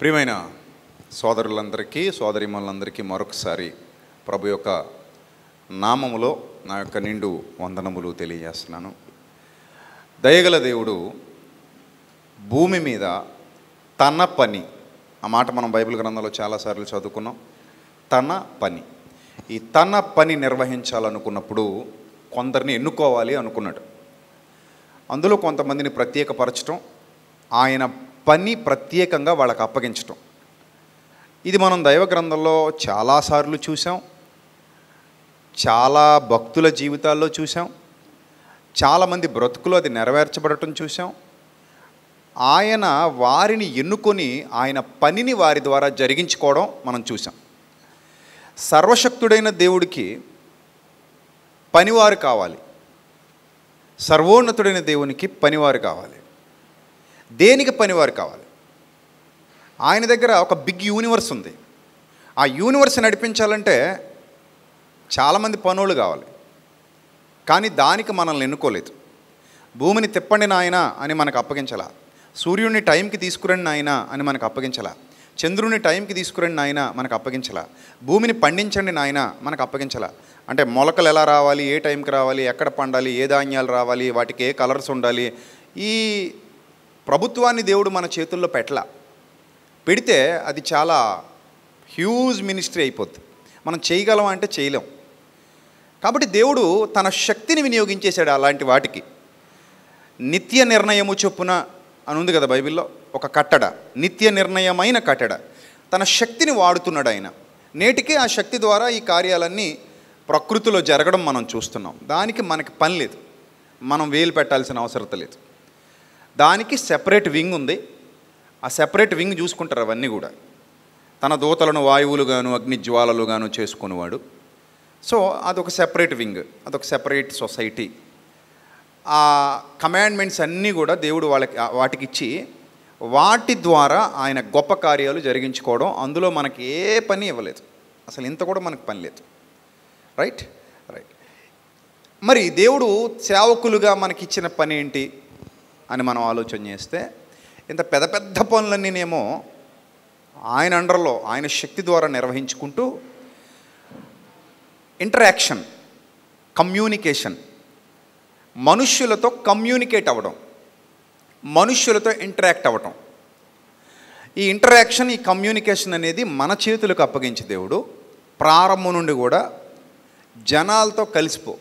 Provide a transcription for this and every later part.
ప్రియమైన సోదరులందరికీ సోదరిమలందరికీ మరొకసారి ప్రభు యొక్క నామములో నా యొక్క నిండు వందనములు తెలియజేస్తున్నాను దయగల దేవుడు భూమి మీద తన పని ఆ మాట మనం బైబిల్ గ్రంథంలో చాలాసార్లు చదువుకున్నాం తన పని ఈ తన పని నిర్వహించాలనుకున్నప్పుడు కొందరిని ఎన్నుకోవాలి అనుకున్నాడు అందులో కొంతమందిని ప్రత్యేకపరచడం ఆయన పని ప్రత్యేకంగా వాళ్ళకి అప్పగించటం ఇది మనం దైవ గ్రంథంలో చాలాసార్లు చూసాం చాలా భక్తుల జీవితాల్లో చూసాం చాలామంది బ్రతుకులు అది నెరవేర్చబడటం చూసాం ఆయన వారిని ఎన్నుకొని ఆయన పనిని వారి ద్వారా జరిగించుకోవడం మనం చూసాం సర్వశక్తుడైన దేవుడికి పనివారు కావాలి సర్వోన్నతుడైన దేవునికి పనివారు కావాలి దేనికి పనివారు కావాలి ఆయన దగ్గర ఒక బిగ్ యూనివర్స్ ఉంది ఆ యూనివర్స్ నడిపించాలంటే చాలామంది పనులు కావాలి కానీ దానికి మనల్ని ఎన్నుకోలేదు భూమిని తిప్పండి నాయన అని మనకు అప్పగించాల సూర్యుడిని టైంకి తీసుకురండి నాయన అని మనకు అప్పగించాల చంద్రుని టైంకి తీసుకురండి నాయన మనకు అప్పగించాల భూమిని పండించండి నాయన మనకు అప్పగించాల అంటే మొలకలు ఎలా రావాలి ఏ టైంకి రావాలి ఎక్కడ పండాలి ఏ ధాన్యాలు రావాలి వాటికి ఏ కలర్స్ ఉండాలి ఈ ప్రభుత్వాన్ని దేవుడు మన చేతుల్లో పెట్టల పెడితే అది చాలా హ్యూజ్ మినిస్ట్రీ అయిపోద్ది మనం చేయగలం అంటే చేయలేం కాబట్టి దేవుడు తన శక్తిని వినియోగించేశాడు అలాంటి వాటికి నిత్య నిర్ణయము చొప్పున అని ఉంది కదా బైబిల్లో ఒక కట్టడ నిత్య నిర్ణయమైన కట్టడ తన శక్తిని వాడుతున్నాడు ఆయన నేటికి ఆ శక్తి ద్వారా ఈ కార్యాలన్నీ ప్రకృతిలో జరగడం మనం చూస్తున్నాం దానికి మనకి పని లేదు మనం వేలు పెట్టాల్సిన అవసరం లేదు దానికి సెపరేట్ వింగ్ ఉంది ఆ సెపరేట్ వింగ్ చూసుకుంటారు అవన్నీ కూడా తన దూతలను వాయువులుగాను అగ్నిజ్వాలలుగాను చేసుకునేవాడు సో అదొక సెపరేట్ వింగ్ అదొక సెపరేట్ సొసైటీ ఆ కమాండ్మెంట్స్ అన్నీ కూడా దేవుడు వాళ్ళకి వాటికి ఇచ్చి వాటి ద్వారా ఆయన గొప్ప కార్యాలు జరిగించుకోవడం అందులో మనకి ఏ పని ఇవ్వలేదు అసలు ఇంత కూడా మనకు పని లేదు రైట్ రైట్ మరి దేవుడు సేవకులుగా మనకిచ్చిన పని ఏంటి అని మనం ఆలోచన చేస్తే ఇంత పెద్ద పెద్ద పనులన్నీనేమో ఆయన అండర్లో ఆయన శక్తి ద్వారా నిర్వహించుకుంటూ ఇంటరాక్షన్ కమ్యూనికేషన్ మనుష్యులతో కమ్యూనికేట్ అవ్వడం మనుష్యులతో ఇంటరాక్ట్ అవ్వటం ఈ ఇంటరాక్షన్ ఈ కమ్యూనికేషన్ అనేది మన చేతులకు అప్పగించే దేవుడు ప్రారంభం నుండి కూడా జనాలతో కలిసిపో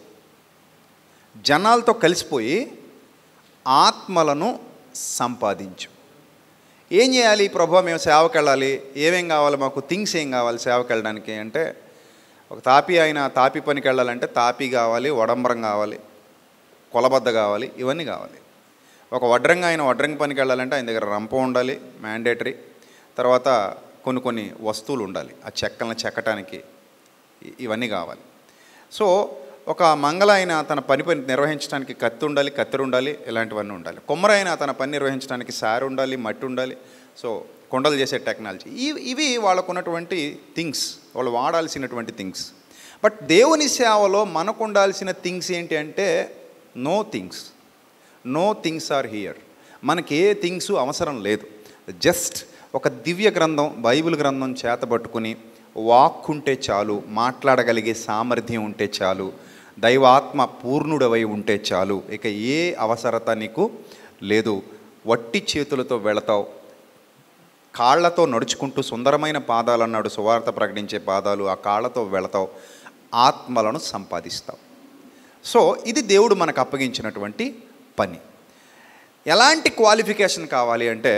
జనాలతో కలిసిపోయి ఆత్మలను సంపాదించు ఏం చేయాలి ప్రభు మేము సేవకు వెళ్ళాలి ఏమేం కావాలి మాకు థింగ్స్ ఏం కావాలి సేవకు వెళ్ళడానికి అంటే ఒక తాపి అయిన తాపి పనికి వెళ్ళాలంటే తాపి కావాలి వడంబరం కావాలి కొలబద్ద కావాలి ఇవన్నీ కావాలి ఒక వడ్రంగా అయిన వడ్రంగి పనికి వెళ్ళాలంటే ఆయన దగ్గర రంప ఉండాలి మ్యాండేటరీ తర్వాత కొన్ని కొన్ని వస్తువులు ఉండాలి ఆ చెక్కలను చెక్కటానికి ఇవన్నీ కావాలి సో ఒక మంగళ అయిన తన పని పని నిర్వహించడానికి కత్తి ఉండాలి కత్తెర ఉండాలి ఇలాంటివన్నీ ఉండాలి కొమ్మరైన తన పని నిర్వహించడానికి సారు ఉండాలి మట్టి ఉండాలి సో కొండలు చేసే టెక్నాలజీ ఇవి ఇవి వాళ్ళకు ఉన్నటువంటి థింగ్స్ వాళ్ళు వాడాల్సినటువంటి థింగ్స్ బట్ దేవుని సేవలో మనకు ఉండాల్సిన థింగ్స్ ఏంటి అంటే no things no things are here మనకి ఏ థింగ్స్ అవసరం లేదు జస్ట్ ఒక దివ్య గ్రంథం బైబిల్ గ్రంథం చేతబట్టుకుని వాక్ ఉంటే చాలు మాట్లాడగలిగే సామర్థ్యం ఉంటే చాలు దైవాత్మ పూర్ణుడవై ఉంటే చాలు ఇక ఏ అవసరత నీకు లేదు వట్టి చేతులతో వెళతావు కాళ్లతో నడుచుకుంటూ సుందరమైన పాదాలు అన్నాడు సువార్త ప్రకటించే పాదాలు ఆ కాళ్లతో వెళతావు ఆత్మలను సంపాదిస్తావు సో ఇది దేవుడు మనకు అప్పగించినటువంటి పని ఎలాంటి క్వాలిఫికేషన్ కావాలి అంటే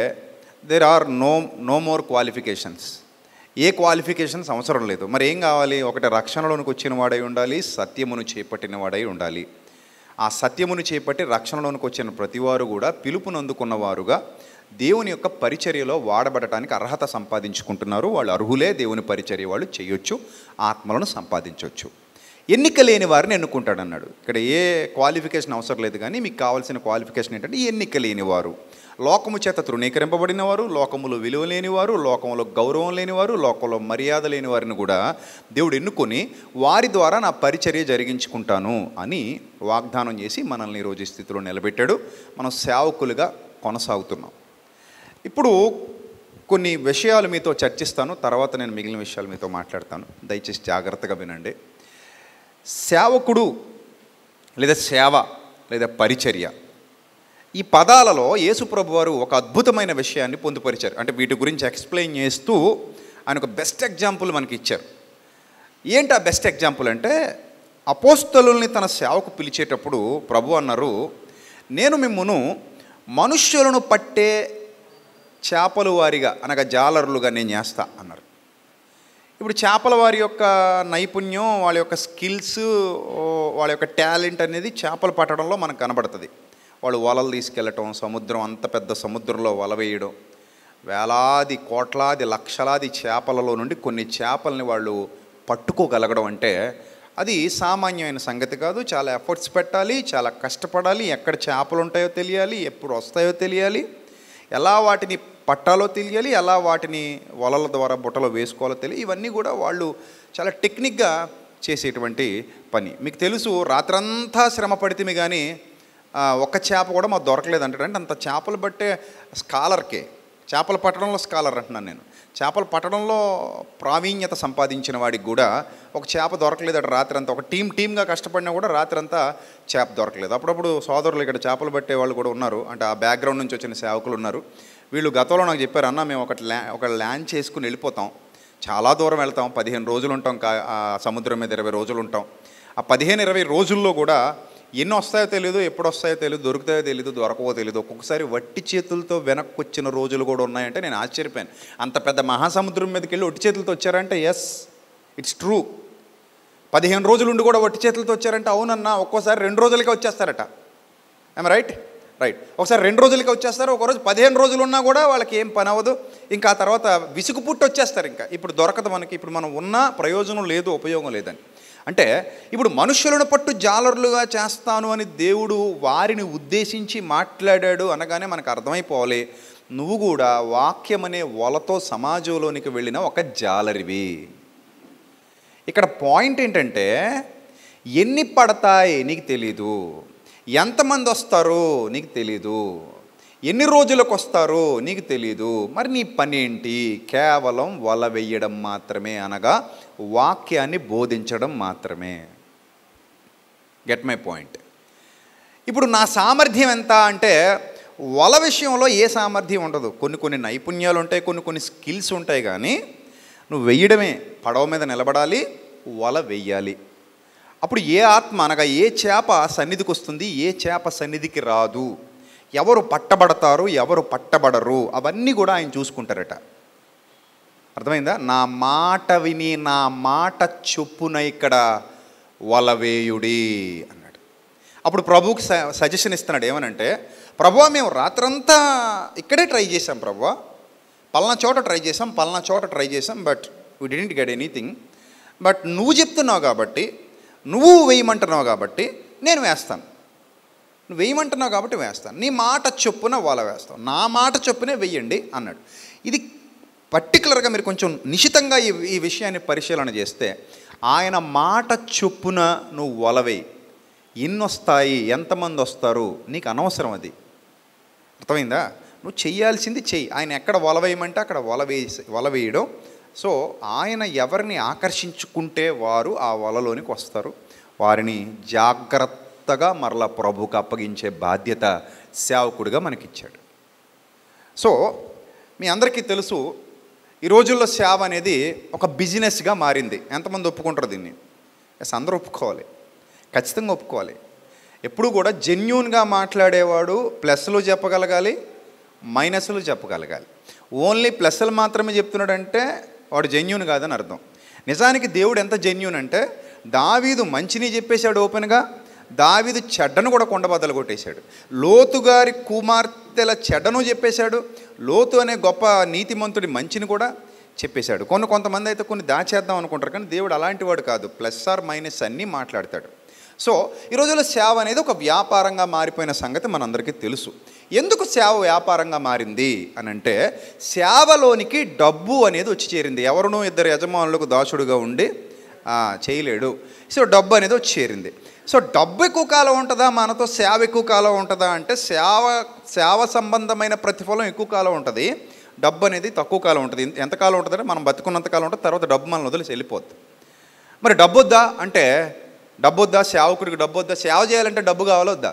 there are no no more qualifications ఏ క్వాలిఫికేషన్స్ అవసరం లేదు మరి ఏం కావాలి ఒకటి రక్షణలోనికి వచ్చిన వాడై ఉండాలి సత్యమును చేపట్టిన వాడై ఉండాలి ఆ సత్యమును చేపట్టి రక్షణలోనికి వచ్చిన ప్రతివారు కూడా వారుగా దేవుని యొక్క పరిచర్యలో వాడబడటానికి అర్హత సంపాదించుకుంటున్నారు వాళ్ళు అర్హులే దేవుని పరిచర్య వాళ్ళు చేయొచ్చు ఆత్మలను సంపాదించవచ్చు ఎన్నిక లేని వారిని ఎన్నుకుంటాడన్నాడు ఇక్కడ ఏ క్వాలిఫికేషన్ అవసరం లేదు కానీ మీకు కావాల్సిన క్వాలిఫికేషన్ ఏంటంటే ఎన్నిక లేనివారు వారు లోకము చేత తృణీకరింపబడిన వారు లోకములో విలువ లేనివారు లోకంలో గౌరవం లేనివారు లోకంలో మర్యాద లేని వారిని కూడా దేవుడు ఎన్నుకొని వారి ద్వారా నా పరిచర్య జరిగించుకుంటాను అని వాగ్దానం చేసి మనల్ని రోజు స్థితిలో నిలబెట్టాడు మనం సేవకులుగా కొనసాగుతున్నాం ఇప్పుడు కొన్ని విషయాలు మీతో చర్చిస్తాను తర్వాత నేను మిగిలిన విషయాలు మీతో మాట్లాడతాను దయచేసి జాగ్రత్తగా వినండి సేవకుడు లేదా సేవ లేదా పరిచర్య ఈ పదాలలో ప్రభు వారు ఒక అద్భుతమైన విషయాన్ని పొందుపరిచారు అంటే వీటి గురించి ఎక్స్ప్లెయిన్ చేస్తూ ఆయన ఒక బెస్ట్ ఎగ్జాంపుల్ మనకి ఇచ్చారు ఏంటి ఆ బెస్ట్ ఎగ్జాంపుల్ అంటే అపోస్తలుల్ని తన సేవకు పిలిచేటప్పుడు ప్రభు అన్నారు నేను మిమ్మును మనుష్యులను పట్టే చేపలు వారిగా అనగా జాలరులుగా నేను చేస్తా అన్నారు ఇప్పుడు చేపల వారి యొక్క నైపుణ్యం వాళ్ళ యొక్క స్కిల్స్ వాళ్ళ యొక్క టాలెంట్ అనేది చేపలు పట్టడంలో మనకు కనబడుతుంది వాళ్ళు వలలు తీసుకెళ్ళటం సముద్రం అంత పెద్ద సముద్రంలో వల వేయడం వేలాది కోట్లాది లక్షలాది చేపలలో నుండి కొన్ని చేపల్ని వాళ్ళు పట్టుకోగలగడం అంటే అది సామాన్యమైన సంగతి కాదు చాలా ఎఫర్ట్స్ పెట్టాలి చాలా కష్టపడాలి ఎక్కడ చేపలు ఉంటాయో తెలియాలి ఎప్పుడు వస్తాయో తెలియాలి ఎలా వాటిని పట్టాలో తెలియాలి ఎలా వాటిని వలల ద్వారా బుట్టలో వేసుకోవాలో తెలియాలి ఇవన్నీ కూడా వాళ్ళు చాలా టెక్నిక్గా చేసేటువంటి పని మీకు తెలుసు రాత్రంతా శ్రమ పడితే కానీ ఒక్క చేప కూడా మాకు దొరకలేదు అంటే అంత చేపలు బట్టే స్కాలర్కే చేపలు పట్టడంలో స్కాలర్ అంటున్నాను నేను చేపలు పట్టడంలో ప్రావీణ్యత సంపాదించిన వాడికి కూడా ఒక చేప దొరకలేదు రాత్రి రాత్రంతా ఒక టీం టీమ్గా కష్టపడినా కూడా రాత్రంతా చేప దొరకలేదు అప్పుడప్పుడు సోదరులు ఇక్కడ చేపలు పట్టే వాళ్ళు కూడా ఉన్నారు అంటే ఆ బ్యాక్గ్రౌండ్ నుంచి వచ్చిన సేవకులు ఉన్నారు వీళ్ళు గతంలో నాకు చెప్పారు అన్న మేము ఒకటి ల్యా ఒక ల్యాండ్ చేసుకుని వెళ్ళిపోతాం చాలా దూరం వెళ్తాం పదిహేను రోజులు ఉంటాం కా సముద్రం మీద ఇరవై రోజులు ఉంటాం ఆ పదిహేను ఇరవై రోజుల్లో కూడా ఎన్ని వస్తాయో తెలియదు ఎప్పుడు వస్తాయో తెలియదు దొరుకుతాయో తెలియదు దొరకవో తెలియదు ఒక్కొక్కసారి వట్టి చేతులతో వెనక్కి వచ్చిన రోజులు కూడా ఉన్నాయంటే నేను ఆశ్చర్యపోయాను అంత పెద్ద మహాసముద్రం మీదకి వెళ్ళి వట్టి చేతులతో వచ్చారంటే ఎస్ ఇట్స్ ట్రూ పదిహేను రోజులు ఉండి కూడా వట్టి చేతులతో వచ్చారంటే అవునన్నా ఒక్కోసారి రెండు రోజులకే వచ్చేస్తారట ఐమ్ రైట్ రైట్ ఒకసారి రెండు రోజులకి వచ్చేస్తారు ఒకరోజు పదిహేను రోజులు ఉన్నా కూడా వాళ్ళకి ఏం పని అవ్వదు ఇంకా ఆ తర్వాత విసుగు పుట్టి వచ్చేస్తారు ఇంకా ఇప్పుడు దొరకదు మనకి ఇప్పుడు మనం ఉన్న ప్రయోజనం లేదు ఉపయోగం లేదని అంటే ఇప్పుడు మనుషులను పట్టు జాలర్లుగా చేస్తాను అని దేవుడు వారిని ఉద్దేశించి మాట్లాడాడు అనగానే మనకు అర్థమైపోవాలి నువ్వు కూడా వాక్యం అనే వలతో సమాజంలోనికి వెళ్ళిన ఒక జాలరివి ఇక్కడ పాయింట్ ఏంటంటే ఎన్ని పడతాయి నీకు తెలీదు ఎంతమంది వస్తారో నీకు తెలీదు ఎన్ని రోజులకు వస్తారో నీకు తెలియదు మరి నీ పని ఏంటి కేవలం వల వేయడం మాత్రమే అనగా వాక్యాన్ని బోధించడం మాత్రమే గెట్ మై పాయింట్ ఇప్పుడు నా సామర్థ్యం ఎంత అంటే వల విషయంలో ఏ సామర్థ్యం ఉండదు కొన్ని కొన్ని నైపుణ్యాలు ఉంటాయి కొన్ని కొన్ని స్కిల్స్ ఉంటాయి కానీ నువ్వు వెయ్యడమే పడవ మీద నిలబడాలి వల వెయ్యాలి అప్పుడు ఏ ఆత్మ అనగా ఏ చేప సన్నిధికి వస్తుంది ఏ చేప సన్నిధికి రాదు ఎవరు పట్టబడతారు ఎవరు పట్టబడరు అవన్నీ కూడా ఆయన చూసుకుంటారట అర్థమైందా నా మాట విని నా మాట చొప్పున ఇక్కడ వలవేయుడి అన్నాడు అప్పుడు స సజెషన్ ఇస్తున్నాడు ఏమనంటే ప్రభు మేము రాత్రంతా ఇక్కడే ట్రై చేసాం ప్రభు పలానా చోట ట్రై చేసాం పలానా చోట ట్రై చేసాం but we didn't get anything but నువ్వు చెప్తున్నావు కాబట్టి నువ్వు వేయమంటున్నావు కాబట్టి నేను వేస్తాను వేయమంటున్నావు కాబట్టి వేస్తాను నీ మాట చొప్పున వాళ్ళ వేస్తావు నా మాట చొప్పునే వెయ్యండి అన్నాడు ఇది పర్టికులర్గా మీరు కొంచెం నిశితంగా ఈ ఈ విషయాన్ని పరిశీలన చేస్తే ఆయన మాట చొప్పున నువ్వు వలవేయి ఎన్ని వస్తాయి ఎంతమంది వస్తారు నీకు అనవసరం అది అర్థమైందా నువ్వు చేయాల్సింది చెయ్యి ఆయన ఎక్కడ వలవేయమంటే అక్కడ వలవే వలవేయడం సో ఆయన ఎవరిని ఆకర్షించుకుంటే వారు ఆ వలలోనికి వస్తారు వారిని జాగ్రత్త కొత్తగా మరల ప్రభుకు అప్పగించే బాధ్యత సేవకుడిగా మనకిచ్చాడు సో మీ అందరికీ తెలుసు ఈ రోజుల్లో సేవ అనేది ఒక బిజినెస్గా మారింది ఎంతమంది ఒప్పుకుంటారు దీన్ని ఎస్ అందరూ ఒప్పుకోవాలి ఖచ్చితంగా ఒప్పుకోవాలి ఎప్పుడు కూడా జెన్యున్గా మాట్లాడేవాడు ప్లస్లు చెప్పగలగాలి మైనస్లు చెప్పగలగాలి ఓన్లీ ప్లస్లు మాత్రమే చెప్తున్నాడంటే వాడు జెన్యున్ కాదని అర్థం నిజానికి దేవుడు ఎంత జెన్యున్ అంటే దావీదు మంచిని చెప్పేశాడు ఓపెన్గా దావిదు చెడ్డను కూడా కొండబద్దలు కొట్టేశాడు లోతు గారి కుమార్తెల చెడ్డను చెప్పేశాడు లోతు అనే గొప్ప నీతిమంతుడి మంచిని కూడా చెప్పేశాడు కొన్ని కొంతమంది అయితే కొన్ని దాచేద్దాం అనుకుంటారు కానీ దేవుడు అలాంటి వాడు కాదు ప్లస్ ఆర్ మైనస్ అన్నీ మాట్లాడతాడు సో ఈ రోజుల్లో సేవ అనేది ఒక వ్యాపారంగా మారిపోయిన సంగతి మనందరికీ తెలుసు ఎందుకు సేవ వ్యాపారంగా మారింది అని అంటే సేవలోనికి డబ్బు అనేది వచ్చి చేరింది ఎవరినో ఇద్దరు యజమానులకు దాసుడుగా ఉండి చేయలేడు సో డబ్బు అనేది వచ్చి చేరింది సో డబ్బు ఎక్కువ కాలం ఉంటుందా మనతో సేవ ఎక్కువ కాలం ఉంటుందా అంటే సేవ సేవ సంబంధమైన ప్రతిఫలం ఎక్కువ కాలం ఉంటుంది డబ్బు అనేది తక్కువ కాలం ఉంటుంది ఎంతకాలం ఉంటుందంటే మనం బతుకున్నంత కాలం ఉంటుంది తర్వాత డబ్బు మనం వదిలేసి వెళ్ళిపోద్ది మరి డబ్బు వద్దా అంటే డబ్బు వద్దా సేవకుడికి డబ్బు వద్దా సేవ చేయాలంటే డబ్బు కావాలొద్దా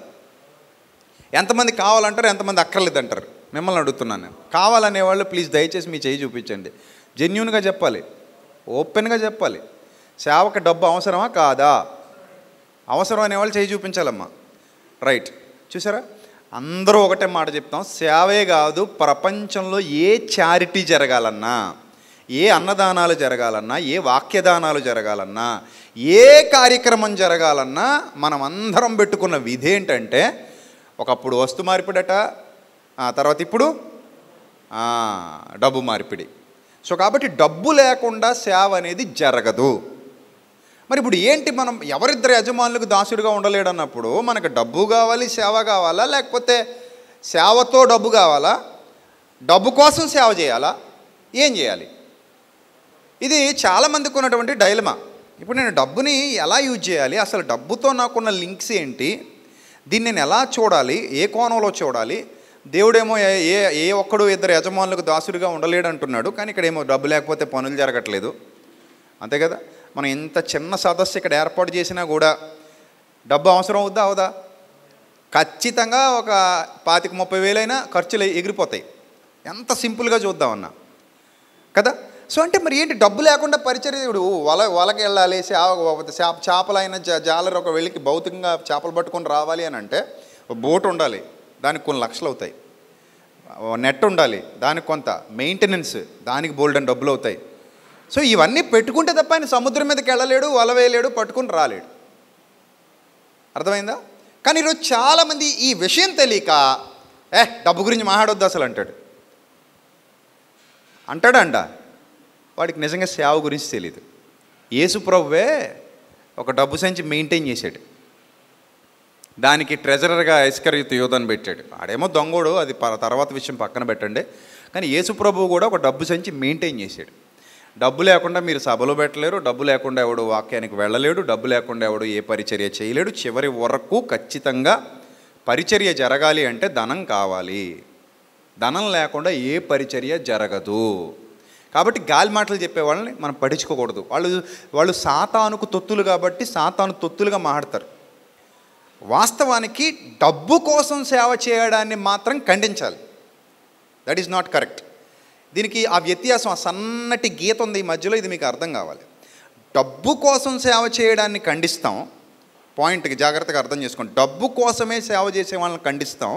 ఎంతమంది కావాలంటారు ఎంతమంది అక్కర్లేదు అంటారు మిమ్మల్ని అడుగుతున్నాను నేను కావాలనే వాళ్ళు ప్లీజ్ దయచేసి మీ చేయి చూపించండి జెన్యున్గా చెప్పాలి ఓపెన్గా చెప్పాలి సేవకు డబ్బు అవసరమా కాదా అవసరం అనేవాళ్ళు చేయి చూపించాలమ్మా రైట్ చూసారా అందరూ ఒకటే మాట చెప్తాం సేవే కాదు ప్రపంచంలో ఏ చారిటీ జరగాలన్నా ఏ అన్నదానాలు జరగాలన్నా ఏ వాక్యదానాలు జరగాలన్నా ఏ కార్యక్రమం జరగాలన్నా మనం అందరం పెట్టుకున్న విధి ఏంటంటే ఒకప్పుడు వస్తు మార్పిడట తర్వాత ఇప్పుడు డబ్బు మార్పిడి సో కాబట్టి డబ్బు లేకుండా సేవ అనేది జరగదు మరి ఇప్పుడు ఏంటి మనం ఎవరిద్దరు యజమానులకు దాసుడిగా ఉండలేడన్నప్పుడు మనకు డబ్బు కావాలి సేవ కావాలా లేకపోతే సేవతో డబ్బు కావాలా డబ్బు కోసం సేవ చేయాలా ఏం చేయాలి ఇది చాలామందికి ఉన్నటువంటి డైలమా ఇప్పుడు నేను డబ్బుని ఎలా యూజ్ చేయాలి అసలు డబ్బుతో నాకున్న లింక్స్ ఏంటి దీన్ని నేను ఎలా చూడాలి ఏ కోణంలో చూడాలి దేవుడేమో ఏ ఏ ఒక్కడు ఇద్దరు యజమానులకు దాసుడిగా ఉండలేడు అంటున్నాడు కానీ ఇక్కడేమో డబ్బు లేకపోతే పనులు జరగట్లేదు అంతే కదా మనం ఎంత చిన్న సదస్సు ఇక్కడ ఏర్పాటు చేసినా కూడా డబ్బు అవసరం అవుద్దా అవుదా ఖచ్చితంగా ఒక పాతిక ముప్పై వేలైనా ఖర్చులు ఎగిరిపోతాయి ఎంత సింపుల్గా చూద్దామన్నా కదా సో అంటే మరి ఏంటి డబ్బు లేకుండా పరిచర్యుడు వల వలకి వెళ్ళాలి చేప చేపలైన జాలరు ఒక వెళ్ళికి భౌతికంగా చేపలు పట్టుకొని రావాలి అని అంటే బోట్ ఉండాలి దానికి కొన్ని లక్షలు అవుతాయి నెట్ ఉండాలి దానికి కొంత మెయింటెనెన్స్ దానికి బోల్డెన్ డబ్బులు అవుతాయి సో ఇవన్నీ పెట్టుకుంటే తప్ప ఆయన సముద్రం మీదకి వెళ్ళలేడు వల వేయలేడు పట్టుకుని రాలేడు అర్థమైందా కానీ ఈరోజు చాలామంది ఈ విషయం తెలియక ఏ డబ్బు గురించి మాట్లాడొద్దు అసలు అంటాడు అంటాడంట వాడికి నిజంగా సేవ గురించి తెలియదు యేసుప్రభువే ఒక డబ్బు సంచి మెయింటైన్ చేశాడు దానికి ట్రెజరర్గా ఐస్కర్యుత్ యోధని పెట్టాడు ఆడేమో దొంగోడు అది తర్వాత విషయం పక్కన పెట్టండి కానీ యేసుప్రభు కూడా ఒక డబ్బు సంచి మెయింటైన్ చేశాడు డబ్బు లేకుండా మీరు సభలు పెట్టలేరు డబ్బు లేకుండా ఎవడు వాక్యానికి వెళ్ళలేడు డబ్బు లేకుండా ఎవడు ఏ పరిచర్య చేయలేడు చివరి వరకు ఖచ్చితంగా పరిచర్య జరగాలి అంటే ధనం కావాలి ధనం లేకుండా ఏ పరిచర్య జరగదు కాబట్టి గాలి మాటలు చెప్పే వాళ్ళని మనం పడించుకోకూడదు వాళ్ళు వాళ్ళు సాతానుకు తొత్తులు కాబట్టి సాతాను తొత్తులుగా మాట్లాడతారు వాస్తవానికి డబ్బు కోసం సేవ చేయడాన్ని మాత్రం ఖండించాలి దట్ ఈస్ నాట్ కరెక్ట్ దీనికి ఆ వ్యత్యాసం ఆ సన్నటి గీత ఉంది ఈ మధ్యలో ఇది మీకు అర్థం కావాలి డబ్బు కోసం సేవ చేయడాన్ని ఖండిస్తాం పాయింట్కి జాగ్రత్తగా అర్థం చేసుకోండి డబ్బు కోసమే సేవ చేసే వాళ్ళని ఖండిస్తాం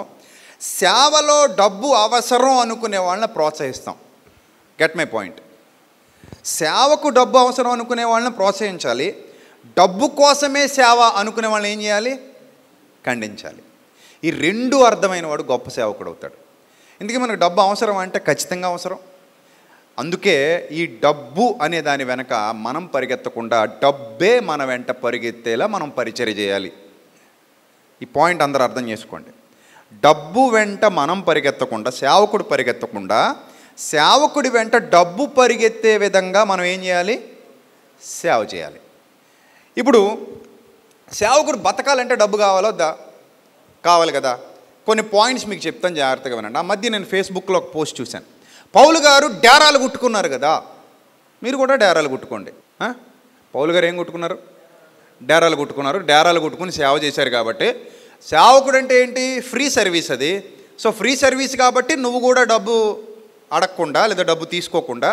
సేవలో డబ్బు అవసరం అనుకునే వాళ్ళని ప్రోత్సహిస్తాం గెట్ మై పాయింట్ సేవకు డబ్బు అవసరం అనుకునే వాళ్ళని ప్రోత్సహించాలి డబ్బు కోసమే సేవ అనుకునే వాళ్ళని ఏం చేయాలి ఖండించాలి ఈ రెండు అర్థమైన వాడు గొప్ప సేవకుడు అవుతాడు ఇందుకే మనకు డబ్బు అవసరం అంటే ఖచ్చితంగా అవసరం అందుకే ఈ డబ్బు అనే దాని వెనక మనం పరిగెత్తకుండా డబ్బే మన వెంట పరిగెత్తేలా మనం పరిచర్య చేయాలి ఈ పాయింట్ అందరూ అర్థం చేసుకోండి డబ్బు వెంట మనం పరిగెత్తకుండా సేవకుడు పరిగెత్తకుండా సేవకుడి వెంట డబ్బు పరిగెత్తే విధంగా మనం ఏం చేయాలి సేవ చేయాలి ఇప్పుడు సేవకుడు బతకాలంటే డబ్బు కావాలో కావాలి కదా కొన్ని పాయింట్స్ మీకు చెప్తాను జాగ్రత్తగా వినండి ఆ మధ్య నేను ఫేస్బుక్లో ఒక పోస్ట్ చూశాను పౌలు గారు డేరాలు కుట్టుకున్నారు కదా మీరు కూడా డేరాలు కుట్టుకోండి పౌలు గారు ఏం కుట్టుకున్నారు డేరాలు కుట్టుకున్నారు డేరాలు కుట్టుకుని సేవ చేశారు కాబట్టి సేవకుడు అంటే ఏంటి ఫ్రీ సర్వీస్ అది సో ఫ్రీ సర్వీస్ కాబట్టి నువ్వు కూడా డబ్బు అడగకుండా లేదా డబ్బు తీసుకోకుండా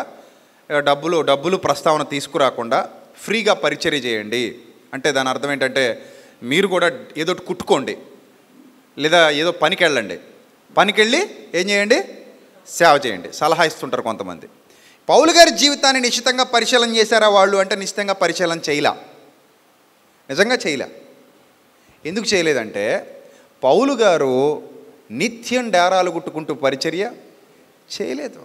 డబ్బులు డబ్బులు ప్రస్తావన తీసుకురాకుండా ఫ్రీగా పరిచర్య చేయండి అంటే దాని అర్థం ఏంటంటే మీరు కూడా ఏదో కుట్టుకోండి లేదా ఏదో పనికి వెళ్ళండి పనికి వెళ్ళి ఏం చేయండి సేవ చేయండి సలహా ఇస్తుంటారు కొంతమంది పౌలు గారి జీవితాన్ని నిశ్చితంగా పరిశీలన చేశారా వాళ్ళు అంటే నిశ్చితంగా పరిశీలన చేయలే నిజంగా చేయలే ఎందుకు చేయలేదంటే పౌలు గారు నిత్యం డేరాలు కుట్టుకుంటూ పరిచర్య చేయలేదు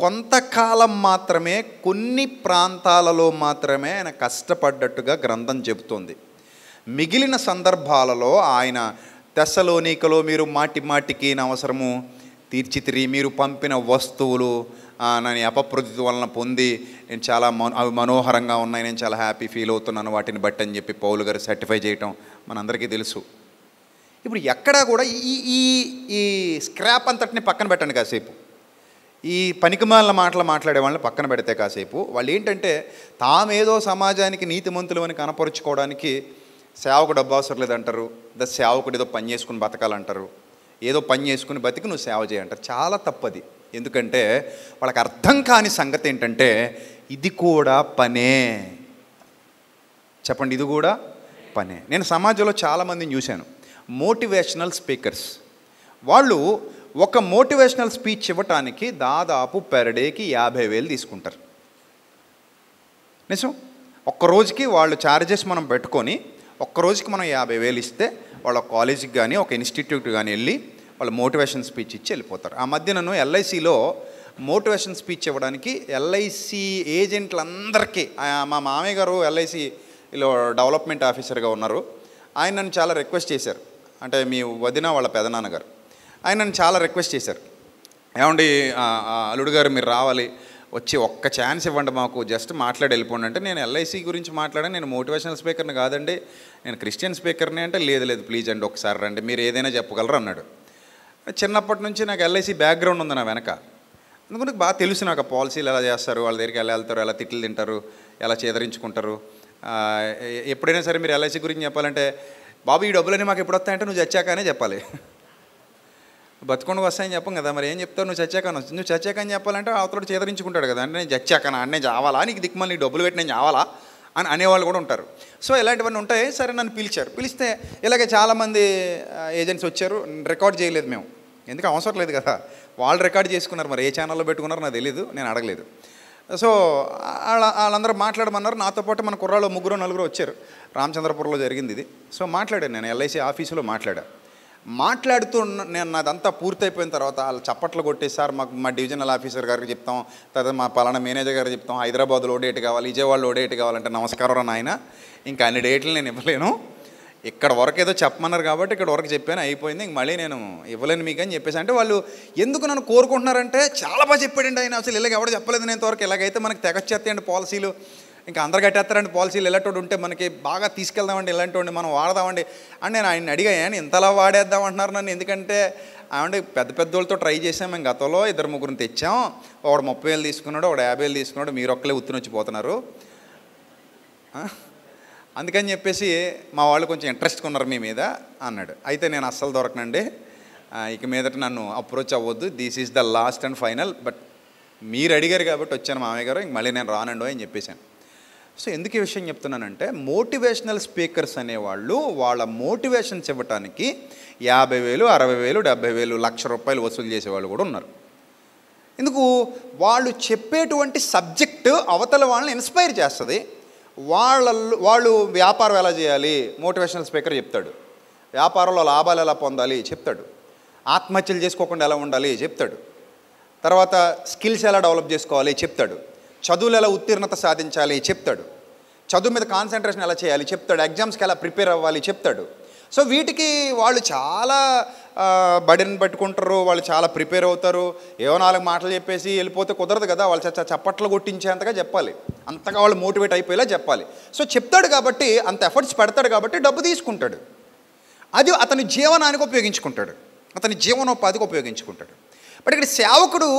కొంతకాలం మాత్రమే కొన్ని ప్రాంతాలలో మాత్రమే ఆయన కష్టపడ్డట్టుగా గ్రంథం చెబుతోంది మిగిలిన సందర్భాలలో ఆయన తెస్సలోనికలో మీరు మాటి మాటికి అవసరము తీర్చితిరి మీరు పంపిన వస్తువులు నన్ను అపప్రతి వలన పొంది నేను చాలా మనో అవి మనోహరంగా ఉన్నాయి నేను చాలా హ్యాపీ ఫీల్ అవుతున్నాను వాటిని బట్టి అని చెప్పి పౌలు గారు సర్టిఫై చేయటం మనందరికీ తెలుసు ఇప్పుడు ఎక్కడా కూడా ఈ ఈ ఈ స్క్రాప్ అంతటిని పక్కన పెట్టండి కాసేపు ఈ పనికిమాలిన మాటలు మాట్లాడే వాళ్ళని పక్కన పెడితే కాసేపు వాళ్ళు ఏంటంటే తామేదో సమాజానికి నీతిమంతులు అని కనపరుచుకోవడానికి సేవకు డబ్బు అవసరం లేదంటారు ద సేవకుడు ఏదో పని చేసుకుని బతకాలంటారు ఏదో పని చేసుకుని బతికి నువ్వు సేవ చేయంటారు చాలా తప్పది ఎందుకంటే వాళ్ళకి అర్థం కాని సంగతి ఏంటంటే ఇది కూడా పనే చెప్పండి ఇది కూడా పనే నేను సమాజంలో చాలామందిని చూశాను మోటివేషనల్ స్పీకర్స్ వాళ్ళు ఒక మోటివేషనల్ స్పీచ్ ఇవ్వటానికి దాదాపు పెర్ డేకి యాభై వేలు తీసుకుంటారు నిజం ఒక్కరోజుకి వాళ్ళు ఛార్జెస్ మనం పెట్టుకొని ఒక్కరోజుకి మనం యాభై వేలు ఇస్తే వాళ్ళ కాలేజీకి కానీ ఒక ఇన్స్టిట్యూట్ కానీ వెళ్ళి వాళ్ళు మోటివేషన్ స్పీచ్ ఇచ్చి వెళ్ళిపోతారు ఆ మధ్య నన్ను ఎల్ఐసిలో మోటివేషన్ స్పీచ్ ఇవ్వడానికి ఎల్ఐసి ఏజెంట్లందరికీ మా మామయ్య గారు ఎల్ఐసిలో డెవలప్మెంట్ ఆఫీసర్గా ఉన్నారు ఆయన నన్ను చాలా రిక్వెస్ట్ చేశారు అంటే మీ వదిన వాళ్ళ పెదనాన్నగారు ఆయన నన్ను చాలా రిక్వెస్ట్ చేశారు ఏమండి అల్లుడు గారు మీరు రావాలి వచ్చి ఒక్క ఛాన్స్ ఇవ్వండి మాకు జస్ట్ మాట్లాడి వెళ్ళిపోండి అంటే నేను ఎల్ఐసి గురించి మాట్లాడాను నేను మోటివేషనల్ స్పీకర్ని కాదండి నేను క్రిస్టియన్ స్పీకర్ని అంటే లేదు లేదు ప్లీజ్ అండి ఒకసారి రండి మీరు ఏదైనా చెప్పగలరు అన్నాడు చిన్నప్పటి నుంచి నాకు ఎల్ఐసి బ్యాక్గ్రౌండ్ ఉంది నా వెనక అందుకని నాకు బాగా తెలుసు నాకు పాలసీలు ఎలా చేస్తారు వాళ్ళ దగ్గరికి ఎలా వెళ్తారు ఎలా తిట్లు తింటారు ఎలా చేదరించుకుంటారు ఎప్పుడైనా సరే మీరు ఎల్ఐసి గురించి చెప్పాలంటే బాబు ఈ డబ్బులన్నీ మాకు ఎప్పుడు వస్తాయంటే నువ్వు చచ్చాకనే చెప్పాలి బతుకుండా వస్తాయని చెప్పం కదా మరి ఏం చెప్తావు నువ్వు చచ్చాకని వస్తుంది నువ్వు చచ్చాకని చెప్పాలంటే అవతల చేదరించుకుంటాడు కదా అంటే నేను చచ్చాకనా అంటే నేను చావాలా నీకు దిక్కుమని నీ డబ్బులు పెట్టి నేను చావాలా అని అనేవాళ్ళు కూడా ఉంటారు సో ఇలాంటివన్నీ ఉంటాయి సరే నన్ను పిలిచారు పిలిస్తే ఇలాగే చాలామంది ఏజెంట్స్ వచ్చారు రికార్డ్ చేయలేదు మేము ఎందుకు అవసరం లేదు కదా వాళ్ళు రికార్డ్ చేసుకున్నారు మరి ఏ ఛానల్లో పెట్టుకున్నారో నాకు తెలియదు నేను అడగలేదు సో వాళ్ళ వాళ్ళందరూ మాట్లాడమన్నారు నాతో పాటు మన కుర్రాళ్ళు ముగ్గురు నలుగురు వచ్చారు రామచంద్రపురంలో జరిగింది ఇది సో మాట్లాడాను నేను ఎల్ఐసి ఆఫీసులో మాట్లాడాను మాట్లాడుతూ నేను నాదంతా పూర్తయిపోయిన తర్వాత వాళ్ళు చప్పట్లు కొట్టేసారు మాకు మా డివిజనల్ ఆఫీసర్ గారికి చెప్తాం తర్వాత మా పలానా మేనేజర్ గారు చెప్తాం హైదరాబాద్లో ఓ డేట్ కావాలి విజయవాడలో ఓ డేట్ కావాలంటే నమస్కారం నాయన ఇంకా అన్ని డేట్లు నేను ఇవ్వలేను ఇక్కడ వరకు ఏదో చెప్పమన్నారు కాబట్టి ఇక్కడ వరకు చెప్పాను అయిపోయింది ఇంక మళ్ళీ నేను ఇవ్వలేను మీకు అని చెప్పేసి అంటే వాళ్ళు ఎందుకు నన్ను కోరుకుంటున్నారంటే చాలా బాగా చెప్పాడండి ఆయన అసలు ఇలాగ ఎవరు చెప్పలేదు నేను ఇంతవరకు ఇలాగైతే మనకు తెగచ్చేస్తాయండి పాలసీలు ఇంకా అందరు కట్టేస్తారండి పాలసీలు ఇలాంటి ఉంటే మనకి బాగా తీసుకెళ్దామండి ఇలాంటి వాడిని మనం వాడదామండి అని నేను ఆయన అడిగాను ఇంతలా వాడేద్దాం అంటున్నారు నన్ను ఎందుకంటే ఆవిడ పెద్ద పెద్దోళ్ళతో ట్రై చేసాం మేము గతంలో ఇద్దరు ముగ్గురిని తెచ్చాం ఒకడు ముప్పై వేలు తీసుకున్నాడు ఒకడు యాభై వేలు తీసుకున్నాడు మీరు ఒక్కలే పోతున్నారు అందుకని చెప్పేసి మా వాళ్ళు కొంచెం ఇంట్రెస్ట్గా ఉన్నారు మీ మీద అన్నాడు అయితే నేను అస్సలు దొరకనండి ఇక మీదట నన్ను అప్రోచ్ అవ్వద్దు this is the last and final but మీరు అడిగారు కాబట్టి వచ్చాను మామయ్య గారు ఇంక మళ్ళీ నేను రానండు అని చెప్పేశాను సో ఎందుకు ఈ విషయం చెప్తున్నానంటే మోటివేషనల్ స్పీకర్స్ అనేవాళ్ళు వాళ్ళ మోటివేషన్స్ ఇవ్వటానికి యాభై వేలు అరవై వేలు డెబ్బై వేలు లక్ష రూపాయలు వసూలు చేసేవాళ్ళు కూడా ఉన్నారు ఎందుకు వాళ్ళు చెప్పేటువంటి సబ్జెక్టు అవతల వాళ్ళని ఇన్స్పైర్ చేస్తుంది వాళ్ళ వాళ్ళు వ్యాపారం ఎలా చేయాలి మోటివేషనల్ స్పీకర్ చెప్తాడు వ్యాపారంలో లాభాలు ఎలా పొందాలి చెప్తాడు ఆత్మహత్యలు చేసుకోకుండా ఎలా ఉండాలి చెప్తాడు తర్వాత స్కిల్స్ ఎలా డెవలప్ చేసుకోవాలి చెప్తాడు చదువులు ఎలా ఉత్తీర్ణత సాధించాలి చెప్తాడు చదువు మీద కాన్సన్ట్రేషన్ ఎలా చేయాలి చెప్తాడు ఎగ్జామ్స్కి ఎలా ప్రిపేర్ అవ్వాలి చెప్తాడు సో వీటికి వాళ్ళు చాలా బడిని పట్టుకుంటారు వాళ్ళు చాలా ప్రిపేర్ అవుతారు ఏవో నాలుగు మాటలు చెప్పేసి వెళ్ళిపోతే కుదరదు కదా వాళ్ళు చప్పట్లు కొట్టించేంతగా చెప్పాలి అంతగా వాళ్ళు మోటివేట్ అయిపోయేలా చెప్పాలి సో చెప్తాడు కాబట్టి అంత ఎఫర్ట్స్ పెడతాడు కాబట్టి డబ్బు తీసుకుంటాడు అది అతని జీవనానికి ఉపయోగించుకుంటాడు అతని జీవనోపాధికి ఉపయోగించుకుంటాడు బట్ ఇక్కడ సేవకుడు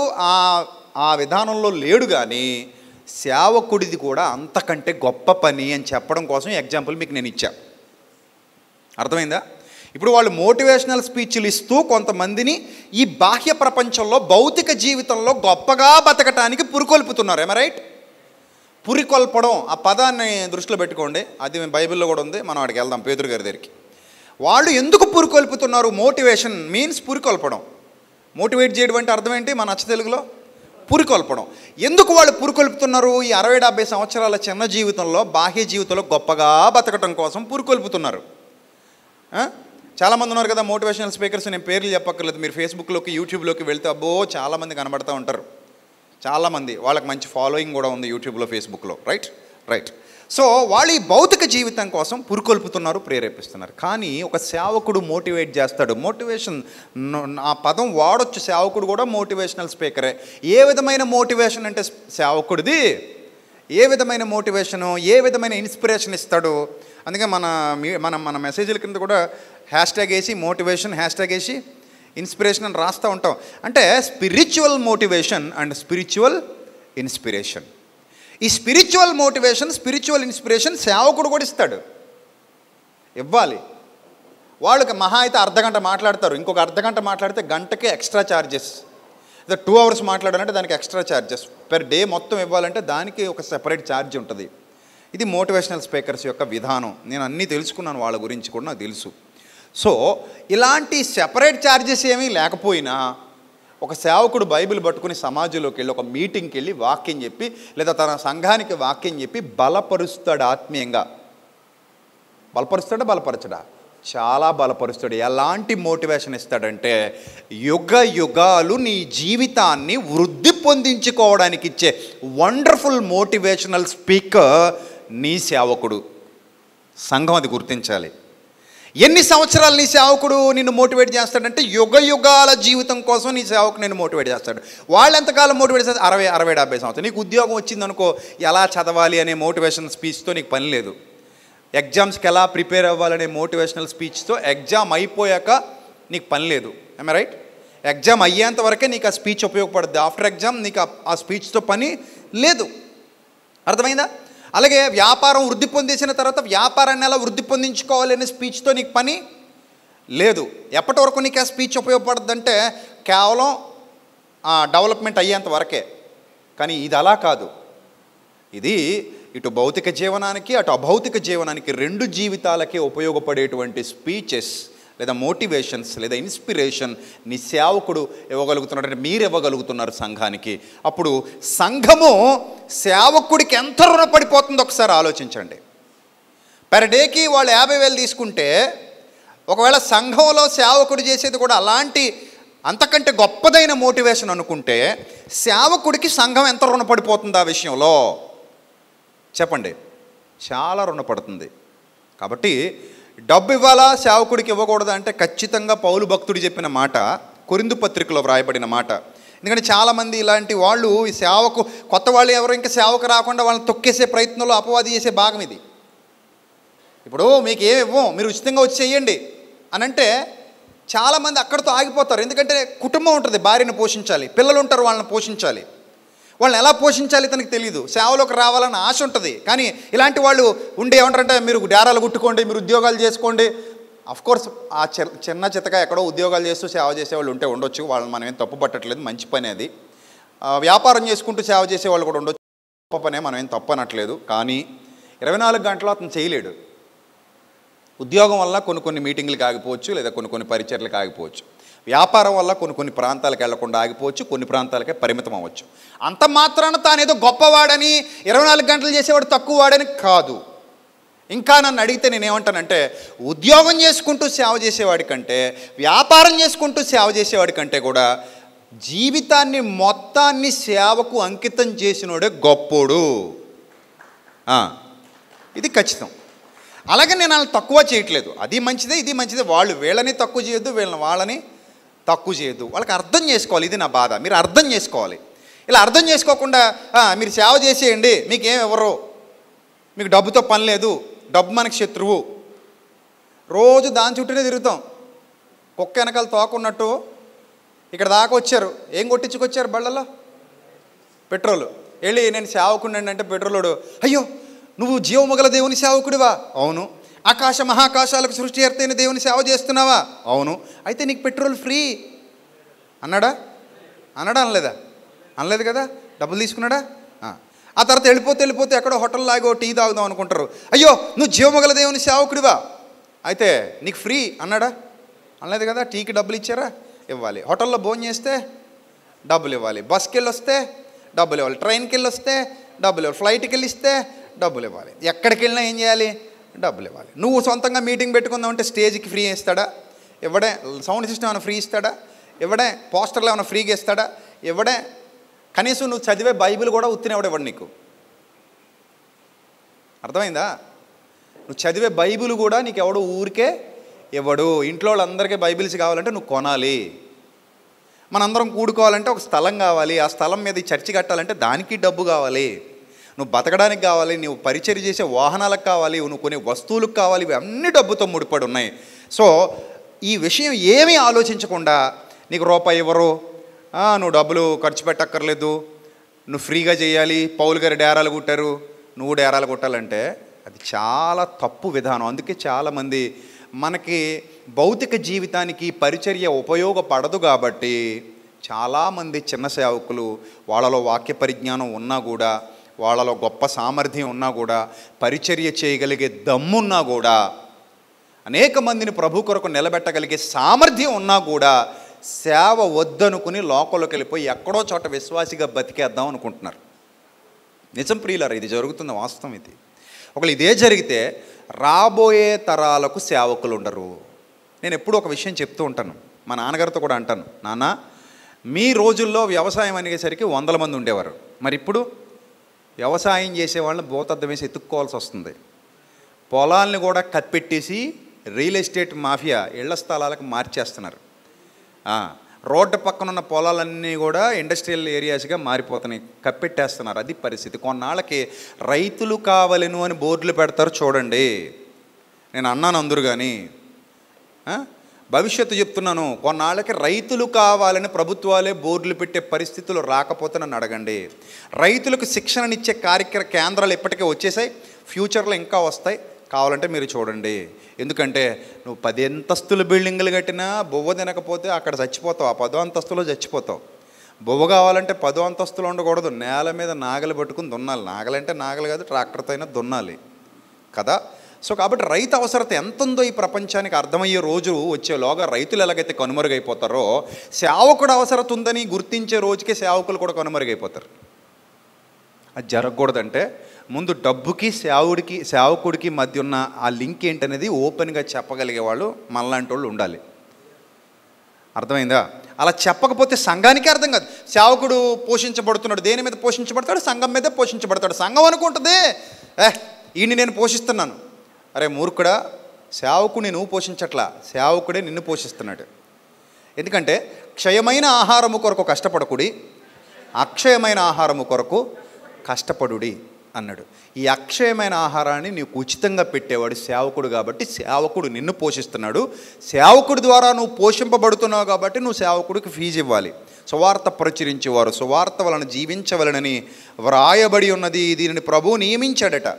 ఆ విధానంలో లేడు కానీ సేవకుడిది కూడా అంతకంటే గొప్ప పని అని చెప్పడం కోసం ఎగ్జాంపుల్ మీకు నేను ఇచ్చా అర్థమైందా ఇప్పుడు వాళ్ళు మోటివేషనల్ స్పీచ్లు ఇస్తూ కొంతమందిని ఈ బాహ్య ప్రపంచంలో భౌతిక జీవితంలో గొప్పగా బతకటానికి పురికొల్పుతున్నారు ఏమ రైట్ పురికొల్పడం ఆ పదాన్ని దృష్టిలో పెట్టుకోండి అది బైబిల్లో కూడా ఉంది మనం అక్కడికి వెళ్దాం పేదరు గారి దగ్గరికి వాళ్ళు ఎందుకు పురికొల్పుతున్నారు మోటివేషన్ మీన్స్ పురికొల్పడం మోటివేట్ చేయడం అంటే అర్థం ఏంటి మన అచ్చ తెలుగులో పురికొల్పడం ఎందుకు వాళ్ళు పురికొల్పుతున్నారు ఈ అరవై డెబ్బై సంవత్సరాల చిన్న జీవితంలో బాహ్య జీవితంలో గొప్పగా బతకటం కోసం పురికొల్పుతున్నారు చాలామంది ఉన్నారు కదా మోటివేషనల్ స్పీకర్స్ నేను పేర్లు చెప్పక్కర్లేదు మీరు ఫేస్బుక్లోకి యూట్యూబ్లోకి వెళ్తే అబ్బో చాలామంది కనబడుతూ ఉంటారు చాలామంది వాళ్ళకి మంచి ఫాలోయింగ్ కూడా ఉంది యూట్యూబ్లో ఫేస్బుక్లో రైట్ రైట్ సో వాళ్ళు ఈ భౌతిక జీవితం కోసం పురుకొల్పుతున్నారు ప్రేరేపిస్తున్నారు కానీ ఒక సేవకుడు మోటివేట్ చేస్తాడు మోటివేషన్ ఆ పదం వాడొచ్చు సేవకుడు కూడా మోటివేషనల్ స్పీకరే ఏ విధమైన మోటివేషన్ అంటే సేవకుడిది ఏ విధమైన మోటివేషను ఏ విధమైన ఇన్స్పిరేషన్ ఇస్తాడు అందుకే మన మన మన మెసేజ్ల కింద కూడా హ్యాష్ ట్యాగ్ వేసి మోటివేషన్ హ్యాష్ ట్యాగ్ వేసి ఇన్స్పిరేషన్ అని రాస్తూ ఉంటాం అంటే spiritual motivation and spiritual inspiration ఈ స్పిరిచువల్ మోటివేషన్ స్పిరిచువల్ ఇన్స్పిరేషన్ సేవకుడు కూడా ఇస్తాడు ఇవ్వాలి వాళ్ళకి మహా అయితే అర్ధగంట మాట్లాడతారు ఇంకొక అర్ధగంట మాట్లాడితే గంటకి ఎక్స్ట్రా ఛార్జెస్ లేదా టూ అవర్స్ మాట్లాడాలంటే దానికి ఎక్స్ట్రా ఛార్జెస్ పెర్ డే మొత్తం ఇవ్వాలంటే దానికి ఒక సెపరేట్ ఛార్జ్ ఉంటుంది ఇది మోటివేషనల్ స్పీకర్స్ యొక్క విధానం నేను అన్నీ తెలుసుకున్నాను వాళ్ళ గురించి కూడా నాకు తెలుసు సో ఇలాంటి సెపరేట్ ఛార్జెస్ ఏమీ లేకపోయినా ఒక సేవకుడు బైబిల్ పట్టుకుని సమాజంలోకి వెళ్ళి ఒక మీటింగ్కి వెళ్ళి వాక్యం చెప్పి లేదా తన సంఘానికి వాక్యం చెప్పి బలపరుస్తాడు ఆత్మీయంగా బలపరుస్తాడా బలపరచడా చాలా బలపరుస్తాడు ఎలాంటి మోటివేషన్ ఇస్తాడంటే యుగ యుగాలు నీ జీవితాన్ని వృద్ధి పొందించుకోవడానికి ఇచ్చే వండర్ఫుల్ మోటివేషనల్ స్పీకర్ నీ సేవకుడు సంఘం అది గుర్తించాలి ఎన్ని సంవత్సరాలు నీ సేవకుడు నిన్ను మోటివేట్ చేస్తాడంటే యుగ యుగాల జీవితం కోసం నీ సేవకు నేను మోటివేట్ చేస్తాడు వాళ్ళు ఎంతకాలం మోటివేట్ చేస్తారు అరవై అరవై డెబ్బై సంవత్సరాలు నీకు ఉద్యోగం వచ్చిందనుకో ఎలా చదవాలి అనే మోటివేషన్ స్పీచ్తో నీకు పని లేదు ఎగ్జామ్స్కి ఎలా ప్రిపేర్ అవ్వాలనే మోటివేషనల్ స్పీచ్తో ఎగ్జామ్ అయిపోయాక నీకు పని లేదు ఐమ్ రైట్ ఎగ్జామ్ అయ్యేంత వరకే నీకు ఆ స్పీచ్ ఉపయోగపడుద్ది ఆఫ్టర్ ఎగ్జామ్ నీకు ఆ స్పీచ్తో పని లేదు అర్థమైందా అలాగే వ్యాపారం వృద్ధి పొందేసిన తర్వాత వ్యాపారాన్ని ఎలా వృద్ధి పొందించుకోవాలనే స్పీచ్తో నీకు పని లేదు ఎప్పటి వరకు నీకు ఆ స్పీచ్ ఉపయోగపడుతుందంటే కేవలం డెవలప్మెంట్ అయ్యేంత వరకే కానీ ఇది అలా కాదు ఇది ఇటు భౌతిక జీవనానికి అటు అభౌతిక జీవనానికి రెండు జీవితాలకే ఉపయోగపడేటువంటి స్పీచెస్ లేదా మోటివేషన్స్ లేదా ఇన్స్పిరేషన్ నీ సేవకుడు ఇవ్వగలుగుతున్నాడంటే మీరు ఇవ్వగలుగుతున్నారు సంఘానికి అప్పుడు సంఘము సేవకుడికి ఎంత రుణపడిపోతుందో ఒకసారి ఆలోచించండి పెర్ డేకి వాళ్ళు యాభై వేలు తీసుకుంటే ఒకవేళ సంఘంలో సేవకుడు చేసేది కూడా అలాంటి అంతకంటే గొప్పదైన మోటివేషన్ అనుకుంటే సేవకుడికి సంఘం ఎంత రుణపడిపోతుంది ఆ విషయంలో చెప్పండి చాలా రుణపడుతుంది కాబట్టి డబ్బు ఇవ్వాలా సేవకుడికి ఇవ్వకూడదు అంటే ఖచ్చితంగా పౌలు భక్తుడు చెప్పిన మాట కొరిందు పత్రికలో వ్రాయబడిన మాట ఎందుకంటే చాలామంది ఇలాంటి వాళ్ళు ఈ సేవకు కొత్త వాళ్ళు ఎవరు ఇంకా సేవకు రాకుండా వాళ్ళని తొక్కేసే ప్రయత్నంలో అపవాది చేసే భాగం ఇది ఇప్పుడు మీకు ఏమి ఇవ్వం మీరు ఉచితంగా వచ్చి చెయ్యండి అని అంటే చాలామంది అక్కడితో ఆగిపోతారు ఎందుకంటే కుటుంబం ఉంటుంది భార్యను పోషించాలి పిల్లలు ఉంటారు వాళ్ళని పోషించాలి వాళ్ళని ఎలా పోషించాలి తనకి తెలియదు సేవలోకి రావాలన్న ఆశ ఉంటుంది కానీ ఇలాంటి వాళ్ళు ఉండే ఏమంటారంటే మీరు డేరాలు కుట్టుకోండి మీరు ఉద్యోగాలు చేసుకోండి కోర్స్ ఆ చిన్న చిత్తగా ఎక్కడో ఉద్యోగాలు చేస్తూ సేవ చేసేవాళ్ళు ఉంటే ఉండొచ్చు వాళ్ళని మనం ఏం తప్పు పట్టట్లేదు మంచి పని అది వ్యాపారం చేసుకుంటూ సేవ చేసేవాళ్ళు కూడా ఉండొచ్చు తప్ప పనే మనం ఏం తప్పు అనట్లేదు కానీ ఇరవై నాలుగు గంటలు అతను చేయలేడు ఉద్యోగం వల్ల కొన్ని కొన్ని మీటింగ్లకు ఆగిపోవచ్చు లేదా కొన్ని కొన్ని పరిచయలకు ఆగిపోవచ్చు వ్యాపారం వల్ల కొన్ని కొన్ని ప్రాంతాలకు వెళ్లకుండా ఆగిపోవచ్చు కొన్ని ప్రాంతాలకే పరిమితం అవ్వచ్చు అంత మాత్రాన తానేదో గొప్పవాడని ఇరవై నాలుగు గంటలు చేసేవాడు తక్కువ వాడని కాదు ఇంకా నన్ను అడిగితే నేనేమంటానంటే ఉద్యోగం చేసుకుంటూ సేవ చేసేవాడి కంటే వ్యాపారం చేసుకుంటూ సేవ చేసేవాడి కంటే కూడా జీవితాన్ని మొత్తాన్ని సేవకు అంకితం చేసినోడే గొప్పోడు ఇది ఖచ్చితం అలాగే నేను వాళ్ళని తక్కువ చేయట్లేదు అది మంచిదే ఇది మంచిదే వాళ్ళు వీళ్ళని తక్కువ చేయొద్దు వీళ్ళని వాళ్ళని తక్కువ చేయదు వాళ్ళకి అర్థం చేసుకోవాలి ఇది నా బాధ మీరు అర్థం చేసుకోవాలి ఇలా అర్థం చేసుకోకుండా మీరు సేవ చేసేయండి మీకేం ఎవరు మీకు డబ్బుతో పని లేదు డబ్బు మనకి శత్రువు రోజు దాని చుట్టూనే తిరుగుతాం కుక్క వెనకాల తోకున్నట్టు ఇక్కడ దాకా వచ్చారు ఏం కొట్టించుకొచ్చారు బళ్ళలో పెట్రోల్ వెళ్ళి నేను సేవకుండా అంటే పెట్రోలోడు అయ్యో నువ్వు జీవమగల దేవుని సేవకుడివా అవును ఆకాశ మహాకాశాలకు సృష్టి ఎర్తైన దేవుని సేవ చేస్తున్నావా అవును అయితే నీకు పెట్రోల్ ఫ్రీ అన్నాడా అన్నాడా అనలేదా అనలేదు కదా డబ్బులు తీసుకున్నాడా ఆ తర్వాత వెళ్ళిపోతే వెళ్ళిపోతే ఎక్కడో హోటల్ లాగో టీ తాగుదాం అనుకుంటారు అయ్యో నువ్వు జీవమగల దేవుని సేవకుడివా అయితే నీకు ఫ్రీ అన్నాడా అనలేదు కదా టీకి డబ్బులు ఇచ్చారా ఇవ్వాలి హోటల్లో భోజనం చేస్తే డబ్బులు ఇవ్వాలి బస్కి వెళ్ళి వస్తే డబ్బులు ఇవ్వాలి ట్రైన్కి వెళ్ళి వస్తే డబ్బులు ఇవ్వాలి ఫ్లైట్కి వెళ్ళిస్తే డబ్బులు ఇవ్వాలి ఎక్కడికి వెళ్ళినా ఏం చేయాలి డబ్బులు ఇవ్వాలి నువ్వు సొంతంగా మీటింగ్ పెట్టుకుందామంటే స్టేజ్కి ఫ్రీ ఇస్తాడా ఇవ్వడే సౌండ్ సిస్టమ్ ఏమైనా ఫ్రీ ఇస్తాడా ఇవ్వడే పోస్టర్లు ఏమైనా ఫ్రీగా ఇస్తాడా ఇవ్వడే కనీసం నువ్వు చదివే బైబిల్ కూడా ఉత్తినేవాడు ఇవ్వడు నీకు అర్థమైందా నువ్వు చదివే బైబిల్ కూడా నీకు ఎవడు ఊరికే ఇవ్వడు ఇంట్లో వాళ్ళందరికీ బైబిల్స్ కావాలంటే నువ్వు కొనాలి మనందరం కూడుకోవాలంటే ఒక స్థలం కావాలి ఆ స్థలం మీద ఈ చర్చి కట్టాలంటే దానికి డబ్బు కావాలి నువ్వు బతకడానికి కావాలి నువ్వు పరిచయం చేసే వాహనాలకు కావాలి నువ్వు కొనే వస్తువులకు కావాలి ఇవి అన్ని డబ్బుతో ముడిపడి ఉన్నాయి సో ఈ విషయం ఏమీ ఆలోచించకుండా నీకు రూపాయి ఇవ్వరు నువ్వు డబ్బులు ఖర్చు పెట్టక్కర్లేదు నువ్వు ఫ్రీగా చేయాలి పౌలు గారు డేరాలు కుట్టారు నువ్వు డేరాలు కుట్టాలంటే అది చాలా తప్పు విధానం అందుకే చాలామంది మనకి భౌతిక జీవితానికి పరిచర్య ఉపయోగపడదు కాబట్టి చాలామంది చిన్న సేవకులు వాళ్ళలో వాక్య పరిజ్ఞానం ఉన్నా కూడా వాళ్ళలో గొప్ప సామర్థ్యం ఉన్నా కూడా పరిచర్య చేయగలిగే దమ్మున్నా కూడా అనేక మందిని ప్రభు కొరకు నిలబెట్టగలిగే సామర్థ్యం ఉన్నా కూడా సేవ వద్దనుకుని లోకంలోకి వెళ్ళిపోయి ఎక్కడో చోట విశ్వాసిగా బతికేద్దాం అనుకుంటున్నారు నిజం ప్రియులారు ఇది జరుగుతుంది వాస్తవం ఇది ఒకళ్ళు ఇదే జరిగితే రాబోయే తరాలకు సేవకులు ఉండరు నేను ఎప్పుడూ ఒక విషయం చెప్తూ ఉంటాను మా నాన్నగారితో కూడా అంటాను నాన్న మీ రోజుల్లో వ్యవసాయం అనేసరికి వందల మంది ఉండేవారు మరి ఇప్పుడు వ్యవసాయం వాళ్ళని భూతద్దం వేసి ఎత్తుక్కోవాల్సి వస్తుంది పొలాలను కూడా కప్పెట్టేసి రియల్ ఎస్టేట్ మాఫియా ఇళ్ల స్థలాలకు మార్చేస్తున్నారు రోడ్డు పక్కన ఉన్న పొలాలన్నీ కూడా ఇండస్ట్రియల్ ఏరియాస్గా మారిపోతున్నాయి కప్పెట్టేస్తున్నారు అది పరిస్థితి కొన్నాళ్ళకి రైతులు కావలను అని బోర్డులు పెడతారు చూడండి నేను అన్నాను అందరు కానీ భవిష్యత్తు చెప్తున్నాను కొన్నాళ్ళకి రైతులు కావాలని ప్రభుత్వాలే బోర్డులు పెట్టే పరిస్థితులు రాకపోతే నన్ను అడగండి రైతులకు శిక్షణనిచ్చే కార్యక్ర కేంద్రాలు ఇప్పటికే వచ్చేసాయి ఫ్యూచర్లో ఇంకా వస్తాయి కావాలంటే మీరు చూడండి ఎందుకంటే నువ్వు పది అంతస్తుల బిల్డింగులు కట్టినా బొవ్వ తినకపోతే అక్కడ చచ్చిపోతావు ఆ పదో అంతస్తులో చచ్చిపోతావు బొవ్వ కావాలంటే పదో అంతస్తులో ఉండకూడదు నేల మీద నాగలు పట్టుకుని దున్నాలి నాగలంటే నాగలు కాదు ట్రాక్టర్తో అయినా దున్నాలి కదా సో కాబట్టి రైతు అవసరత ఎంత ఉందో ఈ ప్రపంచానికి అర్థమయ్యే రోజు వచ్చేలోగా రైతులు ఎలాగైతే కనుమరుగైపోతారో సేవకుడు అవసరత ఉందని గుర్తించే రోజుకే సేవకులు కూడా కనుమరుగైపోతారు అది జరగకూడదంటే ముందు డబ్బుకి సేవుడికి సేవకుడికి మధ్య ఉన్న ఆ లింక్ ఏంటనేది ఓపెన్గా చెప్పగలిగే వాళ్ళు మనలాంటి వాళ్ళు ఉండాలి అర్థమైందా అలా చెప్పకపోతే సంఘానికే అర్థం కాదు సేవకుడు పోషించబడుతున్నాడు దేని మీద పోషించబడతాడు సంఘం మీదే పోషించబడతాడు సంఘం అనుకుంటుంది ఏ ఈయన్ని నేను పోషిస్తున్నాను అరే మూర్ఖుడా సేవకుని నువ్వు పోషించట్లా సేవకుడే నిన్ను పోషిస్తున్నాడు ఎందుకంటే క్షయమైన ఆహారము కొరకు కష్టపడకుడి అక్షయమైన ఆహారము కొరకు కష్టపడుడి అన్నాడు ఈ అక్షయమైన ఆహారాన్ని నీకు ఉచితంగా పెట్టేవాడు సేవకుడు కాబట్టి సేవకుడు నిన్ను పోషిస్తున్నాడు సేవకుడి ద్వారా నువ్వు పోషింపబడుతున్నావు కాబట్టి నువ్వు సేవకుడికి ఫీజు ఇవ్వాలి సువార్త ప్రచురించేవారు సువార్త వలన జీవించవలనని వ్రాయబడి ఉన్నది దీనిని ప్రభువు నియమించాడట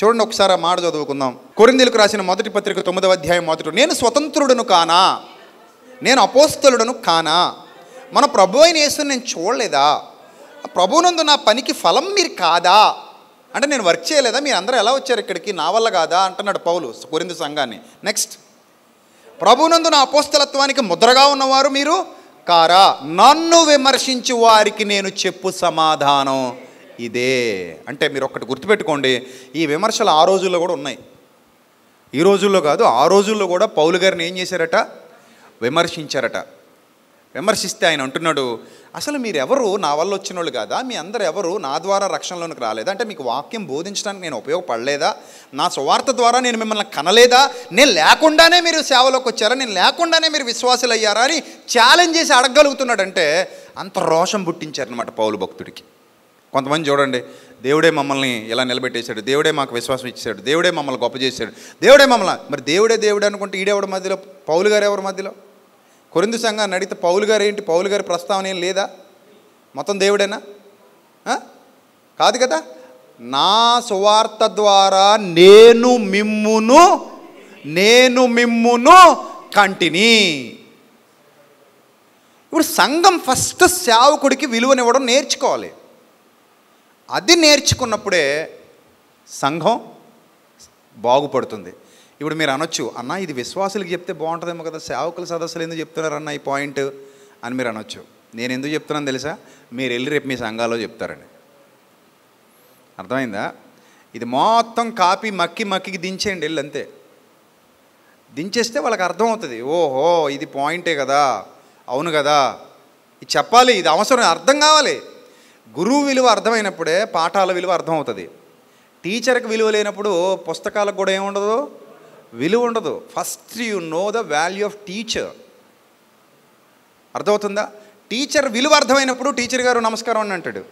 చూడండి ఒకసారి ఆ మాట చదువుకుందాం కొరిందీలకు రాసిన మొదటి పత్రిక తొమ్మిదవ అధ్యాయం మొదటి నేను స్వతంత్రుడను కానా నేను అపోస్తలుడను కానా మన ప్రభు అయిన యేసుని నేను చూడలేదా ప్రభునందు నా పనికి ఫలం మీరు కాదా అంటే నేను వర్క్ చేయలేదా మీరు అందరూ ఎలా వచ్చారు ఇక్కడికి నా వల్ల కాదా అంటున్నాడు పౌలు కొరింది సంఘాన్ని నెక్స్ట్ ప్రభునందు నా అపోస్తలత్వానికి ముద్రగా ఉన్నవారు మీరు కారా నన్ను విమర్శించు వారికి నేను చెప్పు సమాధానం ఇదే అంటే మీరు ఒక్కటి గుర్తుపెట్టుకోండి ఈ విమర్శలు ఆ రోజుల్లో కూడా ఉన్నాయి ఈ రోజుల్లో కాదు ఆ రోజుల్లో కూడా పౌలు గారిని ఏం చేశారట విమర్శించారట విమర్శిస్తే ఆయన అంటున్నాడు అసలు మీరు ఎవరు నా వల్ల వచ్చిన వాళ్ళు కాదా మీ అందరు ఎవరు నా ద్వారా రక్షణలోనికి రాలేదా అంటే మీకు వాక్యం బోధించడానికి నేను ఉపయోగపడలేదా నా సువార్త ద్వారా నేను మిమ్మల్ని కనలేదా నేను లేకుండానే మీరు సేవలోకి వచ్చారా నేను లేకుండానే మీరు విశ్వాసులు అయ్యారా అని ఛాలెంజ్ చేసి అడగగలుగుతున్నాడంటే అంత రోషం పుట్టించారనమాట పౌలు భక్తుడికి కొంతమంది చూడండి దేవుడే మమ్మల్ని ఇలా నిలబెట్టేశాడు దేవుడే మాకు విశ్వాసం ఇచ్చాడు దేవుడే మమ్మల్ని గొప్ప చేశాడు దేవుడే మమ్మల్ని మరి దేవుడే దేవుడు అనుకుంటే ఈడెవడి మధ్యలో పౌలు గారు ఎవరి మధ్యలో కొరింది సంఘాన్ని అడిగితే పౌలు గారు ఏంటి పౌలు గారి ప్రస్తావన ఏం లేదా మొత్తం దేవుడేనా కాదు కదా నా సువార్త ద్వారా నేను మిమ్మును నేను మిమ్మును కంటిని ఇప్పుడు సంఘం ఫస్ట్ సేవకుడికి విలువనివ్వడం నేర్చుకోవాలి అది నేర్చుకున్నప్పుడే సంఘం బాగుపడుతుంది ఇప్పుడు మీరు అనొచ్చు అన్న ఇది విశ్వాసులకు చెప్తే బాగుంటుందేమో కదా సేవకుల సదస్సులు ఎందుకు చెప్తున్నారు అన్న ఈ పాయింట్ అని మీరు అనొచ్చు నేను ఎందుకు చెప్తున్నాను తెలుసా మీరు వెళ్ళి రేపు మీ సంఘాల్లో చెప్తారని అర్థమైందా ఇది మొత్తం కాపీ మక్కి మక్కికి దించేయండి వెళ్ళి అంతే దించేస్తే వాళ్ళకి అర్థమవుతుంది ఓహో ఇది పాయింటే కదా అవును కదా ఇది చెప్పాలి ఇది అవసరం అర్థం కావాలి గురువు విలువ అర్థమైనప్పుడే పాఠాల విలువ అర్థమవుతుంది టీచర్కి విలువ లేనప్పుడు పుస్తకాలకు కూడా ఏముండదు విలువ ఉండదు first you know the value of teacher అర్థమవుతుందా టీచర్ విలువ అర్థమైనప్పుడు టీచర్ గారు నమస్కారం అని అంటాడు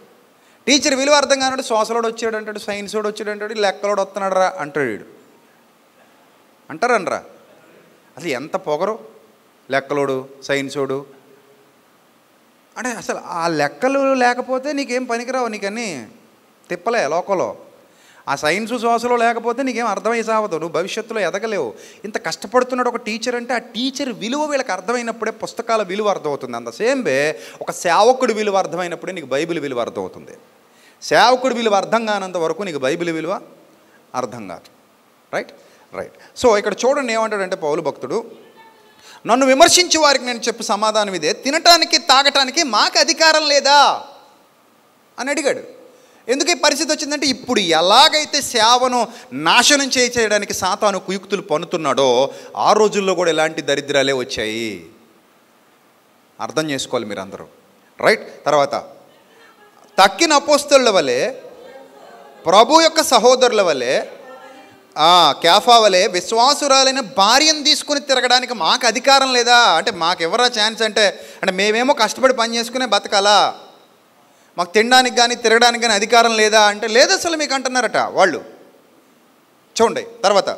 టీచర్ విలువ అర్థం కానట్టు సోషలోడు వచ్చాడు అంటాడు సైన్స్ వాడు వచ్చాడు అంటాడు లెక్కలోడు వస్తున్నాడు రా అంటాడు అంటారనరా అసలు ఎంత పొగరు లెక్కలోడు సైన్సోడు అంటే అసలు ఆ లెక్కలు లేకపోతే నీకేం పనికిరావు నీకన్నీ తిప్పలే లోకంలో ఆ సైన్స్ శ్వాసలో లేకపోతే నీకేం అర్థమై సావదు నువ్వు భవిష్యత్తులో ఎదగలేవు ఇంత కష్టపడుతున్నాడు ఒక టీచర్ అంటే ఆ టీచర్ విలువ వీళ్ళకి అర్థమైనప్పుడే పుస్తకాల విలువ అర్థమవుతుంది అంత సేమ్ వే ఒక సేవకుడు విలువ అర్థమైనప్పుడే నీకు బైబిల్ విలువ అర్థమవుతుంది సేవకుడు విలువ అర్థం కానంత వరకు నీకు బైబిల్ విలువ అర్థం కాదు రైట్ రైట్ సో ఇక్కడ చూడండి ఏమంటాడంటే పౌలు భక్తుడు నన్ను విమర్శించి వారికి నేను చెప్పు సమాధానం ఇదే తినటానికి తాగటానికి మాకు అధికారం లేదా అని అడిగాడు ఎందుకు ఈ పరిస్థితి వచ్చిందంటే ఇప్పుడు ఎలాగైతే సేవను నాశనం చేయడానికి సాతాను కుయుక్తులు పనుతున్నాడో ఆ రోజుల్లో కూడా ఇలాంటి దరిద్రాలే వచ్చాయి అర్థం చేసుకోవాలి మీరందరూ రైట్ తర్వాత తక్కిన అపోస్తుల వలె ప్రభు యొక్క సహోదరుల వలె క్యాఫావలే విశ్వాసురాలైన భార్యను తీసుకుని తిరగడానికి మాకు అధికారం లేదా అంటే మాకు ఎవరా ఛాన్స్ అంటే అంటే మేమేమో కష్టపడి పని చేసుకునే బతకాలా మాకు తినడానికి కానీ తిరగడానికి కానీ అధికారం లేదా అంటే లేదు అసలు మీకు అంటున్నారట వాళ్ళు చూడండి తర్వాత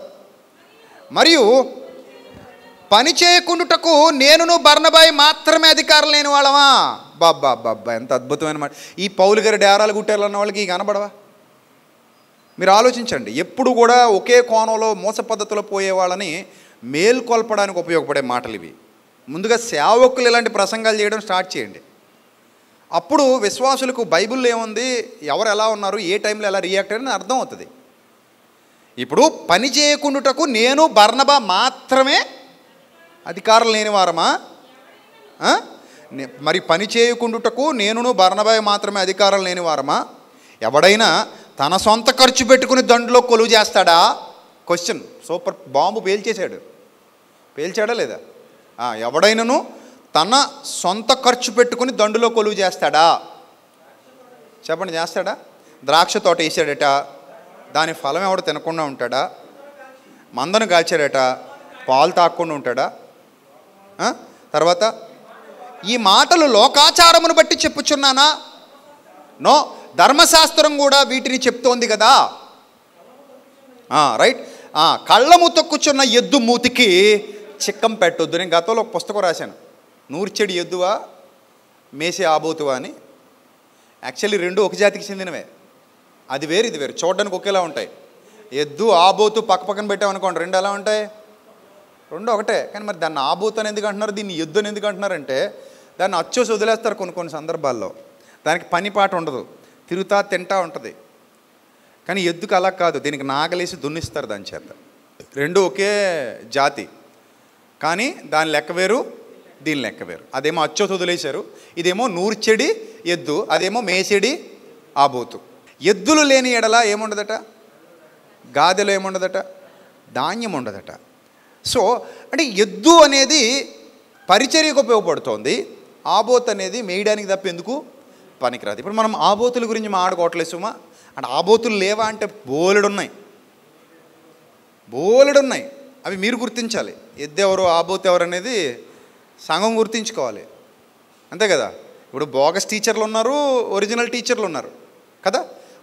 మరియు పని చేయకుండుటకు నేనును బర్ణబాయి మాత్రమే అధికారం లేని వాళ్ళమా బాబ్బా బాబ్బా ఎంత అద్భుతమైన మాట ఈ పౌలు గారి డేరాలు గుట్టారు అన్న వాళ్ళకి కనబడవా మీరు ఆలోచించండి ఎప్పుడు కూడా ఒకే కోణంలో మోస పద్ధతిలో పోయే వాళ్ళని మేల్కొల్పడానికి ఉపయోగపడే మాటలు ఇవి ముందుగా సేవకులు ఇలాంటి ప్రసంగాలు చేయడం స్టార్ట్ చేయండి అప్పుడు విశ్వాసులకు బైబుల్ ఏముంది ఎవరు ఎలా ఉన్నారు ఏ టైంలో ఎలా రియాక్ట్ అయ్యారని అర్థం అవుతుంది ఇప్పుడు పని చేయకుండాటకు నేను బర్ణబ మాత్రమే అధికారం లేని వారమా మరి పని చేయకుండుటకు నేను బర్ణబాయ్ మాత్రమే అధికారం లేని వారమా ఎవడైనా తన సొంత ఖర్చు పెట్టుకుని దండులో కొలువు చేస్తాడా క్వశ్చన్ సూపర్ బాంబు పేల్చేశాడు పేల్చాడా లేదా ఎవడైనాను తన సొంత ఖర్చు పెట్టుకుని దండులో కొలువు చేస్తాడా చెప్పండి చేస్తాడా ద్రాక్ష తోట వేసాడట దాని ఫలం ఎవడ తినకుండా ఉంటాడా మందను కాల్చాడట పాలు తాక్కుండా ఉంటాడా తర్వాత ఈ మాటలు లోకాచారమును బట్టి చెప్పుచున్నానా నో ధర్మశాస్త్రం కూడా వీటిని చెప్తోంది కదా రైట్ కళ్ళము తొక్కుచున్న ఎద్దు మూతికి చిక్కం పెట్టొద్దు నేను గతంలో ఒక పుస్తకం రాశాను నూర్చెడి ఎద్దువా మేసే ఆబోతువా అని యాక్చువల్లీ రెండు ఒక జాతికి చెందినవే అది వేరు ఇది వేరు చూడడానికి ఒకేలా ఉంటాయి ఎద్దు ఆబోతు పక్క పక్కన పెట్టామనుకోండి రెండు ఎలా ఉంటాయి రెండు ఒకటే కానీ మరి దాన్ని ఆబోతు అని ఎందుకు అంటున్నారు దీన్ని ఎద్దు అని ఎందుకు అంటున్నారంటే దాన్ని అచ్చోసి వదిలేస్తారు కొన్ని కొన్ని సందర్భాల్లో దానికి పని పాట ఉండదు తిరుగుతా తింటా ఉంటుంది కానీ ఎద్దుకు అలా కాదు దీనికి నాగలేసి దున్నిస్తారు దాని చేత రెండు ఒకే జాతి కానీ దాని లెక్క వేరు దీని లెక్క వేరు అదేమో అచ్చో వదిలేశారు ఇదేమో నూర్చెడి ఎద్దు అదేమో మేసెడి ఆబోతు ఎద్దులు లేని ఎడల ఏముండదట గాదెలో ఏముండదట ధాన్యం ఉండదట సో అంటే ఎద్దు అనేది పరిచర్యకు ఉపయోగపడుతోంది ఆబోత్ అనేది మేయడానికి తప్ప ఎందుకు పనికిరాదు ఇప్పుడు మనం ఆబోతుల గురించి మాట్లాడుకోవట్లేదు సుమా అంటే ఆబోతులు లేవా అంటే బోలెడున్నాయి బోలెడున్నాయి అవి మీరు గుర్తించాలి ఎద్దెవరు ఆబోతు ఎవరు అనేది సంఘం గుర్తించుకోవాలి అంతే కదా ఇప్పుడు బోగస్ టీచర్లు ఉన్నారు ఒరిజినల్ టీచర్లు ఉన్నారు కదా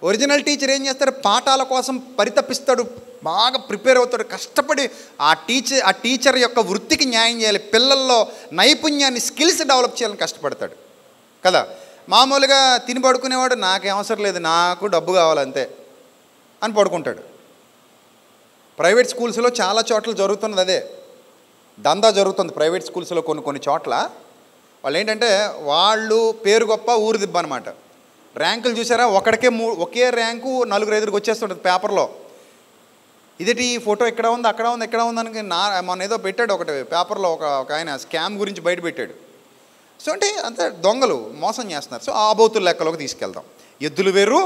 ఒరిజినల్ టీచర్ ఏం చేస్తారు పాఠాల కోసం పరితపిస్తాడు బాగా ప్రిపేర్ అవుతాడు కష్టపడి ఆ టీచర్ ఆ టీచర్ యొక్క వృత్తికి న్యాయం చేయాలి పిల్లల్లో నైపుణ్యాన్ని స్కిల్స్ డెవలప్ చేయాలని కష్టపడతాడు కదా మామూలుగా తిని పడుకునేవాడు నాకేం అవసరం లేదు నాకు డబ్బు కావాలంతే అని పడుకుంటాడు ప్రైవేట్ స్కూల్స్లో చాలా చోట్ల జరుగుతున్నది అదే దందా జరుగుతుంది ప్రైవేట్ స్కూల్స్లో కొన్ని కొన్ని చోట్ల వాళ్ళు ఏంటంటే వాళ్ళు పేరు గొప్ప ఊరు దిబ్బ అనమాట ర్యాంకులు చూసారా ఒకడికే మూ ఒకే ర్యాంకు నలుగురు ఐదుగురికి వచ్చేస్తుంటుంది పేపర్లో ఇదేటి ఈ ఫోటో ఇక్కడ ఉంది అక్కడ ఉంది ఇక్కడ ఉంది అని నా మొన్న ఏదో పెట్టాడు ఒకటి పేపర్లో ఒక ఒక ఆయన స్కామ్ గురించి బయట పెట్టాడు సో అంటే అంత దొంగలు మోసం చేస్తున్నారు సో ఆ బోతుల లెక్కలోకి తీసుకెళ్దాం ఎద్దులు వేరు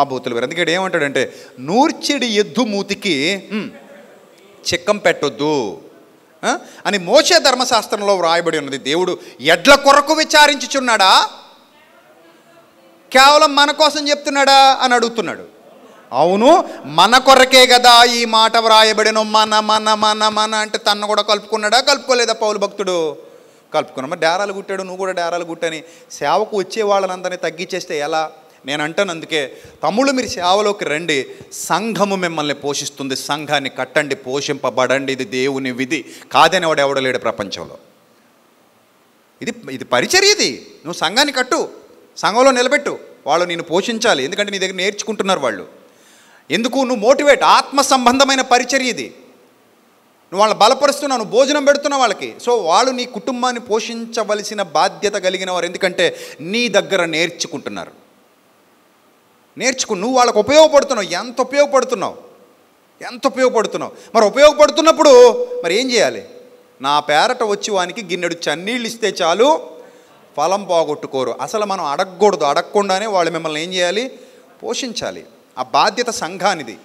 ఆ బోతులు వేరు అందుకే ఏమంటాడంటే నూర్చెడి ఎద్దు మూతికి చిక్కం పెట్టొద్దు అని మోసే ధర్మశాస్త్రంలో వ్రాయబడి ఉన్నది దేవుడు ఎడ్ల కొరకు విచారించుచున్నాడా కేవలం మన కోసం చెప్తున్నాడా అని అడుగుతున్నాడు అవును మన కొరకే కదా ఈ మాట వ్రాయబడిన మన మన మన మన అంటే తన్ను కూడా కలుపుకున్నాడా కలుపుకోలేదా పౌలు భక్తుడు కలుపుకున్నాం మరి డేరాలు కుట్టాడు నువ్వు కూడా డేరాలు కుట్టని సేవకు వచ్చే వాళ్ళనందరినీ తగ్గించేస్తే ఎలా నేను అంటాను అందుకే తమ్ముళ్ళు మీరు సేవలోకి రండి సంఘము మిమ్మల్ని పోషిస్తుంది సంఘాన్ని కట్టండి పోషింపబడండి ఇది దేవుని విధి కాదని వాడు లేడు ప్రపంచంలో ఇది ఇది పరిచర్య ఇది నువ్వు సంఘాన్ని కట్టు సంఘంలో నిలబెట్టు వాళ్ళు నేను పోషించాలి ఎందుకంటే నీ దగ్గర నేర్చుకుంటున్నారు వాళ్ళు ఎందుకు నువ్వు మోటివేట్ ఆత్మ సంబంధమైన పరిచర్య ఇది నువ్వు వాళ్ళు బలపరుస్తున్నావు నువ్వు భోజనం పెడుతున్నావు వాళ్ళకి సో వాళ్ళు నీ కుటుంబాన్ని పోషించవలసిన బాధ్యత కలిగిన వారు ఎందుకంటే నీ దగ్గర నేర్చుకుంటున్నారు నేర్చుకు నువ్వు వాళ్ళకు ఉపయోగపడుతున్నావు ఎంత ఉపయోగపడుతున్నావు ఎంత ఉపయోగపడుతున్నావు మరి ఉపయోగపడుతున్నప్పుడు మరి ఏం చేయాలి నా పేరట వచ్చి వానికి గిన్నెడు చన్నీళ్ళు ఇస్తే చాలు ఫలం పోగొట్టుకోరు అసలు మనం అడగకూడదు అడగకుండానే వాళ్ళు మిమ్మల్ని ఏం చేయాలి పోషించాలి ఆ బాధ్యత సంఘానిది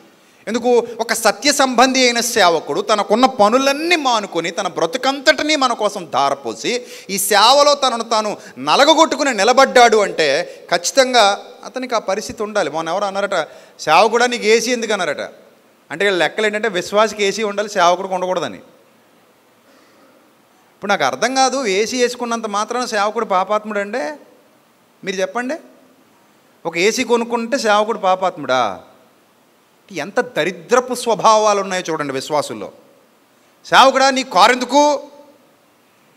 ఎందుకు ఒక సత్య సంబంధి అయిన సేవకుడు తనకున్న పనులన్నీ మానుకొని తన బ్రతుకంతటిని మన కోసం ధారపోసి ఈ సేవలో తనను తాను నలగగొట్టుకుని నిలబడ్డాడు అంటే ఖచ్చితంగా అతనికి ఆ పరిస్థితి ఉండాలి మొన్న ఎవరు అన్నారట సేవకుడా నీకు ఏసీ ఎందుకు అన్నారట అంటే లెక్కలు ఏంటంటే విశ్వాసకి ఏసీ ఉండాలి సేవకుడికి ఉండకూడదని ఇప్పుడు నాకు అర్థం కాదు ఏసీ వేసుకున్నంత మాత్రం సేవకుడు పాపాత్ముడు అంటే మీరు చెప్పండి ఒక ఏసీ కొనుక్కుంటే సేవకుడు పాపాత్ముడా ఎంత దరిద్రపు స్వభావాలు ఉన్నాయో చూడండి విశ్వాసుల్లో సేవకుడా నీ కారు ఎందుకు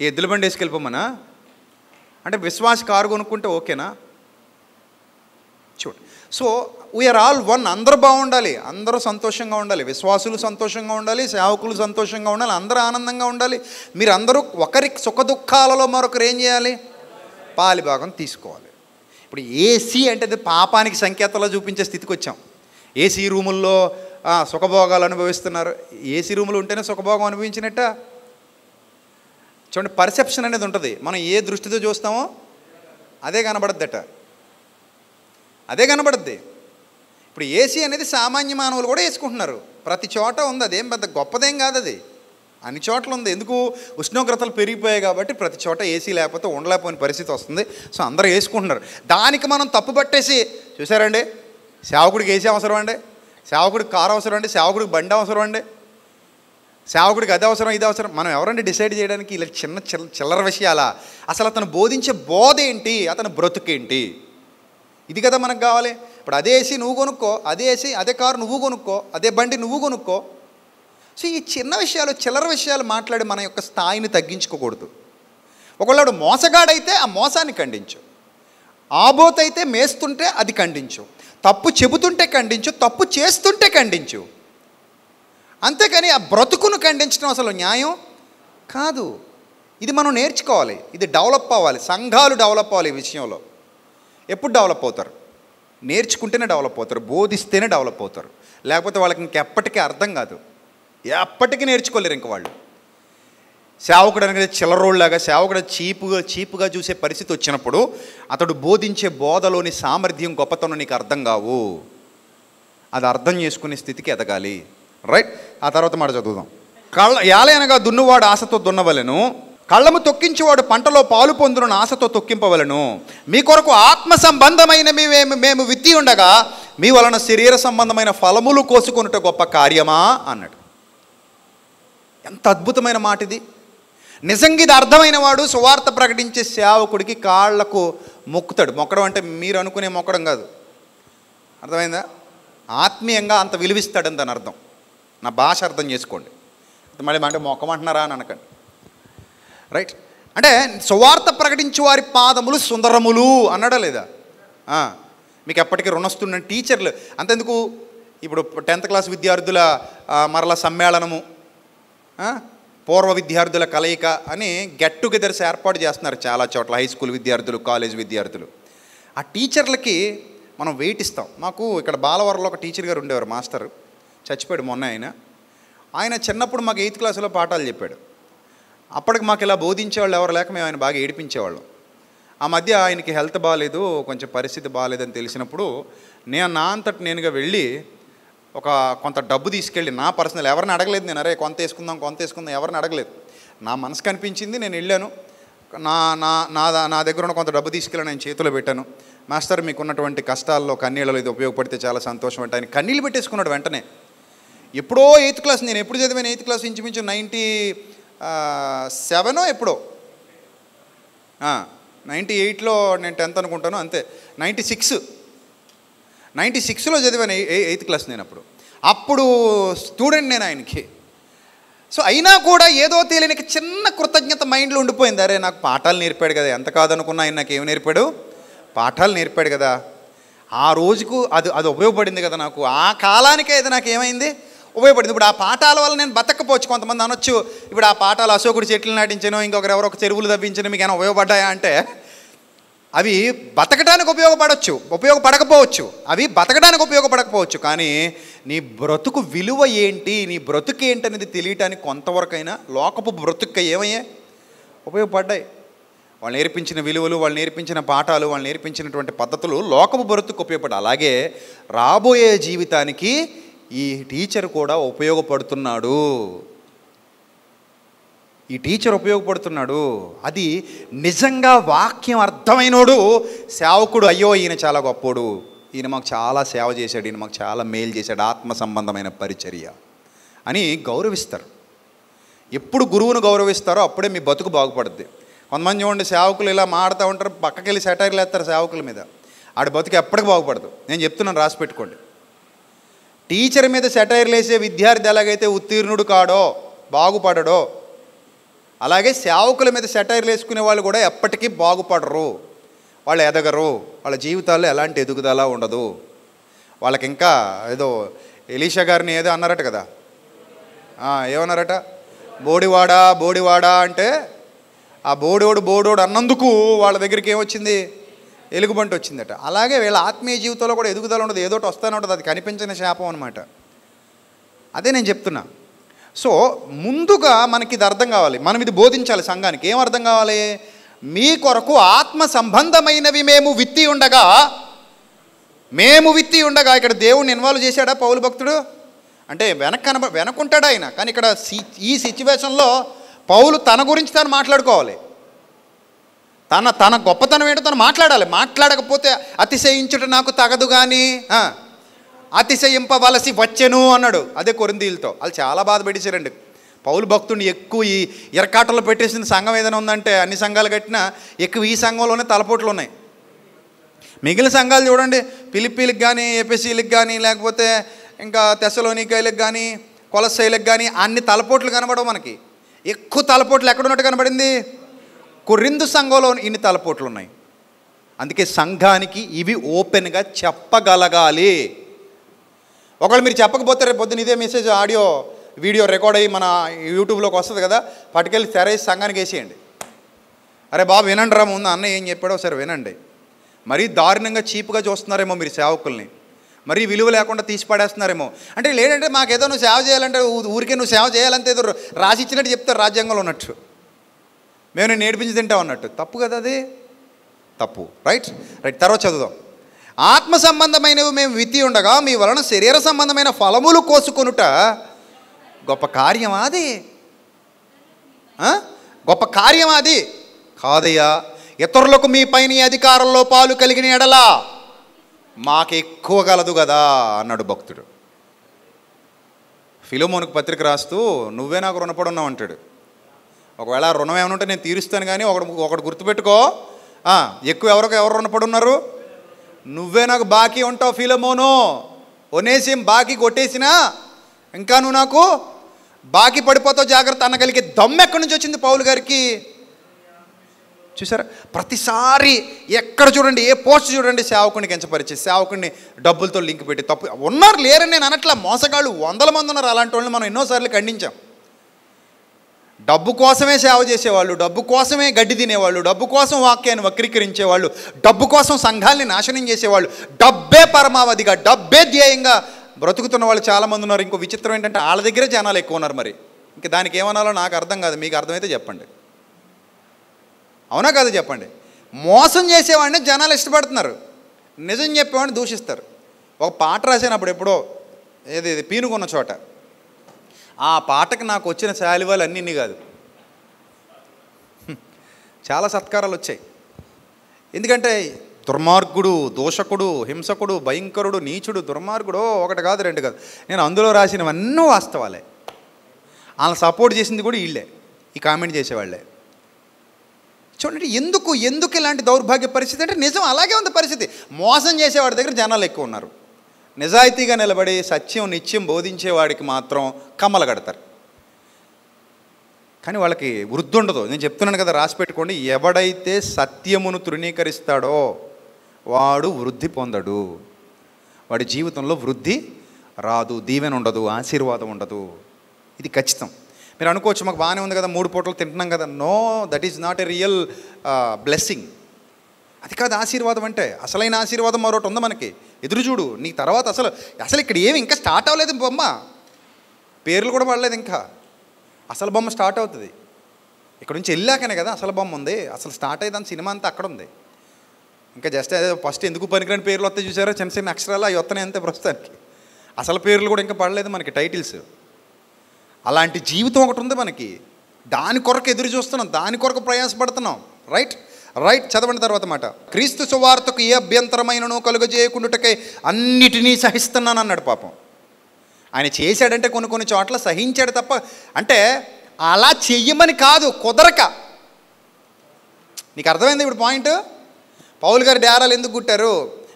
ఎద్దుల బండి వేసుకెళ్ళిపోమనా అంటే విశ్వాస కారు కొనుక్కుంటే ఓకేనా చూడు సో వీఆర్ ఆల్ వన్ అందరూ బాగుండాలి అందరూ సంతోషంగా ఉండాలి విశ్వాసులు సంతోషంగా ఉండాలి సేవకులు సంతోషంగా ఉండాలి అందరూ ఆనందంగా ఉండాలి మీరు అందరూ ఒకరి దుఃఖాలలో మరొకరు ఏం చేయాలి పాలిభాగం తీసుకోవాలి ఇప్పుడు ఏసీ అంటే పాపానికి సంకేతంలో చూపించే స్థితికి వచ్చాం ఏసీ రూముల్లో సుఖభోగాలు అనుభవిస్తున్నారు ఏసీ రూములు ఉంటేనే సుఖభోగం అనుభవించినట్ట చూడండి పర్సెప్షన్ అనేది ఉంటుంది మనం ఏ దృష్టితో చూస్తామో అదే కనబడద్దట అదే కనబడద్ది ఇప్పుడు ఏసీ అనేది సామాన్య మానవులు కూడా వేసుకుంటున్నారు ప్రతి చోట ఉంది అదేం పెద్ద గొప్పదేం కాదు అది అన్ని చోట్ల ఉంది ఎందుకు ఉష్ణోగ్రతలు పెరిగిపోయాయి కాబట్టి ప్రతి చోట ఏసీ లేకపోతే ఉండలేకపోయిన పరిస్థితి వస్తుంది సో అందరూ వేసుకుంటున్నారు దానికి మనం తప్పు పట్టేసి చూసారండి సేవకుడికి ఏసీ అవసరం అండి సేవకుడికి కారు అవసరం అండి సేవకుడికి బండి అవసరం అండి సేవకుడికి అది అవసరం ఇది అవసరం మనం ఎవరండి డిసైడ్ చేయడానికి ఇలా చిన్న చిల్ల చిల్లర విషయాలా అసలు అతను బోధించే బోధ ఏంటి అతను బ్రతుకేంటి ఇది కదా మనకు కావాలి ఇప్పుడు అదే ఏసీ నువ్వు కొనుక్కో అదే ఏసీ అదే కారు నువ్వు కొనుక్కో అదే బండి నువ్వు కొనుక్కో సో ఈ చిన్న విషయాలు చిల్లర విషయాలు మాట్లాడి మన యొక్క స్థాయిని తగ్గించుకోకూడదు ఒకళ్ళు మోసగాడైతే ఆ మోసాన్ని ఖండించు ఆబోతైతే మేస్తుంటే అది ఖండించు తప్పు చెబుతుంటే ఖండించు తప్పు చేస్తుంటే ఖండించు అంతేకాని ఆ బ్రతుకును ఖండించడం అసలు న్యాయం కాదు ఇది మనం నేర్చుకోవాలి ఇది డెవలప్ అవ్వాలి సంఘాలు డెవలప్ అవ్వాలి ఈ విషయంలో ఎప్పుడు డెవలప్ అవుతారు నేర్చుకుంటేనే డెవలప్ అవుతారు బోధిస్తేనే డెవలప్ అవుతారు లేకపోతే వాళ్ళకి ఇంకెప్పటికీ అర్థం కాదు ఎప్పటికీ నేర్చుకోలేరు ఇంక వాళ్ళు సేవకుడు అనేది చిల్లరోళ్ళలాగా సేవకుడు చీపుగా చీపుగా చూసే పరిస్థితి వచ్చినప్పుడు అతడు బోధించే బోధలోని సామర్థ్యం గొప్పతనం నీకు అర్థం కావు అది అర్థం చేసుకునే స్థితికి ఎదగాలి రైట్ ఆ తర్వాత మాట చదువుదాం కళ్ళ అనగా దున్నువాడు ఆశతో దున్నవలను కళ్ళము తొక్కించేవాడు పంటలో పాలు పొందును ఆశతో తొక్కింపవలను మీ కొరకు ఆత్మ సంబంధమైన మేము మేము విత్తి ఉండగా మీ వలన శరీర సంబంధమైన ఫలములు కోసుకొనుట గొప్ప కార్యమా అన్నాడు ఎంత అద్భుతమైన మాట ఇది నిజంగా ఇది అర్థమైన వాడు సువార్త ప్రకటించే సేవకుడికి కాళ్లకు మొక్కుతాడు మొక్కడం అంటే మీరు అనుకునే మొక్కడం కాదు అర్థమైందా ఆత్మీయంగా అంత విలువిస్తాడని దాని అర్థం నా భాష అర్థం చేసుకోండి మళ్ళీ అంటే మొక్కమంటున్నారా అని అనకండి రైట్ అంటే సువార్త ప్రకటించే వారి పాదములు సుందరములు అన్నాడా లేదా మీకు ఎప్పటికీ రుణస్తున్న టీచర్లు అంతెందుకు ఇప్పుడు టెన్త్ క్లాస్ విద్యార్థుల మరల సమ్మేళనము పూర్వ విద్యార్థుల కలయిక అని గెట్ టుగెదర్స్ ఏర్పాటు చేస్తున్నారు చాలా చోట్ల హై స్కూల్ విద్యార్థులు కాలేజ్ విద్యార్థులు ఆ టీచర్లకి మనం వెయిట్ ఇస్తాం మాకు ఇక్కడ బాలవరంలో ఒక టీచర్ గారు ఉండేవారు మాస్టర్ చచ్చిపోయాడు మొన్న ఆయన ఆయన చిన్నప్పుడు మాకు ఎయిత్ క్లాసులో పాఠాలు చెప్పాడు అప్పటికి మాకు ఇలా బోధించేవాళ్ళు ఎవరు లేక మేము ఆయన బాగా ఏడిపించేవాళ్ళం ఆ మధ్య ఆయనకి హెల్త్ బాగాలేదు కొంచెం పరిస్థితి బాగాలేదని తెలిసినప్పుడు నేను నా అంతటి నేనుగా వెళ్ళి ఒక కొంత డబ్బు తీసుకెళ్ళి నా పర్సనల్ ఎవరిని అడగలేదు నేను అరే కొంత వేసుకుందాం కొంత వేసుకుందాం ఎవరిని అడగలేదు నా మనసు కనిపించింది నేను వెళ్ళాను నా నా నా నా దగ్గర ఉన్న కొంత డబ్బు తీసుకెళ్ళి నేను చేతిలో పెట్టాను మాస్టర్ మీకున్నటువంటి కష్టాల్లో కన్నీళ్ళలో ఇది ఉపయోగపడితే చాలా సంతోషం అంటే ఆయన కన్నీళ్ళు పెట్టేసుకున్నాడు వెంటనే ఎప్పుడో ఎయిత్ క్లాస్ నేను ఎప్పుడు చదివాను ఎయిత్ క్లాస్ ఇంచుమించు నైంటీ సెవెనో ఎప్పుడో నైంటీ ఎయిట్లో నేను టెన్త్ అనుకుంటాను అంతే నైంటీ సిక్స్ నైంటీ సిక్స్లో చదివాను ఎయిత్ క్లాస్ నేను అప్పుడు అప్పుడు స్టూడెంట్ నేను ఆయనకి సో అయినా కూడా ఏదో తెలియని చిన్న కృతజ్ఞత మైండ్లో ఉండిపోయింది అరే నాకు పాఠాలు నేర్పాడు కదా ఎంత కాదనుకున్నా ఆయన నాకు ఏమి నేర్పాడు పాఠాలు నేర్పాడు కదా ఆ రోజుకు అది అది ఉపయోగపడింది కదా నాకు ఆ కాలానికే అయితే నాకు ఏమైంది ఉపయోగపడింది ఇప్పుడు ఆ పాఠాల వల్ల నేను బతకపోవచ్చు కొంతమంది అనొచ్చు ఇప్పుడు ఆ పాఠాలు అశోకుడు చెట్లు నాటించను ఇంకొకరు ఎవరో ఒక చెరువులు తవ్వించాను మీకు ఏమైనా ఉపయోగపడ్డాయా అంటే అవి బతకడానికి ఉపయోగపడవచ్చు ఉపయోగపడకపోవచ్చు అవి బతకడానికి ఉపయోగపడకపోవచ్చు కానీ నీ బ్రతుకు విలువ ఏంటి నీ బ్రతుకు ఏంటనేది తెలియటానికి కొంతవరకైనా లోకపు బ్రతుకు ఏమయ్యాయి ఉపయోగపడ్డాయి వాళ్ళు నేర్పించిన విలువలు వాళ్ళు నేర్పించిన పాఠాలు వాళ్ళు నేర్పించినటువంటి పద్ధతులు లోకపు బ్రతుకు ఉపయోగపడ్డాయి అలాగే రాబోయే జీవితానికి ఈ టీచర్ కూడా ఉపయోగపడుతున్నాడు ఈ టీచర్ ఉపయోగపడుతున్నాడు అది నిజంగా వాక్యం అర్థమైనోడు సేవకుడు అయ్యో ఈయన చాలా గొప్పోడు ఈయన మాకు చాలా సేవ చేశాడు ఈయన మాకు చాలా మేలు చేశాడు ఆత్మ సంబంధమైన పరిచర్య అని గౌరవిస్తారు ఎప్పుడు గురువును గౌరవిస్తారో అప్పుడే మీ బతుకు బాగుపడుద్ది కొంతమంది చూడండి సేవకులు ఇలా మాడుతూ ఉంటారు పక్కకి వెళ్ళి సెటైర్లు వేస్తారు సేవకుల మీద ఆడ బతుకు ఎప్పటికి బాగుపడదు నేను చెప్తున్నాను రాసి పెట్టుకోండి టీచర్ మీద సెటైర్లు వేసే విద్యార్థి ఎలాగైతే ఉత్తీర్ణుడు కాడో బాగుపడడో అలాగే సేవకుల మీద సెటైర్లు వేసుకునే వాళ్ళు కూడా ఎప్పటికీ బాగుపడరు వాళ్ళు ఎదగరు వాళ్ళ జీవితాల్లో ఎలాంటి ఎదుగుదల ఉండదు వాళ్ళకి ఇంకా ఏదో ఎలీషా గారిని ఏదో అన్నారట కదా ఏమన్నారట బోడివాడా బోడివాడా అంటే ఆ బోడోడు బోడోడు అన్నందుకు వాళ్ళ దగ్గరికి ఏమొచ్చింది ఎలుగుబంటి వచ్చిందట అలాగే వీళ్ళ ఆత్మీయ జీవితంలో కూడా ఎదుగుదల ఉండదు ఏదోటి వస్తూనే ఉంటుంది అది కనిపించిన శాపం అనమాట అదే నేను చెప్తున్నా సో ముందుగా మనకి ఇది అర్థం కావాలి మనం ఇది బోధించాలి సంఘానికి ఏం అర్థం కావాలి మీ కొరకు ఆత్మ సంబంధమైనవి మేము విత్తి ఉండగా మేము విత్తి ఉండగా ఇక్కడ దేవుణ్ణి ఇన్వాల్వ్ చేశాడా పౌలు భక్తుడు అంటే వెనక కనబ వెనకుంటాడు ఆయన కానీ ఇక్కడ ఈ సిచ్యువేషన్లో పౌలు తన గురించి తను మాట్లాడుకోవాలి తన తన గొప్పతనం ఏంటో తను మాట్లాడాలి మాట్లాడకపోతే అతిశయించుట నాకు తగదు కానీ అతిశయింపవలసి వచ్చెను అన్నాడు అదే కొరిందీలతో వాళ్ళు చాలా బాధ పౌలు భక్తుడిని ఎక్కువ ఈ ఇరకాటలో పెట్టేసిన సంఘం ఏదైనా ఉందంటే అన్ని సంఘాలు కట్టినా ఎక్కువ ఈ సంఘంలోనే తలపోట్లు ఉన్నాయి మిగిలిన సంఘాలు చూడండి పిలిపీలకు కానీ ఏపీసీలకు కానీ లేకపోతే ఇంకా తెసలోనికాయలకు కానీ కొలసైలకు కానీ అన్ని తలపోట్లు కనబడవు మనకి ఎక్కువ తలపోట్లు ఎక్కడున్నట్టు కనబడింది కొరిందు సంఘంలో ఇన్ని తలపోట్లు ఉన్నాయి అందుకే సంఘానికి ఇవి ఓపెన్గా చెప్పగలగాలి ఒకవేళ మీరు చెప్పకపోతే రేపు పొద్దున్న ఇదే మెసేజ్ ఆడియో వీడియో రికార్డ్ అయ్యి మన యూట్యూబ్లోకి వస్తుంది కదా పట్టుకెళ్ళి తెరేసి సంఘానికి వేసేయండి అరే బాబు వినండి రా ముందు అన్న ఏం చెప్పాడో సరే వినండి మరీ దారుణంగా చీప్గా చూస్తున్నారేమో మీరు సేవకుల్ని మరీ విలువ లేకుండా తీసి పడేస్తున్నారేమో అంటే లేదంటే మాకేదో నువ్వు సేవ చేయాలంటే ఊరికే నువ్వు సేవ చేయాలంటే ఏదో రాసిచ్చినట్టు చెప్తారు రాజ్యాంగంలో ఉన్నట్టు మేము నేను నేర్పించి తింటాం అన్నట్టు తప్పు కదా అది తప్పు రైట్ రైట్ తర్వాత చదువుదాం ఆత్మ సంబంధమైనవి మేము విత్తి ఉండగా మీ వలన శరీర సంబంధమైన ఫలములు కోసుకొనుట గొప్ప కార్యమా అది గొప్ప కార్యమా అది కాదయ్యా ఇతరులకు మీ పైన అధికారంలో పాలు కలిగిన ఎడలా మాకు ఎక్కువ కలదు కదా అన్నాడు భక్తుడు ఫిలోమోనికి పత్రిక రాస్తూ నువ్వే నాకు రుణపడి ఉన్నావు అంటాడు ఒకవేళ రుణం ఏమైనా ఉంటే నేను తీరుస్తాను కానీ ఒకడు ఒకటి గుర్తుపెట్టుకో ఎక్కువ ఎవరికి ఎవరు రుణపడి ఉన్నారు నువ్వే నాకు బాకీ ఉంటావు ఫిలమోను ఒనేసిం బాకీ కొట్టేసినా ఇంకా నువ్వు నాకు బాకీ పడిపోతావు జాగ్రత్త అనగలిగే దమ్ ఎక్కడి నుంచి వచ్చింది పౌలు గారికి చూసారా ప్రతిసారి ఎక్కడ చూడండి ఏ పోస్ట్ చూడండి సేవకుని కించపరిచి సేవకుడిని డబ్బులతో లింక్ పెట్టి తప్పు ఉన్నారు లేరని నేను అనట్లా మోసగాళ్ళు వందల మంది ఉన్నారు అలాంటి వాళ్ళని మనం ఎన్నోసార్లు ఖండించాం డబ్బు కోసమే సేవ చేసేవాళ్ళు డబ్బు కోసమే గడ్డి తినేవాళ్ళు డబ్బు కోసం వాక్యాన్ని వక్రీకరించేవాళ్ళు డబ్బు కోసం సంఘాల్ని నాశనం చేసేవాళ్ళు డబ్బే పరమావధిగా డబ్బే ధ్యేయంగా బ్రతుకుతున్న వాళ్ళు చాలామంది ఉన్నారు ఇంకో విచిత్రం ఏంటంటే వాళ్ళ దగ్గరే జనాలు ఎక్కువ ఉన్నారు మరి ఇంక దానికి ఏమనాలో నాకు అర్థం కాదు మీకు అర్థమైతే చెప్పండి అవునా కాదు చెప్పండి మోసం చేసేవాడిని జనాలు ఇష్టపడుతున్నారు నిజం చెప్పేవాడిని దూషిస్తారు ఒక పాట రాసినప్పుడు ఎప్పుడో ఏది పీనుకున్న చోట ఆ పాటకు నాకు వచ్చిన శాలివాలు ఇన్ని కాదు చాలా సత్కారాలు వచ్చాయి ఎందుకంటే దుర్మార్గుడు దోషకుడు హింసకుడు భయంకరుడు నీచుడు దుర్మార్గుడు ఒకటి కాదు రెండు కాదు నేను అందులో రాసినవన్నీ వాస్తవాలే వాళ్ళని సపోర్ట్ చేసింది కూడా వీళ్ళే ఈ కామెంట్ చేసేవాళ్ళే చూడండి ఎందుకు ఎందుకు ఇలాంటి దౌర్భాగ్య పరిస్థితి అంటే నిజం అలాగే ఉంది పరిస్థితి మోసం చేసేవాడి దగ్గర జనాలు ఎక్కువ ఉన్నారు నిజాయితీగా నిలబడి సత్యం నిత్యం బోధించేవాడికి మాత్రం కమ్మలు కడతారు కానీ వాళ్ళకి వృద్ధి ఉండదు నేను చెప్తున్నాను కదా రాసి పెట్టుకోండి ఎవడైతే సత్యమును తృణీకరిస్తాడో వాడు వృద్ధి పొందడు వాడి జీవితంలో వృద్ధి రాదు దీవెన ఉండదు ఆశీర్వాదం ఉండదు ఇది ఖచ్చితం మీరు అనుకోవచ్చు మాకు బాగానే ఉంది కదా మూడు పూటలు తింటున్నాం కదా no that is not a real blessing అది కాదు ఆశీర్వాదం అంటే అసలైన ఆశీర్వాదం మరొకటి ఉందా మనకి ఎదురు చూడు నీ తర్వాత అసలు అసలు ఇక్కడ ఏమి ఇంకా స్టార్ట్ అవ్వలేదు బొమ్మ పేర్లు కూడా పడలేదు ఇంకా అసలు బొమ్మ స్టార్ట్ అవుతుంది ఇక్కడ నుంచి వెళ్ళాకనే కదా అసలు బొమ్మ ఉంది అసలు స్టార్ట్ అయ్యేదాని సినిమా అంతా అక్కడ ఉంది ఇంకా జస్ట్ అదే ఫస్ట్ ఎందుకు పనికిరాని పేర్లు వస్తే చూసారో చిన్న చిన్న అక్షరాలు అవి వస్తాయి అంతే ప్రస్తుతానికి అసలు పేర్లు కూడా ఇంకా పడలేదు మనకి టైటిల్స్ అలాంటి జీవితం ఒకటి ఉంది మనకి దాని కొరకు ఎదురు చూస్తున్నాం దాని కొరకు ప్రయాసపడుతున్నాం రైట్ రైట్ చదవండి తర్వాత మాట క్రీస్తు సువార్తకు ఏ అభ్యంతరమైనను కలుగజేయకుండాటకై అన్నిటినీ సహిస్తున్నాను అన్నాడు పాపం ఆయన చేశాడంటే కొన్ని కొన్ని చోట్ల సహించాడు తప్ప అంటే అలా చెయ్యమని కాదు కుదరక నీకు అర్థమైంది ఇప్పుడు పాయింట్ పౌల్ గారి డేరాలు ఎందుకు కుట్టారు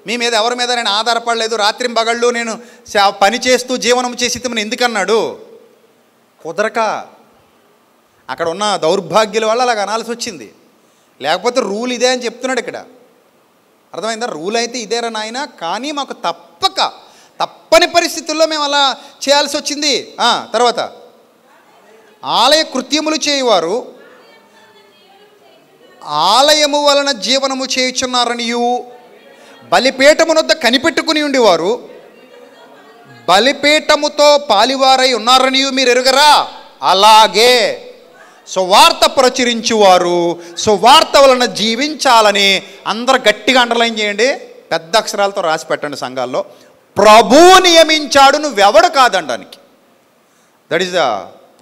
మీ మీద ఎవరి మీద నేను ఆధారపడలేదు రాత్రి పగళ్ళు నేను పని చేస్తూ జీవనం చేసి తమని ఎందుకన్నాడు కుదరక అక్కడ ఉన్న దౌర్భాగ్యుల వల్ల అలాగ అనాల్సి వచ్చింది లేకపోతే రూల్ ఇదే అని చెప్తున్నాడు ఇక్కడ అర్థమైందా రూల్ అయితే ఇదేరా నాయన కానీ మాకు తప్పక తప్పని పరిస్థితుల్లో మేము అలా చేయాల్సి వచ్చింది తర్వాత ఆలయ కృత్యములు చేయువారు ఆలయము వలన జీవనము చేయుచున్నారనియు బలిపీఠమునొద్ద కనిపెట్టుకుని ఉండేవారు బలిపీఠముతో పాలివారై ఉన్నారనియు మీరు ఎరుగరా అలాగే సువార్త ప్రచురించువారు సువార్త వలన జీవించాలని అందరు గట్టిగా అండర్లైన్ చేయండి పెద్ద అక్షరాలతో రాసి పెట్టండి సంఘాల్లో ప్రభు నియమించాడు ఎవడు కాదనడానికి that is the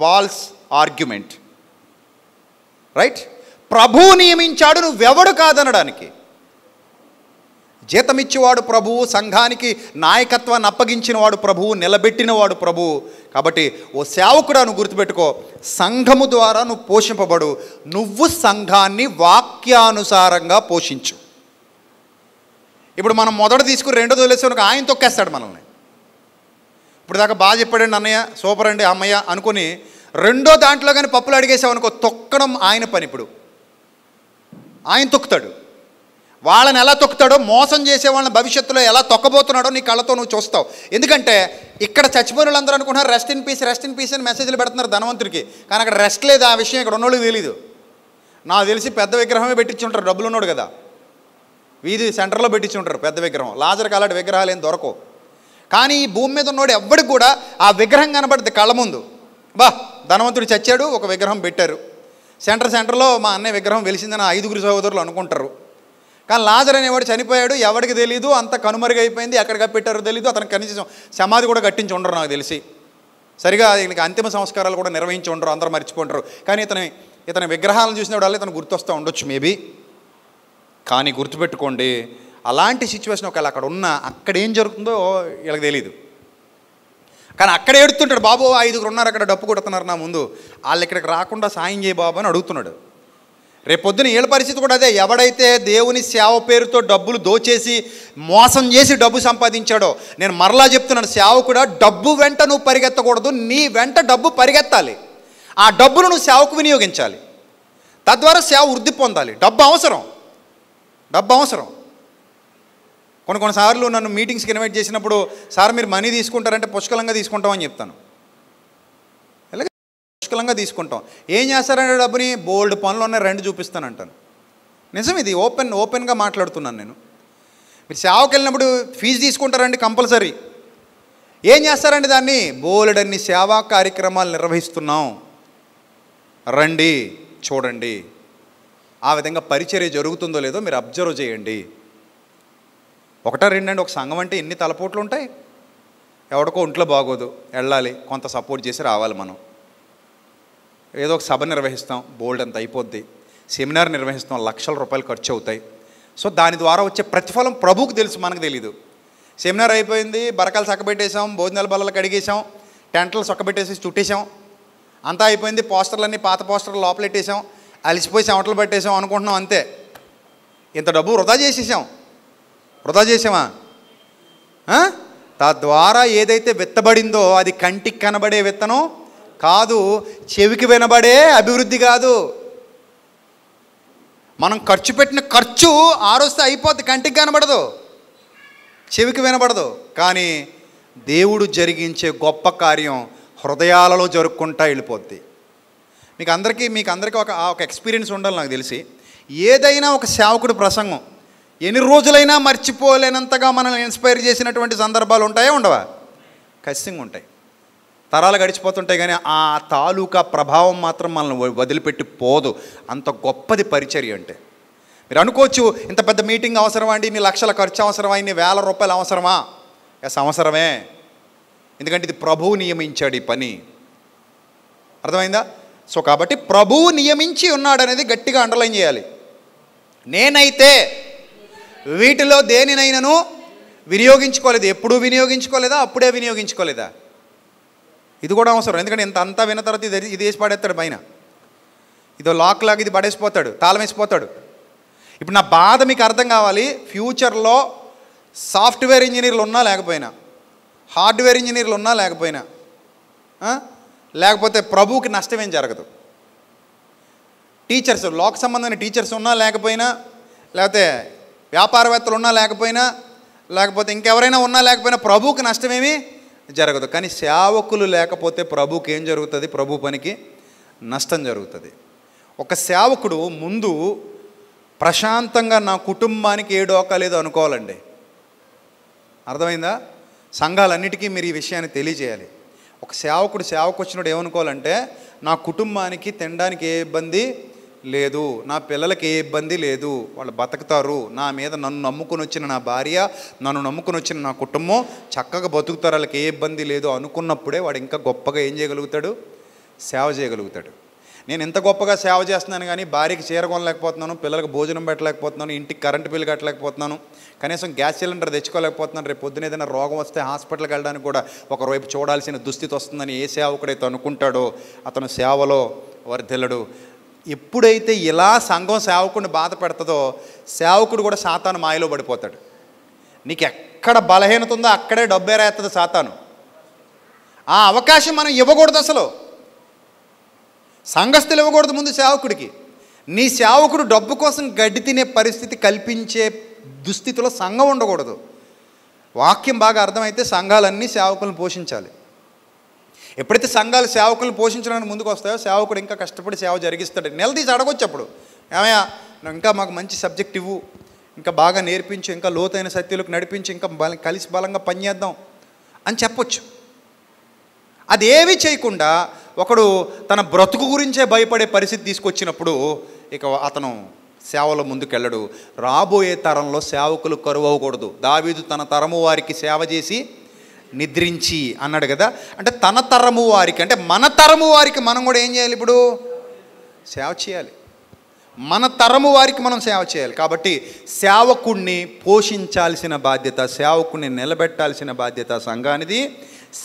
Paul's argument right ప్రభు నియమించాడు నువ్వెవడు కాదనడానికి జీతమిచ్చేవాడు ప్రభువు సంఘానికి నాయకత్వాన్ని అప్పగించినవాడు ప్రభువు నిలబెట్టినవాడు ప్రభువు కాబట్టి ఓ సేవకుడు నువ్వు గుర్తుపెట్టుకో సంఘము ద్వారా నువ్వు పోషింపబడు నువ్వు సంఘాన్ని వాక్యానుసారంగా పోషించు ఇప్పుడు మనం మొదట తీసుకుని రెండో వదిలేసేవానికి ఆయన తొక్కేస్తాడు మనల్ని ఇప్పుడు దాకా బాగా చెప్పాడండి అన్నయ్య సూపర్ అండి అమ్మయ్య అనుకుని రెండో దాంట్లో కానీ పప్పులు అడిగేసామనుకో తొక్కడం ఆయన పని ఇప్పుడు ఆయన తొక్కుతాడు వాళ్ళని ఎలా తొక్కుతాడో మోసం చేసే వాళ్ళని భవిష్యత్తులో ఎలా తొక్కబోతున్నాడో నీ కళ్ళతో నువ్వు చూస్తావు ఎందుకంటే ఇక్కడ చచ్చిపోయిన వాళ్ళందరూ అనుకుంటున్నారు rest in peace rest in peace అని మెసేజ్లు పెడుతున్నారు ధనవంతుడికి కానీ అక్కడ రెస్ట్ లేదు ఆ విషయం ఇక్కడ ఉన్నోళ్ళకి తెలియదు నాకు తెలిసి పెద్ద విగ్రహమే ఉంటారు డబ్బులు ఉన్నాడు కదా వీధి సెంటర్లో పెట్టించి ఉంటారు పెద్ద విగ్రహం లాజర్ అలాంటి విగ్రహాలు ఏం దొరకవు కానీ ఈ భూమి మీద ఉన్నోడు ఎవ్వడికి కూడా ఆ విగ్రహం కనబడదు కళ్ళ ముందు బా ధనవంతుడు చచ్చాడు ఒక విగ్రహం పెట్టారు సెంటర్ సెంటర్లో మా అన్నయ్య విగ్రహం వెలిసిందని ఐదుగురు సహోదరులు అనుకుంటారు కానీ లాజర్ అనేవాడు చనిపోయాడు ఎవరికి తెలియదు అంత కనుమరుగైపోయింది ఎక్కడ కప్పెట్టారు తెలియదు అతను కనీసం సమాధి కూడా కట్టించి ఉండరు నాకు తెలిసి సరిగా ఈయనకి అంతిమ సంస్కారాలు కూడా నిర్వహించి ఉండరు అందరూ మర్చిపోంటారు కానీ ఇతని ఇతని విగ్రహాలను చూసిన వాళ్ళు ఇతను గుర్తొస్తూ ఉండొచ్చు మేబీ కానీ గుర్తుపెట్టుకోండి అలాంటి సిచ్యువేషన్ ఒకవేళ అక్కడ ఉన్న అక్కడ ఏం జరుగుతుందో వీళ్ళకి తెలియదు కానీ అక్కడ ఎడుతుంటాడు బాబు ఐదుగురు ఉన్నారు అక్కడ డప్పు కొడుతున్నారు నా ముందు వాళ్ళు ఇక్కడికి రాకుండా సాయం చేయ బాబు అని అడుగుతున్నాడు రేపొద్దున ఏళ్ళ పరిస్థితి కూడా అదే ఎవడైతే దేవుని సేవ పేరుతో డబ్బులు దోచేసి మోసం చేసి డబ్బు సంపాదించాడో నేను మరలా చెప్తున్నాను సేవ కూడా డబ్బు వెంట నువ్వు పరిగెత్తకూడదు నీ వెంట డబ్బు పరిగెత్తాలి ఆ డబ్బును నువ్వు సేవకు వినియోగించాలి తద్వారా సేవ వృద్ధి పొందాలి డబ్బు అవసరం డబ్బు అవసరం కొన్ని కొన్నిసార్లు నన్ను మీటింగ్స్కి ఇన్వైట్ చేసినప్పుడు సార్ మీరు మనీ తీసుకుంటారంటే పుష్కలంగా తీసుకుంటామని చెప్తాను పుష్కలంగా తీసుకుంటాం ఏం చేస్తారంటే డబ్బుని బోల్డ్ పనులు ఉన్నాయి రెండు అంటాను నిజం ఇది ఓపెన్ ఓపెన్గా మాట్లాడుతున్నాను నేను మీరు సేవకి వెళ్ళినప్పుడు ఫీజు తీసుకుంటారండి కంపల్సరీ ఏం చేస్తారండి దాన్ని బోల్డ్ అన్ని సేవా కార్యక్రమాలు నిర్వహిస్తున్నాం రండి చూడండి ఆ విధంగా పరిచర్య జరుగుతుందో లేదో మీరు అబ్జర్వ్ చేయండి ఒకటా రెండండి ఒక సంఘం అంటే ఎన్ని తలపోట్లు ఉంటాయి ఎవడికో ఒంట్లో బాగోదు వెళ్ళాలి కొంత సపోర్ట్ చేసి రావాలి మనం ఏదో ఒక సభ నిర్వహిస్తాం బోల్డ్ అంత అయిపోద్ది సెమినార్ నిర్వహిస్తాం లక్షల రూపాయలు ఖర్చు అవుతాయి సో దాని ద్వారా వచ్చే ప్రతిఫలం ప్రభుకు తెలుసు మనకు తెలీదు సెమినార్ అయిపోయింది బరకాలు చక్కబెట్టేసాం భోజనాల బల్లలు కడిగేసాం టెంట్లు చక్కబెట్టేసి చుట్టేసాం అంతా అయిపోయింది పోస్టర్లన్నీ పాత పోస్టర్లు లోపలెట్టేసాం అలిసిపోయి చెమటలు పెట్టేశాం అనుకుంటున్నాం అంతే ఇంత డబ్బు వృధా చేసేసాం వృధా చేసామా తద్వారా ఏదైతే విత్తబడిందో అది కంటికి కనబడే విత్తనం కాదు చెవికి వినబడే అభివృద్ధి కాదు మనం ఖర్చు పెట్టిన ఖర్చు ఆరోస్తే అయిపోద్ది కంటికి కనబడదు చెవికి వినబడదు కానీ దేవుడు జరిగించే గొప్ప కార్యం హృదయాలలో జరుక్కుంటా వెళ్ళిపోద్ది మీకు అందరికీ మీకు అందరికీ ఒక ఒక ఎక్స్పీరియన్స్ ఉండాలి నాకు తెలిసి ఏదైనా ఒక సేవకుడు ప్రసంగం ఎన్ని రోజులైనా మర్చిపోలేనంతగా మనల్ని ఇన్స్పైర్ చేసినటువంటి సందర్భాలు ఉంటాయో ఉండవా ఖచ్చితంగా ఉంటాయి తరాలు గడిచిపోతుంటాయి కానీ ఆ తాలూకా ప్రభావం మాత్రం మనల్ని వదిలిపెట్టి పోదు అంత గొప్పది పరిచర్య అంటే మీరు అనుకోవచ్చు ఇంత పెద్ద మీటింగ్ అవసరమా అండి ఇన్ని లక్షల ఖర్చు అవసరమా ఇన్ని వేల రూపాయలు అవసరమా ఎస్ అవసరమే ఎందుకంటే ఇది ప్రభువు నియమించాడు ఈ పని అర్థమైందా సో కాబట్టి ప్రభువు నియమించి ఉన్నాడు అనేది గట్టిగా అండర్లైన్ చేయాలి నేనైతే వీటిలో దేనినైనాను వినియోగించుకోలేదు ఎప్పుడూ వినియోగించుకోలేదా అప్పుడే వినియోగించుకోలేదా ఇది కూడా అవసరం ఎందుకంటే ఇంత అంతా విన్న తర్వాత ఇది ఇది వేసి పడేస్తాడు పైన ఇదో లాక్ లాగా ఇది పడేసిపోతాడు తాళం వేసిపోతాడు ఇప్పుడు నా బాధ మీకు అర్థం కావాలి ఫ్యూచర్లో సాఫ్ట్వేర్ ఇంజనీర్లు ఉన్నా లేకపోయినా హార్డ్వేర్ ఇంజనీర్లు ఉన్నా లేకపోయినా లేకపోతే ప్రభువుకి నష్టమేం జరగదు టీచర్స్ లోక్ సంబంధమైన టీచర్స్ ఉన్నా లేకపోయినా లేకపోతే వ్యాపారవేత్తలు ఉన్నా లేకపోయినా లేకపోతే ఇంకెవరైనా ఉన్నా లేకపోయినా ప్రభువుకి నష్టమేమి జరగదు కానీ సేవకులు లేకపోతే ప్రభుకి ఏం జరుగుతుంది ప్రభు పనికి నష్టం జరుగుతుంది ఒక సేవకుడు ముందు ప్రశాంతంగా నా కుటుంబానికి ఏ డోకా లేదు అనుకోవాలండి అర్థమైందా సంఘాలన్నిటికీ మీరు ఈ విషయాన్ని తెలియజేయాలి ఒక సేవకుడు సేవకు వచ్చినప్పుడు ఏమనుకోవాలంటే నా కుటుంబానికి తినడానికి ఏ ఇబ్బంది లేదు నా పిల్లలకి ఏ ఇబ్బంది లేదు వాళ్ళు బతుకుతారు నా మీద నన్ను నమ్ముకుని వచ్చిన నా భార్య నన్ను నమ్ముకుని వచ్చిన నా కుటుంబం చక్కగా బతుకుతారు వాళ్ళకి ఏ ఇబ్బంది లేదు అనుకున్నప్పుడే వాడు ఇంకా గొప్పగా ఏం చేయగలుగుతాడు సేవ చేయగలుగుతాడు నేను ఎంత గొప్పగా సేవ చేస్తున్నాను కానీ భార్యకి చీర కొనలేకపోతున్నాను పిల్లలకు భోజనం పెట్టలేకపోతున్నాను ఇంటికి కరెంటు బిల్లు కట్టలేకపోతున్నాను కనీసం గ్యాస్ సిలిండర్ తెచ్చుకోలేకపోతున్నాను రేపు పొద్దున ఏదైనా రోగం వస్తే హాస్పిటల్కి వెళ్ళడానికి కూడా ఒకవైపు చూడాల్సిన దుస్థితి వస్తుందని ఏ సేవకుడైతే అనుకుంటాడో అతను సేవలో వర్ధిల్లడు ఎప్పుడైతే ఇలా సంఘం సేవకుడిని బాధపెడుతుందో సేవకుడు కూడా సాతాను మాయలో పడిపోతాడు నీకు ఎక్కడ బలహీనత ఉందో అక్కడే డబ్బేరేస్తుంది సాతాను ఆ అవకాశం మనం ఇవ్వకూడదు అసలు సంఘస్థులు ఇవ్వకూడదు ముందు సేవకుడికి నీ సేవకుడు డబ్బు కోసం గడ్డి తినే పరిస్థితి కల్పించే దుస్థితిలో సంఘం ఉండకూడదు వాక్యం బాగా అర్థమైతే సంఘాలన్నీ సేవకులను పోషించాలి ఎప్పుడైతే సంఘాలు సేవకులు పోషించడానికి ముందుకు వస్తాయో సేవకుడు ఇంకా కష్టపడి సేవ జరిగిస్తాడు తీసి అడగొచ్చు అప్పుడు ఏమయ్యా ఇంకా మాకు మంచి సబ్జెక్ట్ ఇవ్వు ఇంకా బాగా నేర్పించు ఇంకా లోతైన సత్యులకు నడిపించి ఇంకా బల కలిసి బలంగా పనిచేద్దాం అని చెప్పొచ్చు ఏమీ చేయకుండా ఒకడు తన బ్రతుకు గురించే భయపడే పరిస్థితి తీసుకొచ్చినప్పుడు ఇక అతను సేవలో ముందుకెళ్ళడు రాబోయే తరంలో సేవకులు కరువవకూడదు దావీదు తన తరము వారికి సేవ చేసి నిద్రించి అన్నాడు కదా అంటే తన తరము వారికి అంటే మన తరము వారికి మనం కూడా ఏం చేయాలి ఇప్పుడు సేవ చేయాలి మన తరము వారికి మనం సేవ చేయాలి కాబట్టి సేవకుణ్ణి పోషించాల్సిన బాధ్యత సేవకుణ్ణి నిలబెట్టాల్సిన బాధ్యత సంఘానిది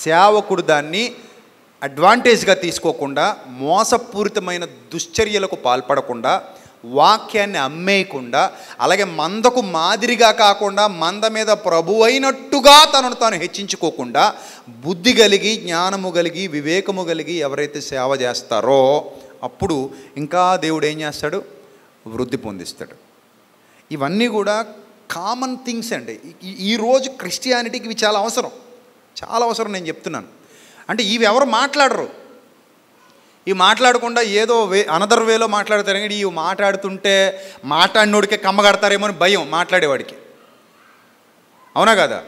సేవకుడు దాన్ని అడ్వాంటేజ్గా తీసుకోకుండా మోసపూరితమైన దుశ్చర్యలకు పాల్పడకుండా వాక్యాన్ని అమ్మేయకుండా అలాగే మందకు మాదిరిగా కాకుండా మంద మీద ప్రభు అయినట్టుగా తనను తాను హెచ్చించుకోకుండా బుద్ధి కలిగి జ్ఞానము కలిగి వివేకము కలిగి ఎవరైతే సేవ చేస్తారో అప్పుడు ఇంకా దేవుడు ఏం చేస్తాడు వృద్ధి పొందిస్తాడు ఇవన్నీ కూడా కామన్ థింగ్స్ అండి ఈరోజు క్రిస్టియానిటీకి ఇవి చాలా అవసరం చాలా అవసరం నేను చెప్తున్నాను అంటే ఇవి ఎవరు మాట్లాడరు ఈ మాట్లాడకుండా ఏదో వే అనదర్ వేలో మాట్లాడతారు ఈ మాట్లాడుతుంటే మాట్లాడినోడికే కమ్మగడతారేమో అని భయం మాట్లాడేవాడికి అవునా కదా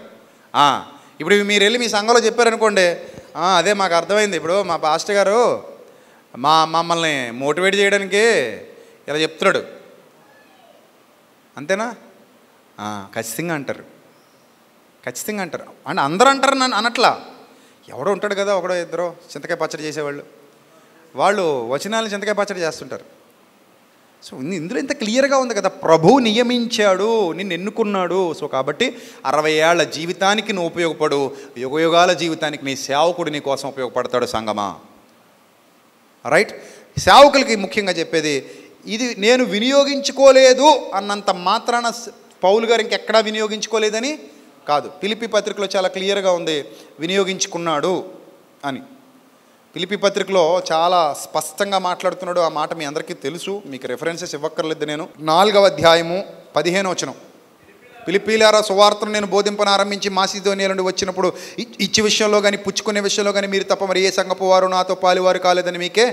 ఇప్పుడు మీరు వెళ్ళి మీ సంఘంలో చెప్పారనుకోండి అదే మాకు అర్థమైంది ఇప్పుడు మా పాస్టర్ గారు మా మమ్మల్ని మోటివేట్ చేయడానికి ఇలా చెప్తున్నాడు అంతేనా ఖచ్చితంగా అంటారు ఖచ్చితంగా అంటారు అంటే అందరూ అంటారు నన్ను అనట్లా ఎవడో ఉంటాడు కదా ఒకడో ఇద్దరు చింతకాయ పచ్చడి చేసేవాళ్ళు వాళ్ళు వచనాలను చింతకాయ పచ్చడి చేస్తుంటారు సో ఇందులో ఇంత క్లియర్గా ఉంది కదా ప్రభువు నియమించాడు నిన్ను ఎన్నుకున్నాడు సో కాబట్టి అరవై ఏళ్ల జీవితానికి నువ్వు ఉపయోగపడు యుగయుగాల జీవితానికి నీ సేవకుడు నీ కోసం ఉపయోగపడతాడు సంగమా రైట్ సేవకులకి ముఖ్యంగా చెప్పేది ఇది నేను వినియోగించుకోలేదు అన్నంత మాత్రాన పౌలు గారు ఇంకెక్కడా వినియోగించుకోలేదని కాదు పిలిపి పత్రికలో చాలా క్లియర్గా ఉంది వినియోగించుకున్నాడు అని పిలిపి పత్రికలో చాలా స్పష్టంగా మాట్లాడుతున్నాడు ఆ మాట మీ అందరికీ తెలుసు మీకు రెఫరెన్సెస్ ఇవ్వక్కర్లేదు నేను నాలుగవ అధ్యాయము పదిహేను వచనం పిలిపిలారా సువార్తను నేను బోధింపనారంభించి మాసిధోనియ నుండి వచ్చినప్పుడు ఇచ్చి విషయంలో కానీ పుచ్చుకునే విషయంలో కానీ మీరు తప్ప మరి ఏ సంగపు వారు నాతో పాలువారు కాలేదని మీకే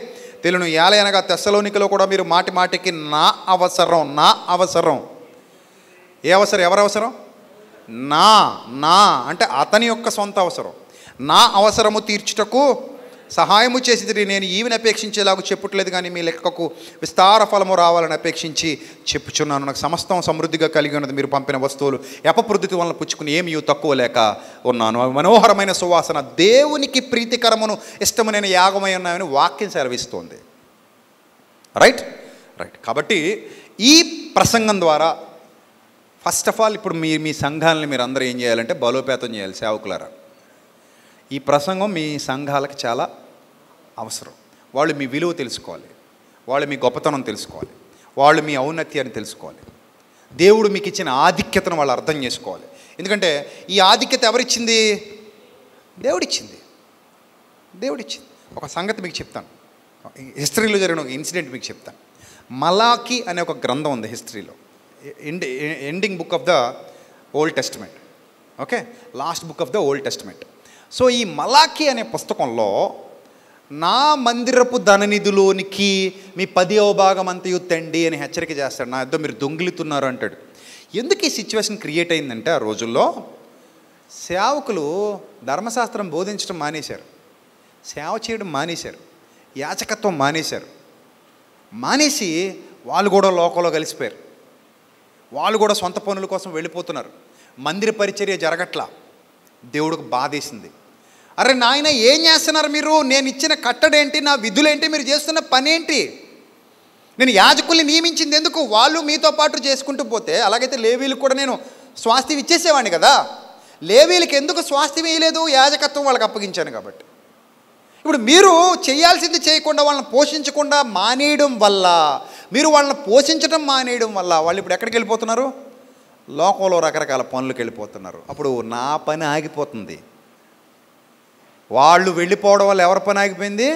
తెలియను ఏలై అనగా తెస్సలోనికలో కూడా మీరు మాటి మాటికి నా అవసరం నా అవసరం ఏ అవసరం ఎవరు అవసరం నా నా అంటే అతని యొక్క సొంత అవసరం నా అవసరము తీర్చుటకు సహాయము చేసిదిరి నేను ఈవిని అపేక్షించేలాగా చెప్పట్లేదు కానీ మీ లెక్కకు విస్తార ఫలము రావాలని అపేక్షించి చెప్పుచున్నాను నాకు సమస్తం సమృద్ధిగా కలిగి ఉన్నది మీరు పంపిన వస్తువులు ఎపప్రుద్ధి వలన పుచ్చుకుని ఏమీ తక్కువ లేక ఉన్నాను మనోహరమైన సువాసన దేవునికి ప్రీతికరమును ఇష్టమైన యాగమై ఉన్నాయని వాక్యం సెలవిస్తోంది రైట్ రైట్ కాబట్టి ఈ ప్రసంగం ద్వారా ఫస్ట్ ఆఫ్ ఆల్ ఇప్పుడు మీ మీ సంఘాలని మీరు అందరూ ఏం చేయాలంటే బలోపేతం చేయాలి సేవకులారా ఈ ప్రసంగం మీ సంఘాలకు చాలా అవసరం వాళ్ళు మీ విలువ తెలుసుకోవాలి వాళ్ళు మీ గొప్పతనం తెలుసుకోవాలి వాళ్ళు మీ ఔన్నత్యాన్ని తెలుసుకోవాలి దేవుడు మీకు ఇచ్చిన ఆధిక్యతను వాళ్ళు అర్థం చేసుకోవాలి ఎందుకంటే ఈ ఆధిక్యత ఎవరిచ్చింది దేవుడిచ్చింది దేవుడిచ్చింది ఒక సంగతి మీకు చెప్తాను హిస్టరీలో జరిగిన ఒక ఇన్సిడెంట్ మీకు చెప్తాను మలాకి అనే ఒక గ్రంథం ఉంది హిస్టరీలో end ending book of the Old Testament okay last book of the Old Testament so ఈ మలాఖి అనే పుస్తకంలో నా మందిరపు ధననిధిలోనికి మీ పదివ భాగం అంతయు తండి అని హెచ్చరిక చేస్తాడు నా ఇద్దరు మీరు దొంగిలుతున్నారు అంటాడు ఎందుకు ఈ సిచ్యువేషన్ క్రియేట్ అయిందంటే ఆ రోజుల్లో సేవకులు ధర్మశాస్త్రం బోధించడం మానేశారు సేవ చేయడం మానేశారు యాచకత్వం మానేశారు మానేసి వాళ్ళు కూడా లోకంలో కలిసిపోయారు వాళ్ళు కూడా సొంత పనుల కోసం వెళ్ళిపోతున్నారు మందిర పరిచర్య జరగట్లా దేవుడికి బాధేసింది అరే నాయన ఏం చేస్తున్నారు మీరు నేను ఇచ్చిన కట్టడేంటి నా విధులేంటి మీరు చేస్తున్న పని ఏంటి నేను యాజకుల్ని నియమించింది ఎందుకు వాళ్ళు మీతో పాటు చేసుకుంటూ పోతే అలాగైతే లేవీలకు కూడా నేను స్వాస్థ్యం ఇచ్చేసేవాడిని కదా లేవీలకి ఎందుకు స్వాస్థ్యం వేయలేదు యాజకత్వం వాళ్ళకి అప్పగించాను కాబట్టి ఇప్పుడు మీరు చేయాల్సింది చేయకుండా వాళ్ళని పోషించకుండా మానేయడం వల్ల మీరు వాళ్ళని పోషించడం మానేయడం వల్ల వాళ్ళు ఇప్పుడు ఎక్కడికి వెళ్ళిపోతున్నారు లోకంలో రకరకాల పనులకు వెళ్ళిపోతున్నారు అప్పుడు నా పని ఆగిపోతుంది వాళ్ళు వెళ్ళిపోవడం వల్ల ఎవరి పని ఆగిపోయింది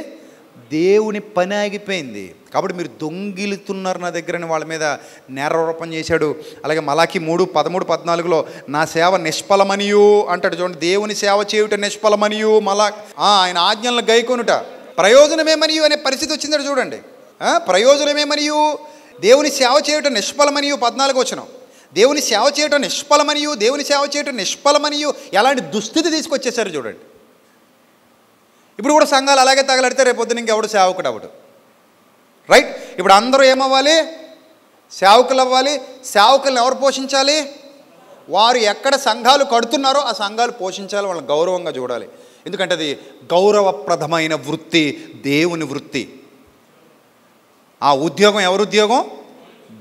దేవుని పని ఆగిపోయింది కాబట్టి మీరు దొంగిలుతున్నారు నా దగ్గరని వాళ్ళ మీద నేరారోపణ చేశాడు అలాగే మలాకి మూడు పదమూడు పద్నాలుగులో నా సేవ నిష్ఫలమనియు అంటాడు చూడండి దేవుని సేవ చేయుట నిష్ఫలమనియు మలా ఆయన ఆజ్ఞలను గైకొనుట ప్రయోజనమేమనియు అనే పరిస్థితి వచ్చిందట చూడండి ప్రయోజనమేమనియు దేవుని సేవ చేయుట నిష్ఫలమనియు పద్నాలుగు వచ్చినాం దేవుని సేవ చేయటం నిష్ఫలమనియు దేవుని సేవ చేయటం నిష్ఫలమనియు ఎలాంటి దుస్థితి తీసుకొచ్చేసారు చూడండి ఇప్పుడు కూడా సంఘాలు అలాగే తగలడితే రేపొద్దున ఇంకెవడు సేవకుడు అవడు రైట్ ఇప్పుడు అందరూ ఏమవ్వాలి సేవకులు అవ్వాలి సేవకులను ఎవరు పోషించాలి వారు ఎక్కడ సంఘాలు కడుతున్నారో ఆ సంఘాలు పోషించాలి వాళ్ళని గౌరవంగా చూడాలి ఎందుకంటే అది గౌరవప్రదమైన వృత్తి దేవుని వృత్తి ఆ ఉద్యోగం ఎవరు ఉద్యోగం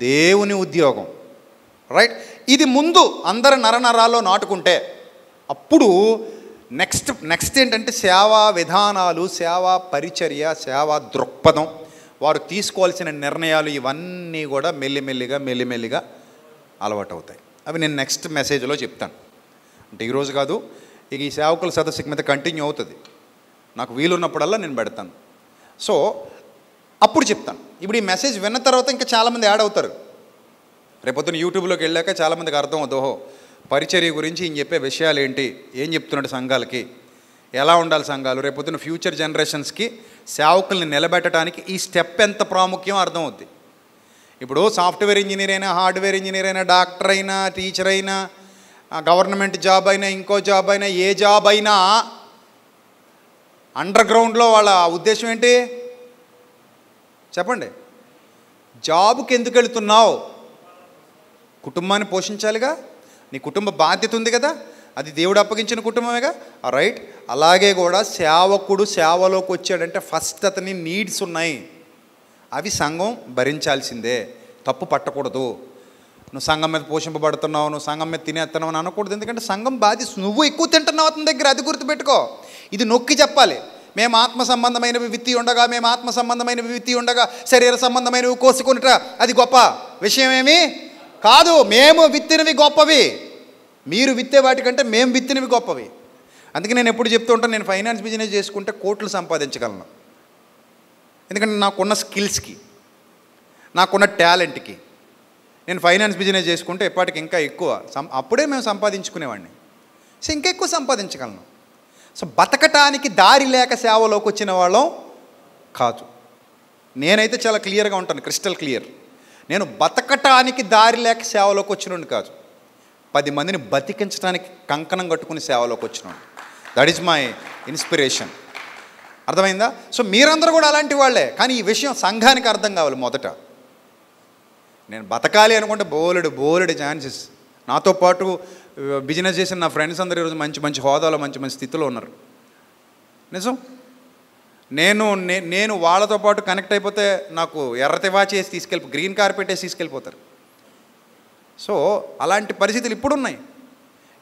దేవుని ఉద్యోగం రైట్ ఇది ముందు అందరి నరనరాల్లో నాటుకుంటే అప్పుడు నెక్స్ట్ నెక్స్ట్ ఏంటంటే సేవా విధానాలు సేవా పరిచర్య సేవా దృక్పథం వారు తీసుకోవాల్సిన నిర్ణయాలు ఇవన్నీ కూడా మెల్లిమెల్లిగా మెల్లిమెల్లిగా అలవాటు అవుతాయి అవి నేను నెక్స్ట్ మెసేజ్లో చెప్తాను అంటే ఈరోజు కాదు ఇక ఈ సేవకుల సదస్సుకి మీద కంటిన్యూ అవుతుంది నాకు వీలున్నప్పుడల్లా నేను పెడతాను సో అప్పుడు చెప్తాను ఇప్పుడు ఈ మెసేజ్ విన్న తర్వాత ఇంకా చాలామంది యాడ్ అవుతారు రేపొద్దున యూట్యూబ్లోకి వెళ్ళాక చాలామందికి అర్థం అవుతోహో పరిచర్య గురించి ఈయన చెప్పే విషయాలు ఏంటి ఏం చెప్తున్నాడు సంఘాలకి ఎలా ఉండాలి సంఘాలు రేపొద్దున ఫ్యూచర్ జనరేషన్స్కి సేవకుల్ని నిలబెట్టడానికి ఈ స్టెప్ ఎంత ప్రాముఖ్యం అర్థమవుద్ది ఇప్పుడు సాఫ్ట్వేర్ ఇంజనీర్ అయినా హార్డ్వేర్ ఇంజనీర్ అయినా డాక్టర్ అయినా టీచర్ అయినా గవర్నమెంట్ జాబ్ అయినా ఇంకో జాబ్ అయినా ఏ జాబ్ అయినా అండర్ గ్రౌండ్లో వాళ్ళ ఉద్దేశం ఏంటి చెప్పండి జాబ్కి ఎందుకు వెళుతున్నావు కుటుంబాన్ని పోషించాలిగా నీ కుటుంబ బాధ్యత ఉంది కదా అది దేవుడు అప్పగించిన కుటుంబమేగా రైట్ అలాగే కూడా సేవకుడు సేవలోకి వచ్చాడంటే ఫస్ట్ అతని నీడ్స్ ఉన్నాయి అవి సంఘం భరించాల్సిందే తప్పు పట్టకూడదు నువ్వు సంఘం మీద పోషింపబడుతున్నావు నువ్వు సంఘం మీద తినేస్తున్నావు అని అనకూడదు ఎందుకంటే సంఘం బాధ్య నువ్వు ఎక్కువ తింటున్నావు అతని దగ్గర అది గుర్తుపెట్టుకో ఇది నొక్కి చెప్పాలి మేము ఆత్మ సంబంధమైనవి విత్తి ఉండగా మేము ఆత్మ సంబంధమైనవి వివిత్తి ఉండగా శరీర సంబంధమైనవి కోసుకున్నట అది గొప్ప విషయం ఏమి కాదు మేము విత్తినవి గొప్పవి మీరు విత్తే వాటికంటే మేము విత్తినవి గొప్పవి అందుకే నేను ఎప్పుడు చెప్తూ ఉంటాను నేను ఫైనాన్స్ బిజినెస్ చేసుకుంటే కోట్లు సంపాదించగలను ఎందుకంటే నాకున్న స్కిల్స్కి నాకున్న టాలెంట్కి నేను ఫైనాన్స్ బిజినెస్ చేసుకుంటే ఎప్పటికి ఇంకా ఎక్కువ సం అప్పుడే మేము సంపాదించుకునేవాడిని సో ఇంకెక్కువ సంపాదించగలను సో బతకటానికి దారి లేక సేవలోకి వచ్చిన వాళ్ళం కాదు నేనైతే చాలా క్లియర్గా ఉంటాను క్రిస్టల్ క్లియర్ నేను బతకటానికి దారి లేక సేవలోకి వచ్చినండి కాదు పది మందిని బతికించడానికి కంకణం కట్టుకుని సేవలోకి వచ్చినండి దట్ ఈజ్ మై ఇన్స్పిరేషన్ అర్థమైందా సో మీరందరూ కూడా అలాంటి వాళ్ళే కానీ ఈ విషయం సంఘానికి అర్థం కావాలి మొదట నేను బతకాలి అనుకుంటే బోలెడు బోలెడు ఛాన్సెస్ నాతో పాటు బిజినెస్ uh, చేసిన నా ఫ్రెండ్స్ అందరూ ఈరోజు మంచి మంచి హోదాలో మంచి మంచి స్థితిలో ఉన్నారు నిజం నేను నేను వాళ్ళతో పాటు కనెక్ట్ అయిపోతే నాకు ఎర్రతివా చేసి వేసి తీసుకెళ్ళి గ్రీన్ కార్పెట్ వేసి తీసుకెళ్ళిపోతారు సో అలాంటి పరిస్థితులు ఇప్పుడు ఉన్నాయి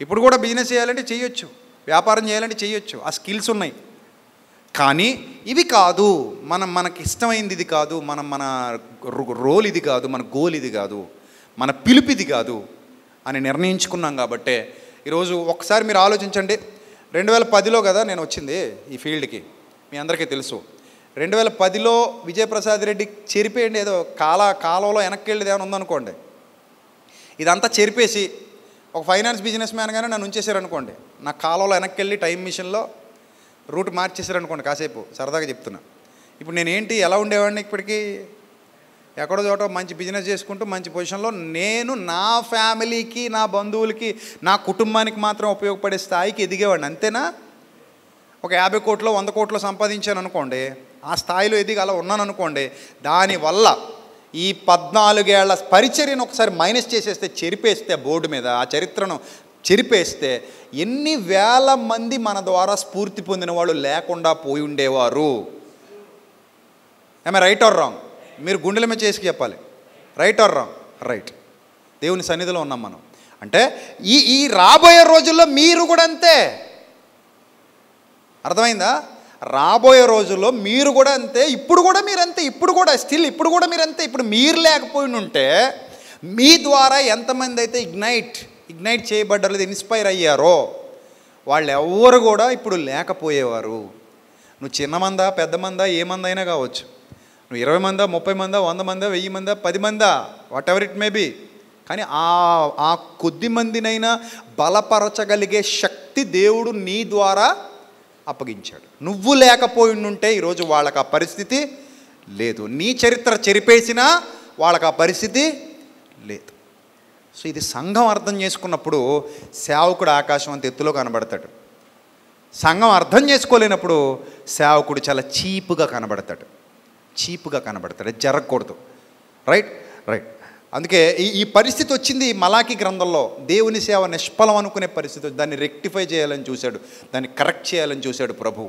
ఇప్పుడు కూడా బిజినెస్ చేయాలంటే చేయొచ్చు వ్యాపారం చేయాలంటే చేయొచ్చు ఆ స్కిల్స్ ఉన్నాయి కానీ ఇవి కాదు మనం మనకి ఇష్టమైంది ఇది కాదు మనం మన రోల్ ఇది కాదు మన గోల్ ఇది కాదు మన పిలుపు ఇది కాదు అని నిర్ణయించుకున్నాం కాబట్టే ఈరోజు ఒకసారి మీరు ఆలోచించండి రెండు వేల పదిలో కదా నేను వచ్చింది ఈ ఫీల్డ్కి మీ అందరికీ తెలుసు రెండు వేల పదిలో విజయప్రసాద్ రెడ్డి చెరిపేయండి ఏదో కాల కాలంలో వెనక్కి వెళ్ళేది ఏమైనా ఉందనుకోండి ఇదంతా చెరిపేసి ఒక ఫైనాన్స్ బిజినెస్ మ్యాన్గానే నన్ను ఉంచేశారనుకోండి నా కాలంలో వెనక్కి వెళ్ళి టైం మిషన్లో రూట్ మార్చేశారనుకోండి కాసేపు సరదాగా చెప్తున్నా ఇప్పుడు నేను ఏంటి ఎలా ఉండేవాడిని ఇప్పటికీ ఎక్కడో చోట మంచి బిజినెస్ చేసుకుంటూ మంచి పొజిషన్లో నేను నా ఫ్యామిలీకి నా బంధువులకి నా కుటుంబానికి మాత్రం ఉపయోగపడే స్థాయికి ఎదిగేవాడిని అంతేనా ఒక యాభై కోట్లు వంద కోట్లు సంపాదించాను అనుకోండి ఆ స్థాయిలో ఎదిగి అలా ఉన్నాను అనుకోండి దానివల్ల ఈ పద్నాలుగేళ్ల పరిచర్యను ఒకసారి మైనస్ చేసేస్తే చెరిపేస్తే బోర్డు మీద ఆ చరిత్రను చెరిపేస్తే ఎన్ని వేల మంది మన ద్వారా స్ఫూర్తి పొందిన వాళ్ళు లేకుండా పోయి ఉండేవారు ఏమే రైట్ ఆర్ రాంగ్ మీరు గుండెలమే చేసి చెప్పాలి రైట్ ఆర్ రాంగ్ రైట్ దేవుని సన్నిధిలో ఉన్నాం మనం అంటే ఈ ఈ రాబోయే రోజుల్లో మీరు కూడా అంతే అర్థమైందా రాబోయే రోజుల్లో మీరు కూడా అంతే ఇప్పుడు కూడా మీరంతే ఇప్పుడు కూడా స్టిల్ ఇప్పుడు కూడా మీరంతే ఇప్పుడు మీరు లేకపోయి ఉంటే మీ ద్వారా ఎంతమంది అయితే ఇగ్నైట్ ఇగ్నైట్ చేయబడ్డారు లేదా ఇన్స్పైర్ అయ్యారో వాళ్ళు ఎవరు కూడా ఇప్పుడు లేకపోయేవారు నువ్వు చిన్న మందా పెద్ద మందా ఏ మందైనా కావచ్చు నువ్వు ఇరవై మందా ముప్పై మందా వంద మందా వెయ్యి మందా పది మందా whatever it may be కానీ ఆ ఆ కొద్ది మందినైనా బలపరచగలిగే శక్తి దేవుడు నీ ద్వారా అప్పగించాడు నువ్వు ఉంటే ఈరోజు వాళ్ళకి ఆ పరిస్థితి లేదు నీ చరిత్ర చెరిపేసినా వాళ్ళకి ఆ పరిస్థితి లేదు సో ఇది సంఘం అర్థం చేసుకున్నప్పుడు సేవకుడు ఆకాశం అంత ఎత్తులో కనబడతాడు సంఘం అర్థం చేసుకోలేనప్పుడు సేవకుడు చాలా చీప్గా కనబడతాడు చీప్గా కనబడతాడు జరగకూడదు రైట్ రైట్ అందుకే ఈ ఈ పరిస్థితి వచ్చింది మలాకి గ్రంథంలో దేవుని సేవ నిష్ఫలం అనుకునే పరిస్థితి దాన్ని రెక్టిఫై చేయాలని చూశాడు దాన్ని కరెక్ట్ చేయాలని చూశాడు ప్రభు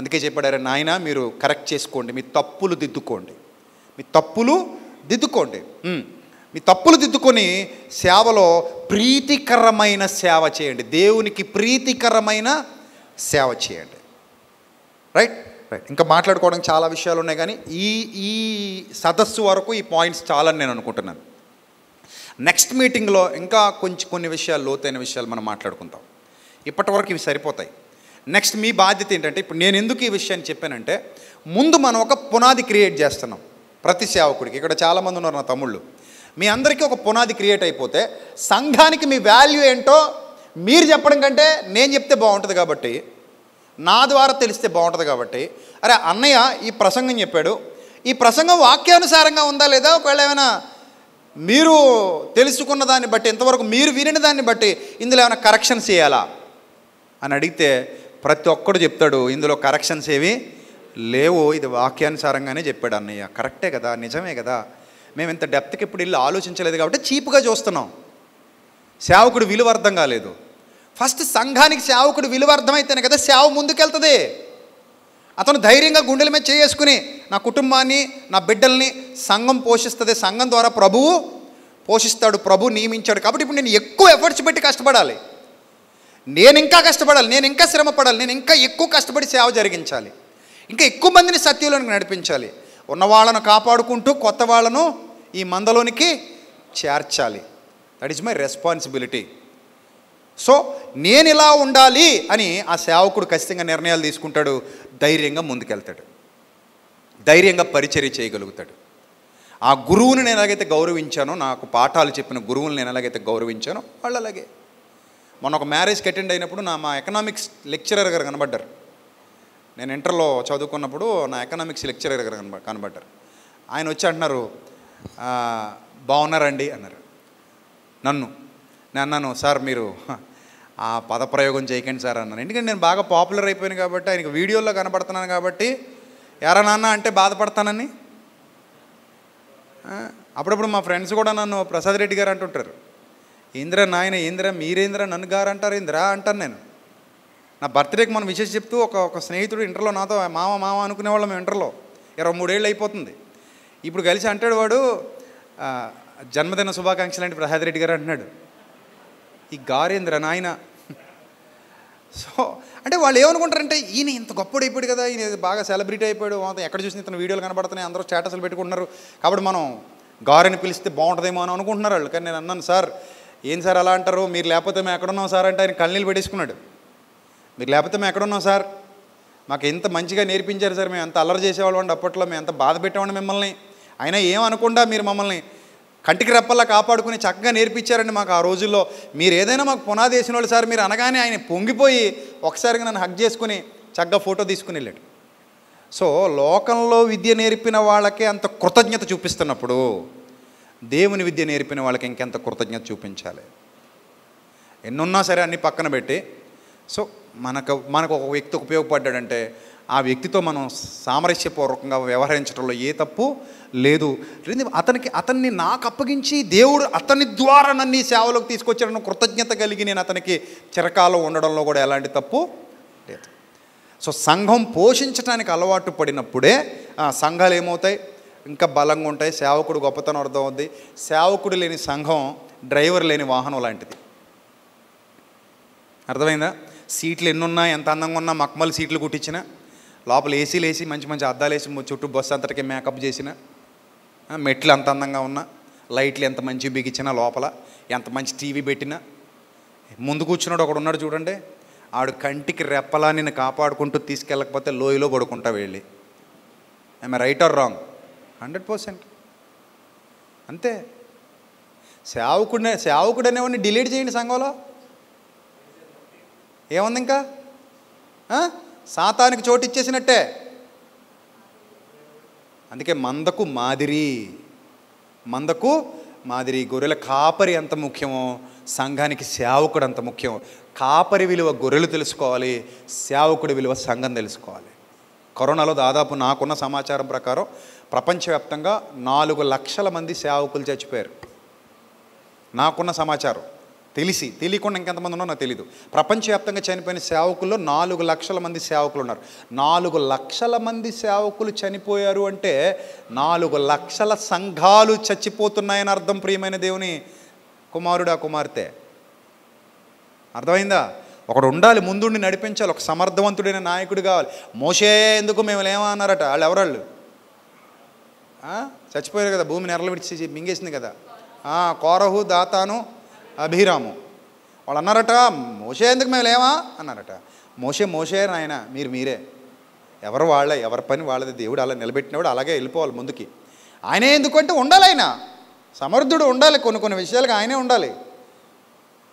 అందుకే చెప్పాడు నాయన మీరు కరెక్ట్ చేసుకోండి మీ తప్పులు దిద్దుకోండి మీ తప్పులు దిద్దుకోండి మీ తప్పులు దిద్దుకొని సేవలో ప్రీతికరమైన సేవ చేయండి దేవునికి ప్రీతికరమైన సేవ చేయండి రైట్ రైట్ ఇంకా మాట్లాడుకోవడానికి చాలా విషయాలు ఉన్నాయి కానీ ఈ ఈ సదస్సు వరకు ఈ పాయింట్స్ చాలని నేను అనుకుంటున్నాను నెక్స్ట్ మీటింగ్లో ఇంకా కొంచెం కొన్ని విషయాలు లోతైన విషయాలు మనం మాట్లాడుకుంటాం ఇప్పటి వరకు ఇవి సరిపోతాయి నెక్స్ట్ మీ బాధ్యత ఏంటంటే ఇప్పుడు నేను ఎందుకు ఈ విషయాన్ని చెప్పానంటే ముందు మనం ఒక పునాది క్రియేట్ చేస్తున్నాం ప్రతి సేవకుడికి ఇక్కడ చాలామంది ఉన్నారు నా తమ్ముళ్ళు మీ అందరికీ ఒక పునాది క్రియేట్ అయిపోతే సంఘానికి మీ వాల్యూ ఏంటో మీరు చెప్పడం కంటే నేను చెప్తే బాగుంటుంది కాబట్టి నా ద్వారా తెలిస్తే బాగుంటుంది కాబట్టి అరే అన్నయ్య ఈ ప్రసంగం చెప్పాడు ఈ ప్రసంగం వాక్యానుసారంగా ఉందా లేదా ఒకవేళ ఏమైనా మీరు తెలుసుకున్న దాన్ని బట్టి ఇంతవరకు మీరు వినిన దాన్ని బట్టి ఇందులో ఏమైనా కరెక్షన్స్ చేయాలా అని అడిగితే ప్రతి ఒక్కడు చెప్తాడు ఇందులో కరెక్షన్స్ ఏవి లేవు ఇది వాక్యానుసారంగానే చెప్పాడు అన్నయ్య కరెక్టే కదా నిజమే కదా మేము ఇంత డెప్త్కి ఇప్పుడు వెళ్ళి ఆలోచించలేదు కాబట్టి చీప్గా చూస్తున్నాం సేవకుడు విలువ అర్థం కాలేదు ఫస్ట్ సంఘానికి సేవకుడు విలువ అర్థమైతేనే కదా సేవ ముందుకెళ్తుంది అతను ధైర్యంగా గుండెల మీద చేసుకుని నా కుటుంబాన్ని నా బిడ్డల్ని సంఘం పోషిస్తుంది సంఘం ద్వారా ప్రభువు పోషిస్తాడు ప్రభు నియమించాడు కాబట్టి ఇప్పుడు నేను ఎక్కువ ఎఫర్ట్స్ పెట్టి కష్టపడాలి నేను ఇంకా కష్టపడాలి నేను ఇంకా శ్రమపడాలి నేను ఇంకా ఎక్కువ కష్టపడి సేవ జరిగించాలి ఇంకా ఎక్కువ మందిని సత్యంలోనికి నడిపించాలి ఉన్న వాళ్ళను కాపాడుకుంటూ కొత్త వాళ్ళను ఈ మందలోనికి చేర్చాలి that is my responsibility so నేను ఇలా ఉండాలి అని ఆ సేవకుడు ఖచ్చితంగా నిర్ణయాలు తీసుకుంటాడు ధైర్యంగా ముందుకెళ్తాడు ధైర్యంగా పరిచర్య చేయగలుగుతాడు ఆ గురువుని నేను ఎలాగైతే గౌరవించానో నాకు పాఠాలు చెప్పిన గురువుని నేను ఎలాగైతే గౌరవించానో వాళ్ళు అలాగే మొన్న ఒక మ్యారేజ్కి అటెండ్ అయినప్పుడు నా మా ఎకనామిక్స్ లెక్చరర్ గారు కనబడ్డారు నేను ఇంటర్లో చదువుకున్నప్పుడు నా ఎకనామిక్స్ లెక్చరర్ గారు కనబ కనబడ్డారు ఆయన వచ్చి అంటున్నారు బాగున్నారండి అన్నారు నన్ను నేను అన్నాను సార్ మీరు ఆ పదప్రయోగం చేయకండి సార్ అన్నాను ఎందుకంటే నేను బాగా పాపులర్ అయిపోయాను కాబట్టి ఆయనకు వీడియోలో కనబడుతున్నాను కాబట్టి ఎరా నాన్న అంటే బాధపడతానని అప్పుడప్పుడు మా ఫ్రెండ్స్ కూడా నన్ను ప్రసాద్ రెడ్డి గారు అంటుంటారు ఇంద్ర నాయన ఇంద్ర మీరేంద్ర నన్ను గారు అంటారు ఇంద్ర అంటాను నేను నా బర్త్డేకి మనం విశేష చెప్తూ ఒక ఒక స్నేహితుడు ఇంటర్లో నాతో మామ మామ అనుకునేవాళ్ళం ఇంటర్లో ఇరవై మూడేళ్ళు అయిపోతుంది ఇప్పుడు కలిసి అంటాడు వాడు జన్మదిన శుభాకాంక్షలు అంటే ప్రసాద్ రెడ్డి గారు అంటున్నాడు ఈ గారేంద్ర నాయన సో అంటే వాళ్ళు ఏమనుకుంటారంటే ఈయన ఇంత గొప్పడు అయిపోయాడు కదా ఈయన బాగా సెలబ్రిటీ అయిపోయాడు ఎక్కడ చూసిన ఇతను వీడియోలు కనబడుతున్నాయి అందరూ స్టేటస్లు పెట్టుకుంటున్నారు కాబట్టి మనం గారిని పిలిస్తే బాగుంటుందేమో అని అనుకుంటున్నారు వాళ్ళు కానీ నేను అన్నాను సార్ ఏం సార్ అలా అంటారు మీరు లేకపోతే మేము ఎక్కడున్నాం సార్ అంటే ఆయన కళ్ళీలు పెట్టేసుకున్నాడు మీరు లేకపోతే మేము ఎక్కడున్నాం సార్ మాకు ఎంత మంచిగా నేర్పించారు సార్ మేము ఎంత అల్లరి చేసేవాళ్ళం అప్పట్లో మేము ఎంత బాధ పెట్టేవాళ్ళం మిమ్మల్ని అయినా ఏమనుకుండా మీరు మమ్మల్ని కంటికి రెప్పల్లా కాపాడుకుని చక్కగా నేర్పించారండి మాకు ఆ రోజుల్లో మీరు ఏదైనా మాకు పునాది వేసిన వాళ్ళు సార్ మీరు అనగానే ఆయన పొంగిపోయి ఒకసారిగా నన్ను హక్ చేసుకుని చక్కగా ఫోటో తీసుకుని వెళ్ళాడు సో లోకంలో విద్య నేర్పిన వాళ్ళకే అంత కృతజ్ఞత చూపిస్తున్నప్పుడు దేవుని విద్య నేర్పిన వాళ్ళకి ఇంకెంత కృతజ్ఞత చూపించాలి ఎన్నున్నా సరే అన్ని పక్కన పెట్టి సో మనకు మనకు ఒక వ్యక్తి ఉపయోగపడ్డాడంటే ఆ వ్యక్తితో మనం సామరస్యపూర్వకంగా వ్యవహరించడంలో ఏ తప్పు లేదు అతనికి అతన్ని నాకు అప్పగించి దేవుడు అతని ద్వారా నన్ను ఈ సేవలోకి తీసుకొచ్చాడన్న కృతజ్ఞత కలిగి నేను అతనికి చిరకాలం ఉండడంలో కూడా ఎలాంటి తప్పు లేదు సో సంఘం పోషించడానికి అలవాటు పడినప్పుడే సంఘాలు ఏమవుతాయి ఇంకా బలంగా ఉంటాయి సేవకుడు గొప్పతనం అర్థం అవుద్ది సేవకుడు లేని సంఘం డ్రైవర్ లేని వాహనం లాంటిది అర్థమైందా సీట్లు ఎన్నున్నా ఎంత అందంగా ఉన్నా మక్మల్ సీట్లు కుట్టించినా లోపల ఏసీలు వేసి మంచి మంచి అద్దాలు వేసి చుట్టూ బస్సు అంతటికి మేకప్ చేసిన మెట్లు అంత అందంగా ఉన్నా లైట్లు ఎంత మంచి బిగించినా లోపల ఎంత మంచి టీవీ పెట్టినా ముందు కూర్చున్నాడు ఒకడు ఉన్నాడు చూడండి ఆడు కంటికి రెప్పలా నేను కాపాడుకుంటూ తీసుకెళ్ళకపోతే లోయలో పడుకుంటా వెళ్ళి I'm right or wrong hundred percent అంతే సేవకుడినే సేవకుడు అనేవాడిని డిలీట్ చేయండి సంఘంలో ఏముంది ఇంకా సాతానికి చోటు ఇచ్చేసినట్టే అందుకే మందకు మాదిరి మందకు మాదిరి గొర్రెల కాపరి ఎంత ముఖ్యమో సంఘానికి సేవకుడు అంత ముఖ్యం కాపరి విలువ గొర్రెలు తెలుసుకోవాలి సేవకుడి విలువ సంఘం తెలుసుకోవాలి కరోనాలో దాదాపు నాకున్న సమాచారం ప్రకారం ప్రపంచవ్యాప్తంగా నాలుగు లక్షల మంది సేవకులు చచ్చిపోయారు నాకున్న సమాచారం తెలిసి తెలియకుండా ఇంకెంతమంది ఉన్నారో నాకు తెలియదు ప్రపంచవ్యాప్తంగా చనిపోయిన సేవకుల్లో నాలుగు లక్షల మంది సేవకులు ఉన్నారు నాలుగు లక్షల మంది సేవకులు చనిపోయారు అంటే నాలుగు లక్షల సంఘాలు చచ్చిపోతున్నాయని అర్థం ప్రియమైన దేవుని కుమారుడా కుమార్తె అర్థమైందా ఒకడు ఉండాలి ముందుండి నడిపించాలి ఒక సమర్థవంతుడైన నాయకుడు కావాలి మోసే ఎందుకు మేము లేమన్నారట వాళ్ళు ఎవరాళ్ళు చచ్చిపోయారు కదా భూమి నెరలు విడిచి మింగేసింది కదా కోరహు దాతాను అభిరాము వాళ్ళు అన్నారట మోసే ఎందుకు మేము లేవా అన్నారట మోసే మోసే నాయన మీరు మీరే ఎవరు వాళ్ళ ఎవరి పని వాళ్ళది దేవుడు అలా నిలబెట్టినవాడు అలాగే వెళ్ళిపోవాలి ముందుకి ఆయనే ఎందుకంటే ఉండాలి ఆయన సమర్థుడు ఉండాలి కొన్ని కొన్ని విషయాలకు ఆయనే ఉండాలి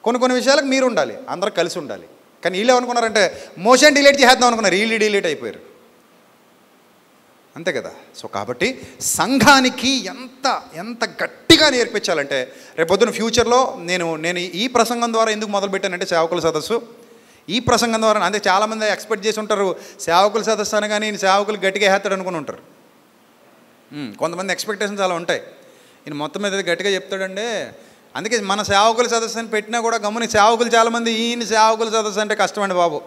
కొన్ని కొన్ని విషయాలకు మీరు ఉండాలి అందరూ కలిసి ఉండాలి కానీ వీళ్ళు ఏమనుకున్నారంటే మోషన్ డిలీట్ చేసేద్దాం అనుకున్నారు వీళ్ళు డిలీట్ అయిపోయారు అంతే కదా సో కాబట్టి సంఘానికి ఎంత ఎంత గట్టిగా నేర్పించాలంటే రేపొద్దున ఫ్యూచర్లో నేను నేను ఈ ప్రసంగం ద్వారా ఎందుకు మొదలుపెట్టానంటే సేవకుల సదస్సు ఈ ప్రసంగం ద్వారా అంటే చాలామంది ఎక్స్పెక్ట్ చేసి ఉంటారు సేవకుల సదస్సు అనగానే నేను సేవకులు గట్టిగా వేస్తాడు అనుకుని ఉంటారు కొంతమంది ఎక్స్పెక్టేషన్స్ అలా ఉంటాయి నేను మొత్తం మీద గట్టిగా చెప్తాడంటే అందుకే మన సేవకుల సదస్సు అని పెట్టినా కూడా గమని సేవకులు చాలామంది ఈయన సేవకుల సదస్సు అంటే కష్టమండి బాబు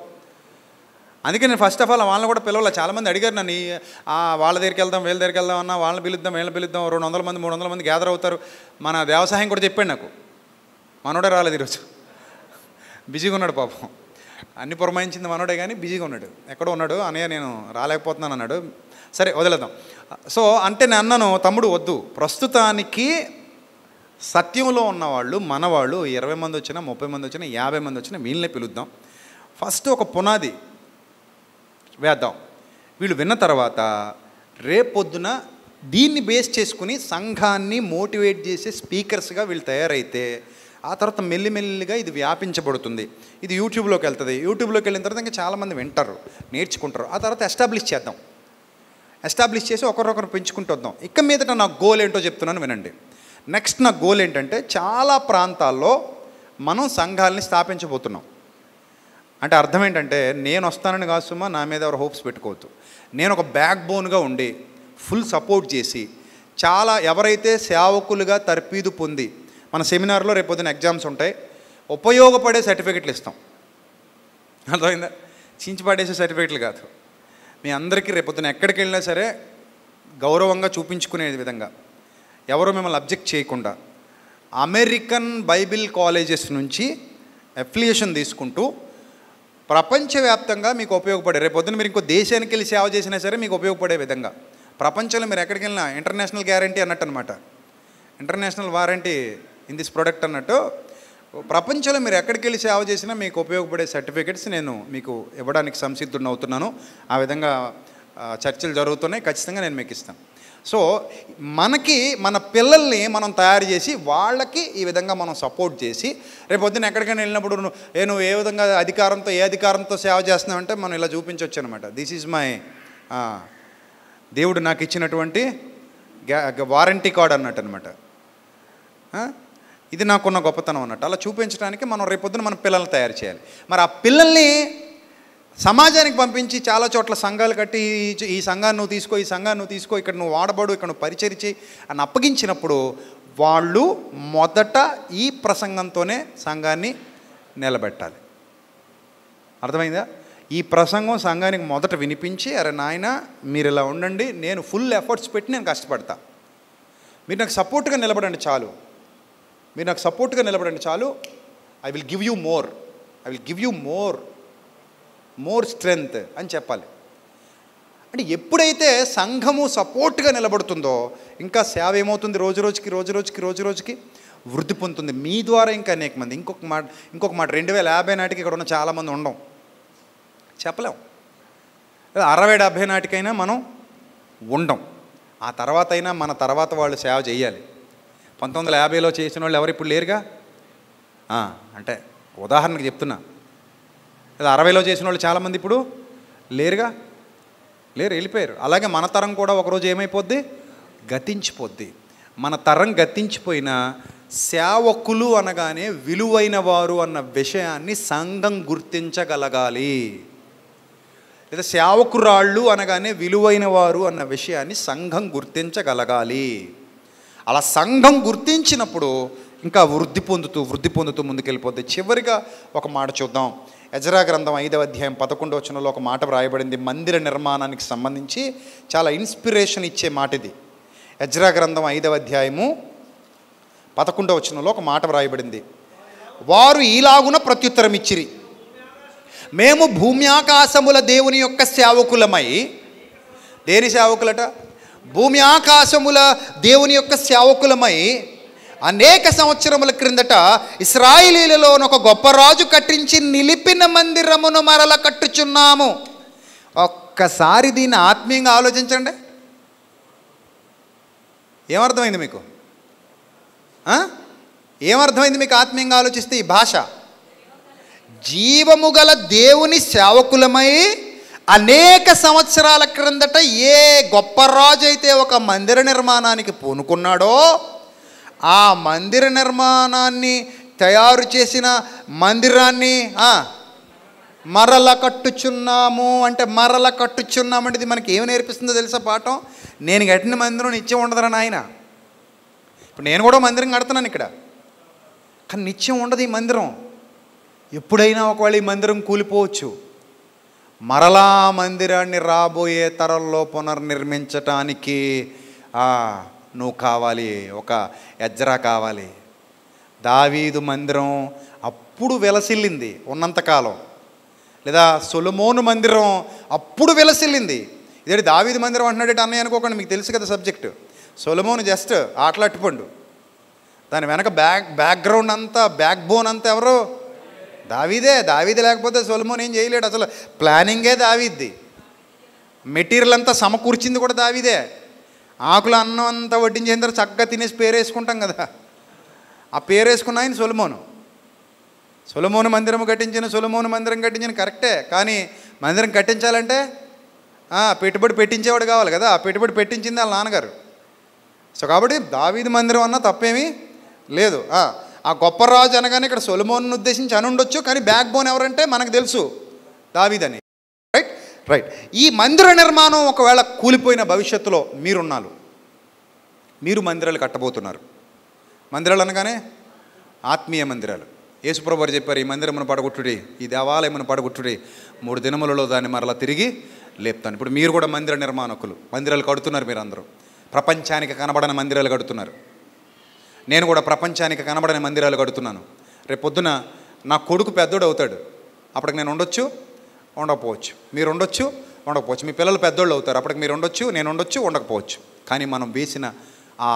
అందుకే నేను ఫస్ట్ ఆఫ్ ఆల్ వాళ్ళని కూడా పిలవాలి చాలామంది అడిగారు నన్ను వాళ్ళ దగ్గరికి వెళ్దాం వీళ్ళ దగ్గరికి వెళ్దాం అన్న వాళ్ళని పిలుద్దాం వీళ్ళని పిలుద్దాం రెండు వందల మంది మూడు వందల మంది గ్యాదర్ అవుతారు మన వ్యవసాయం కూడా చెప్పాడు నాకు మనోడే రాలేదు ఈరోజు బిజీగా ఉన్నాడు పాపం అన్ని పురమాయించింది మనోడే కానీ బిజీగా ఉన్నాడు ఎక్కడో ఉన్నాడు అనయ్య నేను రాలేకపోతున్నాను అన్నాడు సరే వదిలేద్దాం సో అంటే నేను అన్నాను తమ్ముడు వద్దు ప్రస్తుతానికి సత్యంలో ఉన్నవాళ్ళు మనవాళ్ళు ఇరవై మంది వచ్చినా ముప్పై మంది వచ్చినా యాభై మంది వచ్చినా వీళ్ళనే పిలుద్దాం ఫస్ట్ ఒక పునాది వేద్దాం వీళ్ళు విన్న తర్వాత రేపొద్దున దీన్ని బేస్ చేసుకుని సంఘాన్ని మోటివేట్ చేసే స్పీకర్స్గా వీళ్ళు తయారైతే ఆ తర్వాత మెల్లిమెల్లిగా ఇది వ్యాపించబడుతుంది ఇది యూట్యూబ్లోకి వెళ్తుంది యూట్యూబ్లోకి వెళ్ళిన తర్వాత ఇంకా చాలామంది వింటారు నేర్చుకుంటారు ఆ తర్వాత ఎస్టాబ్లిష్ చేద్దాం ఎస్టాబ్లిష్ చేసి ఒకరొకరు పెంచుకుంటూ వద్దాం ఇక మీదట నా గోల్ ఏంటో చెప్తున్నాను వినండి నెక్స్ట్ నా గోల్ ఏంటంటే చాలా ప్రాంతాల్లో మనం సంఘాలని స్థాపించబోతున్నాం అంటే అర్థం ఏంటంటే నేను వస్తానని కాదు సుమా నా మీద ఎవరు హోప్స్ పెట్టుకోవద్దు నేను ఒక బ్యాక్ బోన్గా ఉండి ఫుల్ సపోర్ట్ చేసి చాలా ఎవరైతే సేవకులుగా తర్పీదు పొంది మన సెమినార్లో రేపొద్దున ఎగ్జామ్స్ ఉంటాయి ఉపయోగపడే సర్టిఫికెట్లు ఇస్తాం అర్థమైందా చించిపడేసే సర్టిఫికెట్లు కాదు మీ అందరికీ రేపొద్దున ఎక్కడికి వెళ్ళినా సరే గౌరవంగా చూపించుకునే విధంగా ఎవరు మిమ్మల్ని అబ్జెక్ట్ చేయకుండా అమెరికన్ బైబిల్ కాలేజెస్ నుంచి అప్లికేషన్ తీసుకుంటూ ప్రపంచవ్యాప్తంగా మీకు ఉపయోగపడే రేపు పొద్దున మీరు ఇంకో దేశానికి వెళ్ళి సేవ చేసినా సరే మీకు ఉపయోగపడే విధంగా ప్రపంచంలో మీరు ఎక్కడికి వెళ్ళినా ఇంటర్నేషనల్ గ్యారంటీ అన్నట్టు అనమాట international warranty in this product అన్నట్టు ప్రపంచంలో మీరు ఎక్కడికి వెళ్ళి సేవ చేసినా మీకు ఉపయోగపడే సర్టిఫికెట్స్ నేను మీకు ఇవ్వడానికి సంసిద్ధుడిని అవుతున్నాను ఆ విధంగా చర్చలు జరుగుతున్నాయి ఖచ్చితంగా నేను మీకు ఇస్తాను సో మనకి మన పిల్లల్ని మనం తయారు చేసి వాళ్ళకి ఈ విధంగా మనం సపోర్ట్ చేసి రేపు పొద్దున్న ఎక్కడికైనా వెళ్ళినప్పుడు నేను ఏ విధంగా అధికారంతో ఏ అధికారంతో సేవ చేస్తున్నావంటే మనం ఇలా చూపించవచ్చు అనమాట దిస్ ఈజ్ మై దేవుడు నాకు ఇచ్చినటువంటి వారంటీ కార్డ్ అన్నట్టు అనమాట ఇది నాకున్న గొప్పతనం అన్నట్టు అలా చూపించడానికి మనం రేపొద్దున మన పిల్లల్ని తయారు చేయాలి మరి ఆ పిల్లల్ని సమాజానికి పంపించి చాలా చోట్ల సంఘాలు కట్టి ఈ సంఘాన్ని నువ్వు తీసుకో ఈ సంఘాన్ని నువ్వు తీసుకో ఇక్కడ నువ్వు వాడబడు ఇక్కడ నువ్వు పరిచరిచి అని అప్పగించినప్పుడు వాళ్ళు మొదట ఈ ప్రసంగంతోనే సంఘాన్ని నిలబెట్టాలి అర్థమైందా ఈ ప్రసంగం సంఘానికి మొదట వినిపించి అరే నాయన మీరు ఇలా ఉండండి నేను ఫుల్ ఎఫర్ట్స్ పెట్టి నేను కష్టపడతా మీరు నాకు సపోర్ట్గా నిలబడండి చాలు మీరు నాకు సపోర్ట్గా నిలబడండి చాలు I will give you more I will give you more more strength అని చెప్పాలి అంటే ఎప్పుడైతే సంఘము సపోర్ట్గా నిలబడుతుందో ఇంకా సేవ ఏమవుతుంది రోజు రోజుకి రోజు రోజుకి రోజు రోజుకి వృద్ధి పొందుతుంది మీ ద్వారా ఇంకా అనేక మంది ఇంకొక మాట ఇంకొక మాట రెండు వేల యాభై నాటికి ఇక్కడ ఉన్న చాలామంది ఉండం చెప్పలేం అరవై డెబ్భై నాటికైనా మనం ఉండం ఆ తర్వాత అయినా మన తర్వాత వాళ్ళు సేవ చేయాలి పంతొమ్మిది వందల యాభైలో చేసిన వాళ్ళు ఎవరు ఇప్పుడు లేరుగా అంటే ఉదాహరణకు చెప్తున్నా లేదా అరవైలో చేసిన వాళ్ళు చాలామంది ఇప్పుడు లేరుగా లేరు వెళ్ళిపోయారు అలాగే మన తరం కూడా ఒకరోజు ఏమైపోద్ది గతించిపోద్ది మన తరం గతించిపోయినా సేవకులు అనగానే విలువైన వారు అన్న విషయాన్ని సంఘం గుర్తించగలగాలి లేదా సేవకురాళ్ళు అనగానే విలువైన వారు అన్న విషయాన్ని సంఘం గుర్తించగలగాలి అలా సంఘం గుర్తించినప్పుడు ఇంకా వృద్ధి పొందుతూ వృద్ధి పొందుతూ ముందుకెళ్ళిపోద్ది చివరిగా ఒక మాట చూద్దాం యజరా గ్రంథం ఐదవ అధ్యాయం పదకొండు వచనంలో ఒక మాట వ్రాయబడింది మందిర నిర్మాణానికి సంబంధించి చాలా ఇన్స్పిరేషన్ ఇచ్చే మాట ఇది యజ్రా గ్రంథం ఐదవ అధ్యాయము పదకొండవ వచనంలో ఒక మాట వ్రాయబడింది వారు ఈలాగున ప్రత్యుత్తరం ఇచ్చిరి మేము భూమి ఆకాశముల దేవుని యొక్క సేవకులమై దేని సేవకులట భూమి ఆకాశముల దేవుని యొక్క సేవకులమై అనేక సంవత్సరముల క్రిందట ఇస్రాయిలీలలో ఒక గొప్ప రాజు కట్టించి నిలిపిన మందిరమును మరల కట్టుచున్నాము ఒక్కసారి దీన్ని ఆత్మీయంగా ఆలోచించండి ఏమర్థమైంది మీకు ఏమర్థమైంది మీకు ఆత్మీయంగా ఆలోచిస్తే ఈ భాష జీవము గల దేవుని సేవకులమై అనేక సంవత్సరాల క్రిందట ఏ గొప్ప రాజు అయితే ఒక మందిర నిర్మాణానికి పూనుకున్నాడో ఆ మందిర నిర్మాణాన్ని తయారు చేసిన మందిరాన్ని మరల కట్టుచున్నాము అంటే మరల కట్టుచున్నాము అంటే ఇది మనకి ఏమి నేర్పిస్తుందో తెలుసా పాఠం నేను కట్టిన మందిరం నిత్యం ఉండదురా నాయన ఇప్పుడు నేను కూడా మందిరం కడుతున్నాను ఇక్కడ కానీ నిత్యం ఉండదు ఈ మందిరం ఎప్పుడైనా ఒకవేళ ఈ మందిరం కూలిపోవచ్చు మరలా మందిరాన్ని రాబోయే తరంలో పునర్నిర్మించటానికి నువ్వు కావాలి ఒక ఎజ్రా కావాలి దావీదు మందిరం అప్పుడు వెలసిల్లింది ఉన్నంతకాలం లేదా సొలమోను మందిరం అప్పుడు వెలసిల్లింది ఇదే దావీదు మందిరం అంటున్నాడు అన్నయ్య అనుకోకండి మీకు తెలుసు కదా సబ్జెక్టు సొలమోను జస్ట్ ఆటలట్టుపండు దాని వెనక బ్యాక్ బ్యాక్గ్రౌండ్ అంతా బ్యాక్ బోన్ అంతా ఎవరు దావీదే దావీది లేకపోతే సొలమోన్ ఏం చేయలేడు అసలు ప్లానింగే దావీద్ది మెటీరియల్ అంతా సమకూర్చింది కూడా దావీదే ఆకులు అన్నం అంతా వడ్డించిన తర్వాత చక్కగా తినేసి పేరేసుకుంటాం కదా ఆ పేరేసుకున్న ఆయన సొలమోను సొలమోను మందిరం కట్టించిన సొలమోను మందిరం కట్టించిన కరెక్టే కానీ మందిరం కట్టించాలంటే పెట్టుబడి పెట్టించేవాడు కావాలి కదా ఆ పెట్టుబడి పెట్టించింది వాళ్ళ నాన్నగారు సో కాబట్టి దావీది మందిరం అన్న తప్పేమీ లేదు ఆ గొప్ప రాజు అనగానే ఇక్కడ సొలమోన్ను ఉద్దేశించి అని ఉండొచ్చు కానీ బ్యాక్ బోన్ ఎవరంటే మనకు తెలుసు దావీదని రైట్ ఈ మందిర నిర్మాణం ఒకవేళ కూలిపోయిన భవిష్యత్తులో మీరున్నారు మీరు మందిరాలు కట్టబోతున్నారు మందిరాలు అనగానే ఆత్మీయ మందిరాలు యేసుప్రభు చెప్పారు ఈ మందిరమును పడగొట్టుడి ఈ దేవాలయమును పడగొట్టుడి మూడు దినములలో దాన్ని మరలా తిరిగి లేపుతాను ఇప్పుడు మీరు కూడా మందిర నిర్మాణకులు మందిరాలు కడుతున్నారు మీరు ప్రపంచానికి కనబడని మందిరాలు కడుతున్నారు నేను కూడా ప్రపంచానికి కనబడని మందిరాలు కడుతున్నాను రేపొద్దున నా కొడుకు పెద్దోడు అవుతాడు అప్పటికి నేను ఉండొచ్చు ఉండకపోవచ్చు మీరు ఉండొచ్చు ఉండకపోవచ్చు మీ పిల్లలు పెద్దోళ్ళు అవుతారు అప్పటికి మీరు ఉండొచ్చు నేను ఉండొచ్చు ఉండకపోవచ్చు కానీ మనం వేసిన ఆ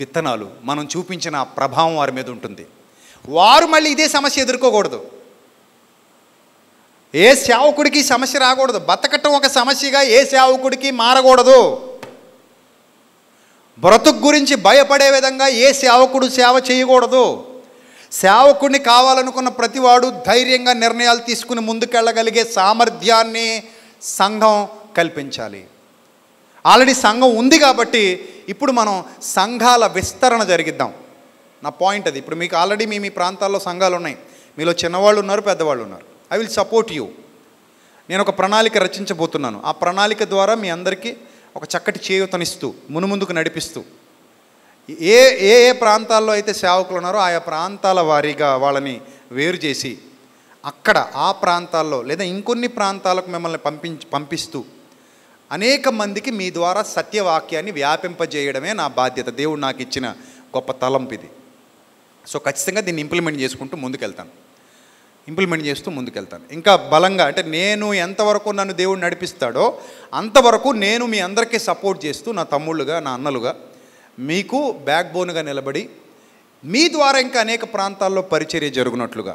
విత్తనాలు మనం చూపించిన ప్రభావం వారి మీద ఉంటుంది వారు మళ్ళీ ఇదే సమస్య ఎదుర్కోకూడదు ఏ సేవకుడికి సమస్య రాకూడదు బతకటం ఒక సమస్యగా ఏ సేవకుడికి మారకూడదు బ్రతుకు గురించి భయపడే విధంగా ఏ సేవకుడు సేవ చేయకూడదు సేవకుడిని కావాలనుకున్న ప్రతివాడు ధైర్యంగా నిర్ణయాలు తీసుకుని ముందుకెళ్ళగలిగే సామర్థ్యాన్ని సంఘం కల్పించాలి ఆల్రెడీ సంఘం ఉంది కాబట్టి ఇప్పుడు మనం సంఘాల విస్తరణ జరిగిద్దాం నా పాయింట్ అది ఇప్పుడు మీకు ఆల్రెడీ మీ మీ ప్రాంతాల్లో సంఘాలు ఉన్నాయి మీలో చిన్నవాళ్ళు ఉన్నారు పెద్దవాళ్ళు ఉన్నారు ఐ విల్ సపోర్ట్ యూ నేను ఒక ప్రణాళిక రచించబోతున్నాను ఆ ప్రణాళిక ద్వారా మీ అందరికీ ఒక చక్కటి చేయూతనిస్తూ మునుముందుకు నడిపిస్తూ ఏ ఏ ఏ ప్రాంతాల్లో అయితే సేవకులు ఉన్నారో ఆయా ప్రాంతాల వారీగా వాళ్ళని వేరు చేసి అక్కడ ఆ ప్రాంతాల్లో లేదా ఇంకొన్ని ప్రాంతాలకు మిమ్మల్ని పంపించి పంపిస్తూ అనేక మందికి మీ ద్వారా సత్యవాక్యాన్ని వ్యాపింపజేయడమే నా బాధ్యత దేవుడు నాకు ఇచ్చిన గొప్ప తలంపు ఇది సో ఖచ్చితంగా దీన్ని ఇంప్లిమెంట్ చేసుకుంటూ ముందుకెళ్తాను ఇంప్లిమెంట్ చేస్తూ ముందుకెళ్తాను ఇంకా బలంగా అంటే నేను ఎంతవరకు నన్ను దేవుడు నడిపిస్తాడో అంతవరకు నేను మీ అందరికీ సపోర్ట్ చేస్తూ నా తమ్ముళ్ళుగా నా అన్నలుగా మీకు బ్యాక్ బోన్గా నిలబడి మీ ద్వారా ఇంకా అనేక ప్రాంతాల్లో పరిచర్య జరుగునట్లుగా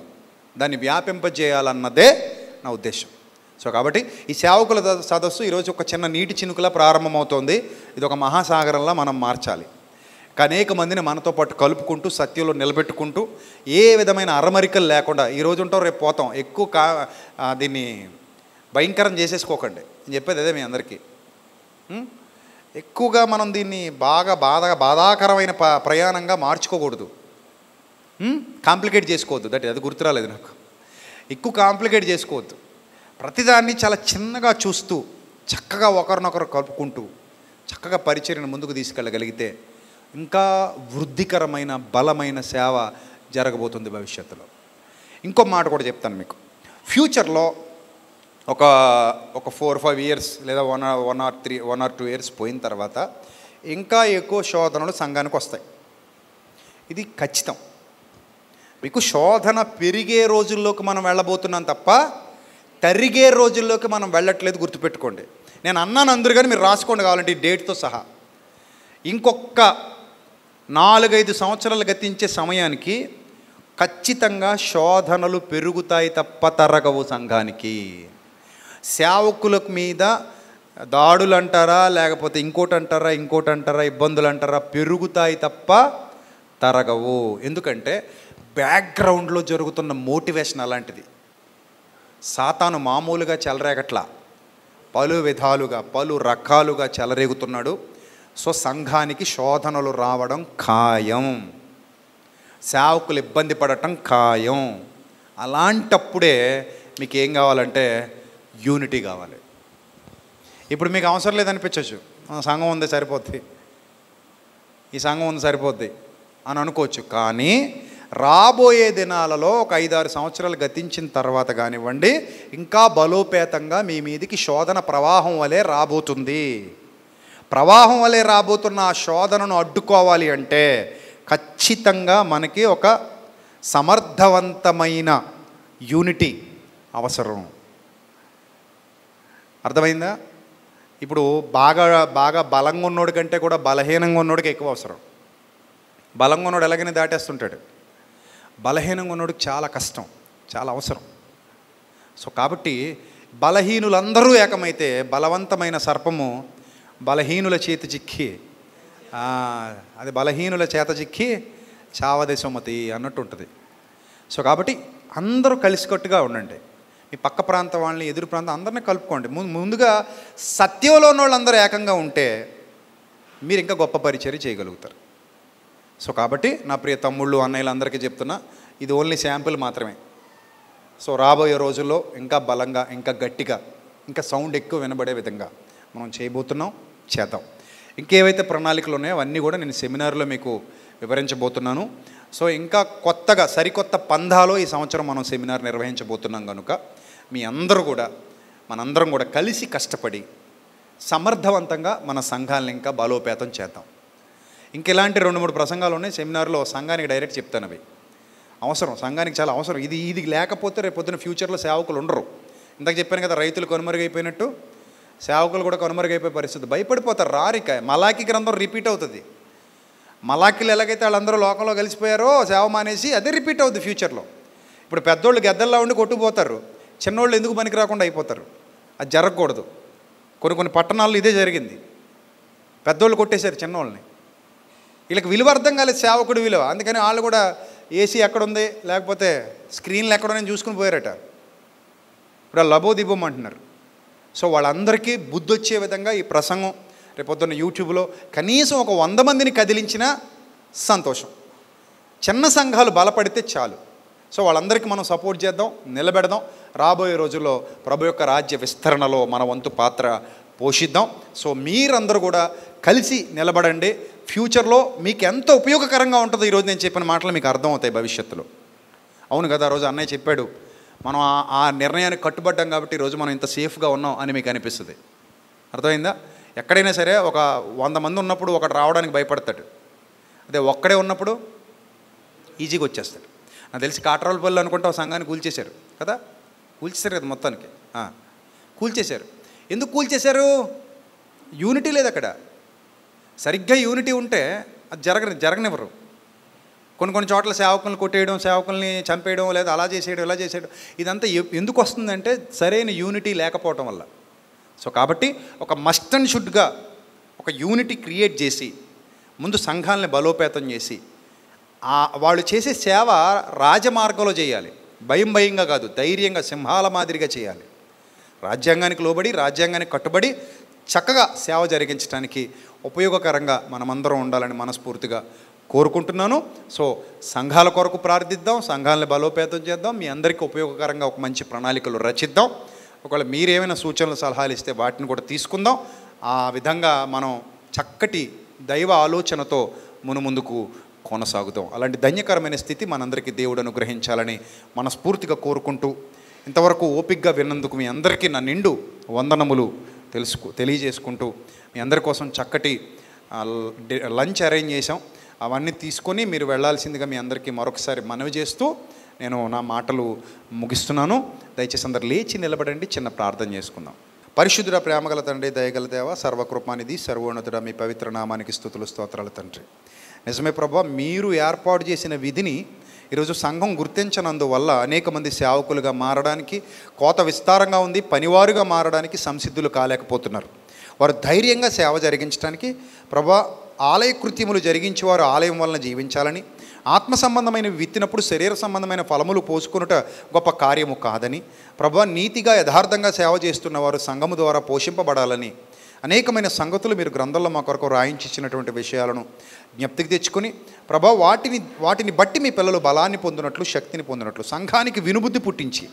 దాన్ని వ్యాపింపజేయాలన్నదే నా ఉద్దేశం సో కాబట్టి ఈ సేవకుల సదస్సు ఈరోజు ఒక చిన్న నీటి చినుకులా ప్రారంభమవుతోంది ఇది ఒక మహాసాగరంలా మనం మార్చాలి అనేక మందిని మనతో పాటు కలుపుకుంటూ సత్యంలో నిలబెట్టుకుంటూ ఏ విధమైన అరమరికలు లేకుండా ఈరోజు ఉంటాం రేపు పోతాం ఎక్కువ కా దీన్ని భయంకరం చేసేసుకోకండి నేను చెప్పేది అదే మీ అందరికీ ఎక్కువగా మనం దీన్ని బాగా బాధ బాధాకరమైన ప ప్రయాణంగా మార్చుకోకూడదు కాంప్లికేట్ చేసుకోవద్దు దట్ అది గుర్తురాలేదు నాకు ఎక్కువ కాంప్లికేట్ చేసుకోవద్దు ప్రతిదాన్ని చాలా చిన్నగా చూస్తూ చక్కగా ఒకరినొకరు కలుపుకుంటూ చక్కగా పరిచయం ముందుకు తీసుకెళ్ళగలిగితే ఇంకా వృద్ధికరమైన బలమైన సేవ జరగబోతుంది భవిష్యత్తులో ఇంకో మాట కూడా చెప్తాను మీకు ఫ్యూచర్లో ఒక ఒక ఫోర్ ఫైవ్ ఇయర్స్ లేదా one one or three one or two years పోయిన తర్వాత ఇంకా ఎక్కువ శోధనలు సంఘానికి వస్తాయి ఇది ఖచ్చితం మీకు శోధన పెరిగే రోజుల్లోకి మనం వెళ్ళబోతున్నాం తప్ప తరిగే రోజుల్లోకి మనం వెళ్ళట్లేదు గుర్తుపెట్టుకోండి నేను అన్నాను అందరు కానీ మీరు రాసుకోండి కావాలంటే ఈ డేట్తో సహా ఇంకొక నాలుగైదు సంవత్సరాలు గతించే సమయానికి ఖచ్చితంగా శోధనలు పెరుగుతాయి తప్ప తరగవు సంఘానికి సేవకుల మీద దాడులు అంటారా లేకపోతే ఇంకోటి అంటారా ఇంకోటి అంటారా ఇబ్బందులు అంటారా పెరుగుతాయి తప్ప తరగవు ఎందుకంటే బ్యాక్గ్రౌండ్లో జరుగుతున్న మోటివేషన్ అలాంటిది సాతాను మామూలుగా చెలరేగట్లా పలు విధాలుగా పలు రకాలుగా చెలరేగుతున్నాడు సో సంఘానికి శోధనలు రావడం ఖాయం సేవకులు ఇబ్బంది పడటం ఖాయం అలాంటప్పుడే మీకు ఏం కావాలంటే యూనిటీ కావాలి ఇప్పుడు మీకు అవసరం లేదనిపించవచ్చు సంఘం ఉంది సరిపోద్ది ఈ సంఘం ఉంది సరిపోద్ది అని అనుకోవచ్చు కానీ రాబోయే దినాలలో ఒక ఐదారు సంవత్సరాలు గతించిన తర్వాత కానివ్వండి ఇంకా బలోపేతంగా మీ మీదికి శోధన ప్రవాహం వలె రాబోతుంది ప్రవాహం వలె రాబోతున్న ఆ శోధనను అడ్డుకోవాలి అంటే ఖచ్చితంగా మనకి ఒక సమర్థవంతమైన యూనిటీ అవసరం అర్థమైందా ఇప్పుడు బాగా బాగా బలంగా ఉన్నోడి కంటే కూడా బలహీనంగా ఉన్నోడికి ఎక్కువ అవసరం బలంగా ఉన్నోడు ఎలాగైనా దాటేస్తుంటాడు బలహీనంగా ఉన్నోడికి చాలా కష్టం చాలా అవసరం సో కాబట్టి బలహీనులందరూ ఏకమైతే బలవంతమైన సర్పము బలహీనుల చేతి చిక్కి అది బలహీనుల చేత చిక్కి చావదే సుమతి అన్నట్టు ఉంటుంది సో కాబట్టి అందరూ కలిసికట్టుగా ఉండండి మీ పక్క ప్రాంత వాళ్ళని ఎదురు ప్రాంతం అందరినీ కలుపుకోండి ముందుగా సత్యంలో ఉన్నోళ్ళందరూ ఏకంగా ఉంటే మీరు ఇంకా గొప్ప పరిచర్య చేయగలుగుతారు సో కాబట్టి నా ప్రియ తమ్ముళ్ళు అన్నయ్యలందరికీ చెప్తున్నా ఇది ఓన్లీ శాంపుల్ మాత్రమే సో రాబోయే రోజుల్లో ఇంకా బలంగా ఇంకా గట్టిగా ఇంకా సౌండ్ ఎక్కువ వినబడే విధంగా మనం చేయబోతున్నాం చేద్దాం ఇంకేవైతే ప్రణాళికలు ఉన్నాయో అవన్నీ కూడా నేను సెమినార్లో మీకు వివరించబోతున్నాను సో ఇంకా కొత్తగా సరికొత్త పంధాలో ఈ సంవత్సరం మనం సెమినార్ నిర్వహించబోతున్నాం కనుక మీ అందరూ కూడా మనందరం కూడా కలిసి కష్టపడి సమర్థవంతంగా మన సంఘాలను ఇంకా బలోపేతం చేద్దాం ఇంకెలాంటి రెండు మూడు ప్రసంగాలు ఉన్నాయి సెమినార్లో సంఘానికి డైరెక్ట్ చెప్తాను అవి అవసరం సంఘానికి చాలా అవసరం ఇది ఇది లేకపోతే రేపు పొద్దున ఫ్యూచర్లో సేవకులు ఉండరు ఇందాక చెప్పాను కదా రైతులు కొనుమరుగైపోయినట్టు సేవకులు కూడా కొనుమరుగైపోయే పరిస్థితి భయపడిపోతారు రారిక మలాకి గ్రంథం రిపీట్ అవుతుంది మలాకిలు ఎలాగైతే వాళ్ళందరూ లోకంలో కలిసిపోయారో సేవ మానేసి అదే రిపీట్ అవుతుంది ఫ్యూచర్లో ఇప్పుడు పెద్దోళ్ళు గద్దల్లో ఉండి కొట్టుకుపోతారు చిన్నోళ్ళు ఎందుకు పనికి రాకుండా అయిపోతారు అది జరగకూడదు కొన్ని కొన్ని పట్టణాల్లో ఇదే జరిగింది పెద్దోళ్ళు కొట్టేశారు చిన్నోళ్ళని వీళ్ళకి విలువ అర్థం కాలేదు సేవకుడు విలువ అందుకని వాళ్ళు కూడా ఏసీ ఎక్కడ ఉంది లేకపోతే స్క్రీన్లు ఎక్కడ ఉన్నాయని చూసుకుని పోయారట ఇప్పుడు దిబ్బం అంటున్నారు సో వాళ్ళందరికీ బుద్ధి వచ్చే విధంగా ఈ ప్రసంగం రేపొద్దున్న యూట్యూబ్లో కనీసం ఒక వంద మందిని కదిలించిన సంతోషం చిన్న సంఘాలు బలపడితే చాలు సో వాళ్ళందరికీ మనం సపోర్ట్ చేద్దాం నిలబెడదాం రాబోయే రోజుల్లో ప్రభు యొక్క రాజ్య విస్తరణలో మన వంతు పాత్ర పోషిద్దాం సో మీరందరూ కూడా కలిసి నిలబడండి ఫ్యూచర్లో మీకు ఎంత ఉపయోగకరంగా ఉంటుంది ఈరోజు నేను చెప్పిన మాటలు మీకు అర్థమవుతాయి భవిష్యత్తులో అవును కదా ఆ రోజు అన్నయ్య చెప్పాడు మనం ఆ నిర్ణయానికి కట్టుబడ్డాం కాబట్టి ఈరోజు మనం ఇంత సేఫ్గా ఉన్నాం అని మీకు అనిపిస్తుంది అర్థమైందా ఎక్కడైనా సరే ఒక వంద మంది ఉన్నప్పుడు ఒకటి రావడానికి భయపడతాడు అదే ఒక్కడే ఉన్నప్పుడు ఈజీగా వచ్చేస్తాడు నాకు తెలిసి కాట్రోల్పల్లి అనుకుంటే ఒక సంఘాన్ని కూల్చేశారు కదా కూల్చేశారు కదా మొత్తానికి కూల్చేశారు ఎందుకు కూల్చేశారు యూనిటీ లేదు అక్కడ సరిగ్గా యూనిటీ ఉంటే అది జరగ జరగనివ్వరు కొన్ని కొన్ని చోట్ల సేవకులను కొట్టేయడం సేవకుల్ని చంపేయడం లేదా అలా చేసేయడం ఇలా చేసేయడం ఇదంతా ఎందుకు వస్తుందంటే సరైన యూనిటీ లేకపోవటం వల్ల సో కాబట్టి ఒక మస్ట్ అండ్ షుడ్గా ఒక యూనిటీ క్రియేట్ చేసి ముందు సంఘాలని బలోపేతం చేసి వాళ్ళు చేసే సేవ రాజమార్గంలో చేయాలి భయం భయంగా కాదు ధైర్యంగా సింహాల మాదిరిగా చేయాలి రాజ్యాంగానికి లోబడి రాజ్యాంగానికి కట్టుబడి చక్కగా సేవ జరిగించడానికి ఉపయోగకరంగా మనమందరం ఉండాలని మనస్ఫూర్తిగా కోరుకుంటున్నాను సో సంఘాల కొరకు ప్రార్థిద్దాం సంఘాలను బలోపేతం చేద్దాం మీ అందరికీ ఉపయోగకరంగా ఒక మంచి ప్రణాళికలు రచిద్దాం ఒకవేళ మీరేమైనా సూచనలు సలహాలు ఇస్తే వాటిని కూడా తీసుకుందాం ఆ విధంగా మనం చక్కటి దైవ ఆలోచనతో మును ముందుకు కొనసాగుదాం అలాంటి ధన్యకరమైన స్థితి మనందరికీ దేవుడు అనుగ్రహించాలని మనస్ఫూర్తిగా కోరుకుంటూ ఇంతవరకు ఓపిక్గా విన్నందుకు మీ అందరికీ నా నిండు వందనములు తెలుసుకు తెలియజేసుకుంటూ మీ అందరి కోసం చక్కటి లంచ్ అరేంజ్ చేశాం అవన్నీ తీసుకొని మీరు వెళ్లాల్సిందిగా మీ అందరికీ మరొకసారి మనవి చేస్తూ నేను నా మాటలు ముగిస్తున్నాను దయచేసి అందరు లేచి నిలబడండి చిన్న ప్రార్థన చేసుకుందాం పరిశుద్ధుడ ప్రేమగల తండ్రి దయగల దేవ సర్వకృపానిధి సర్వోన్నతుడ మీ పవిత్ర నామానికి స్థుతులు స్తోత్రాల తండ్రి నిజమే ప్రభా మీరు ఏర్పాటు చేసిన విధిని ఈరోజు సంఘం గుర్తించినందువల్ల అనేక మంది సేవకులుగా మారడానికి కోత విస్తారంగా ఉంది పనివారుగా మారడానికి సంసిద్ధులు కాలేకపోతున్నారు వారు ధైర్యంగా సేవ జరిగించడానికి ప్రభా ఆలయ కృత్యములు జరిగించి వారు ఆలయం వలన జీవించాలని ఆత్మ సంబంధమైన విత్తినప్పుడు శరీర సంబంధమైన ఫలములు పోసుకునుట గొప్ప కార్యము కాదని ప్రభా నీతిగా యథార్థంగా సేవ చేస్తున్న వారు సంఘము ద్వారా పోషింపబడాలని అనేకమైన సంగతులు మీరు గ్రంథంలో మా కొరకు రాయించినటువంటి విషయాలను జ్ఞప్తికి తెచ్చుకొని ప్రభా వాటిని వాటిని బట్టి మీ పిల్లలు బలాన్ని పొందినట్లు శక్తిని పొందినట్లు సంఘానికి వినుబుద్ధి పుట్టించి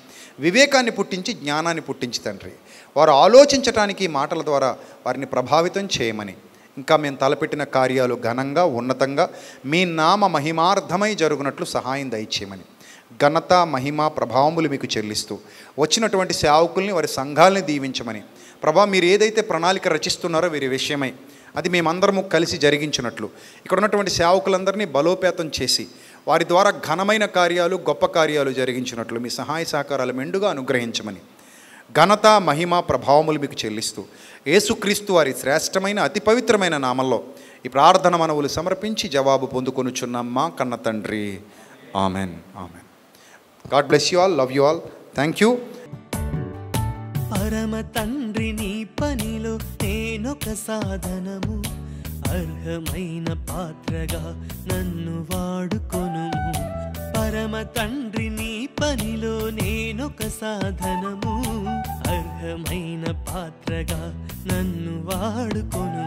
వివేకాన్ని పుట్టించి జ్ఞానాన్ని పుట్టించి తండ్రి వారు ఆలోచించటానికి మాటల ద్వారా వారిని ప్రభావితం చేయమని ఇంకా మేము తలపెట్టిన కార్యాలు ఘనంగా ఉన్నతంగా మీ నామ మహిమార్థమై జరుగునట్లు సహాయం దయచేయమని ఘనత మహిమ ప్రభావములు మీకు చెల్లిస్తూ వచ్చినటువంటి సేవకుల్ని వారి సంఘాలని దీవించమని ప్రభా మీరు ఏదైతే ప్రణాళిక రచిస్తున్నారో వీరి విషయమై అది మేమందరము కలిసి జరిగించినట్లు ఇక్కడ ఉన్నటువంటి సేవకులందరినీ బలోపేతం చేసి వారి ద్వారా ఘనమైన కార్యాలు గొప్ప కార్యాలు జరిగించినట్లు మీ సహాయ సహకారాలు మెండుగా అనుగ్రహించమని ఘనత మహిమ ప్రభావములు మీకు చెల్లిస్తూ యేసుక్రీస్తు వారి శ్రేష్టమైన అతి పవిత్రమైన నామంలో ఈ ప్రార్థన మనవులు సమర్పించి జవాబు పొందుకొనుచున్నాం మా కన్న తండ్రి amen amen God bless you all love you all thank you పరమ తండ్రి నీ పనిలో నేనొక సాధనము అర్హమైన పాత్రగా నన్ను వాడుకొను పరమ తండ్రి నీ పనిలో నేనొక సాధనము అర్హమైన పాత్రగా నన్ను వాడుకొను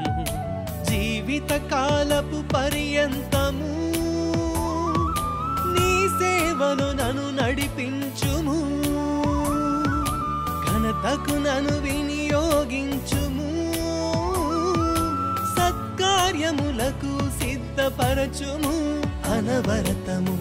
జీవిత కాలపు పర్యంతము నీ సేవను నన్ను నడిపించుము నను వినియోగించుము సత్కార్యములకు సిద్ధపరచుము అనవరతము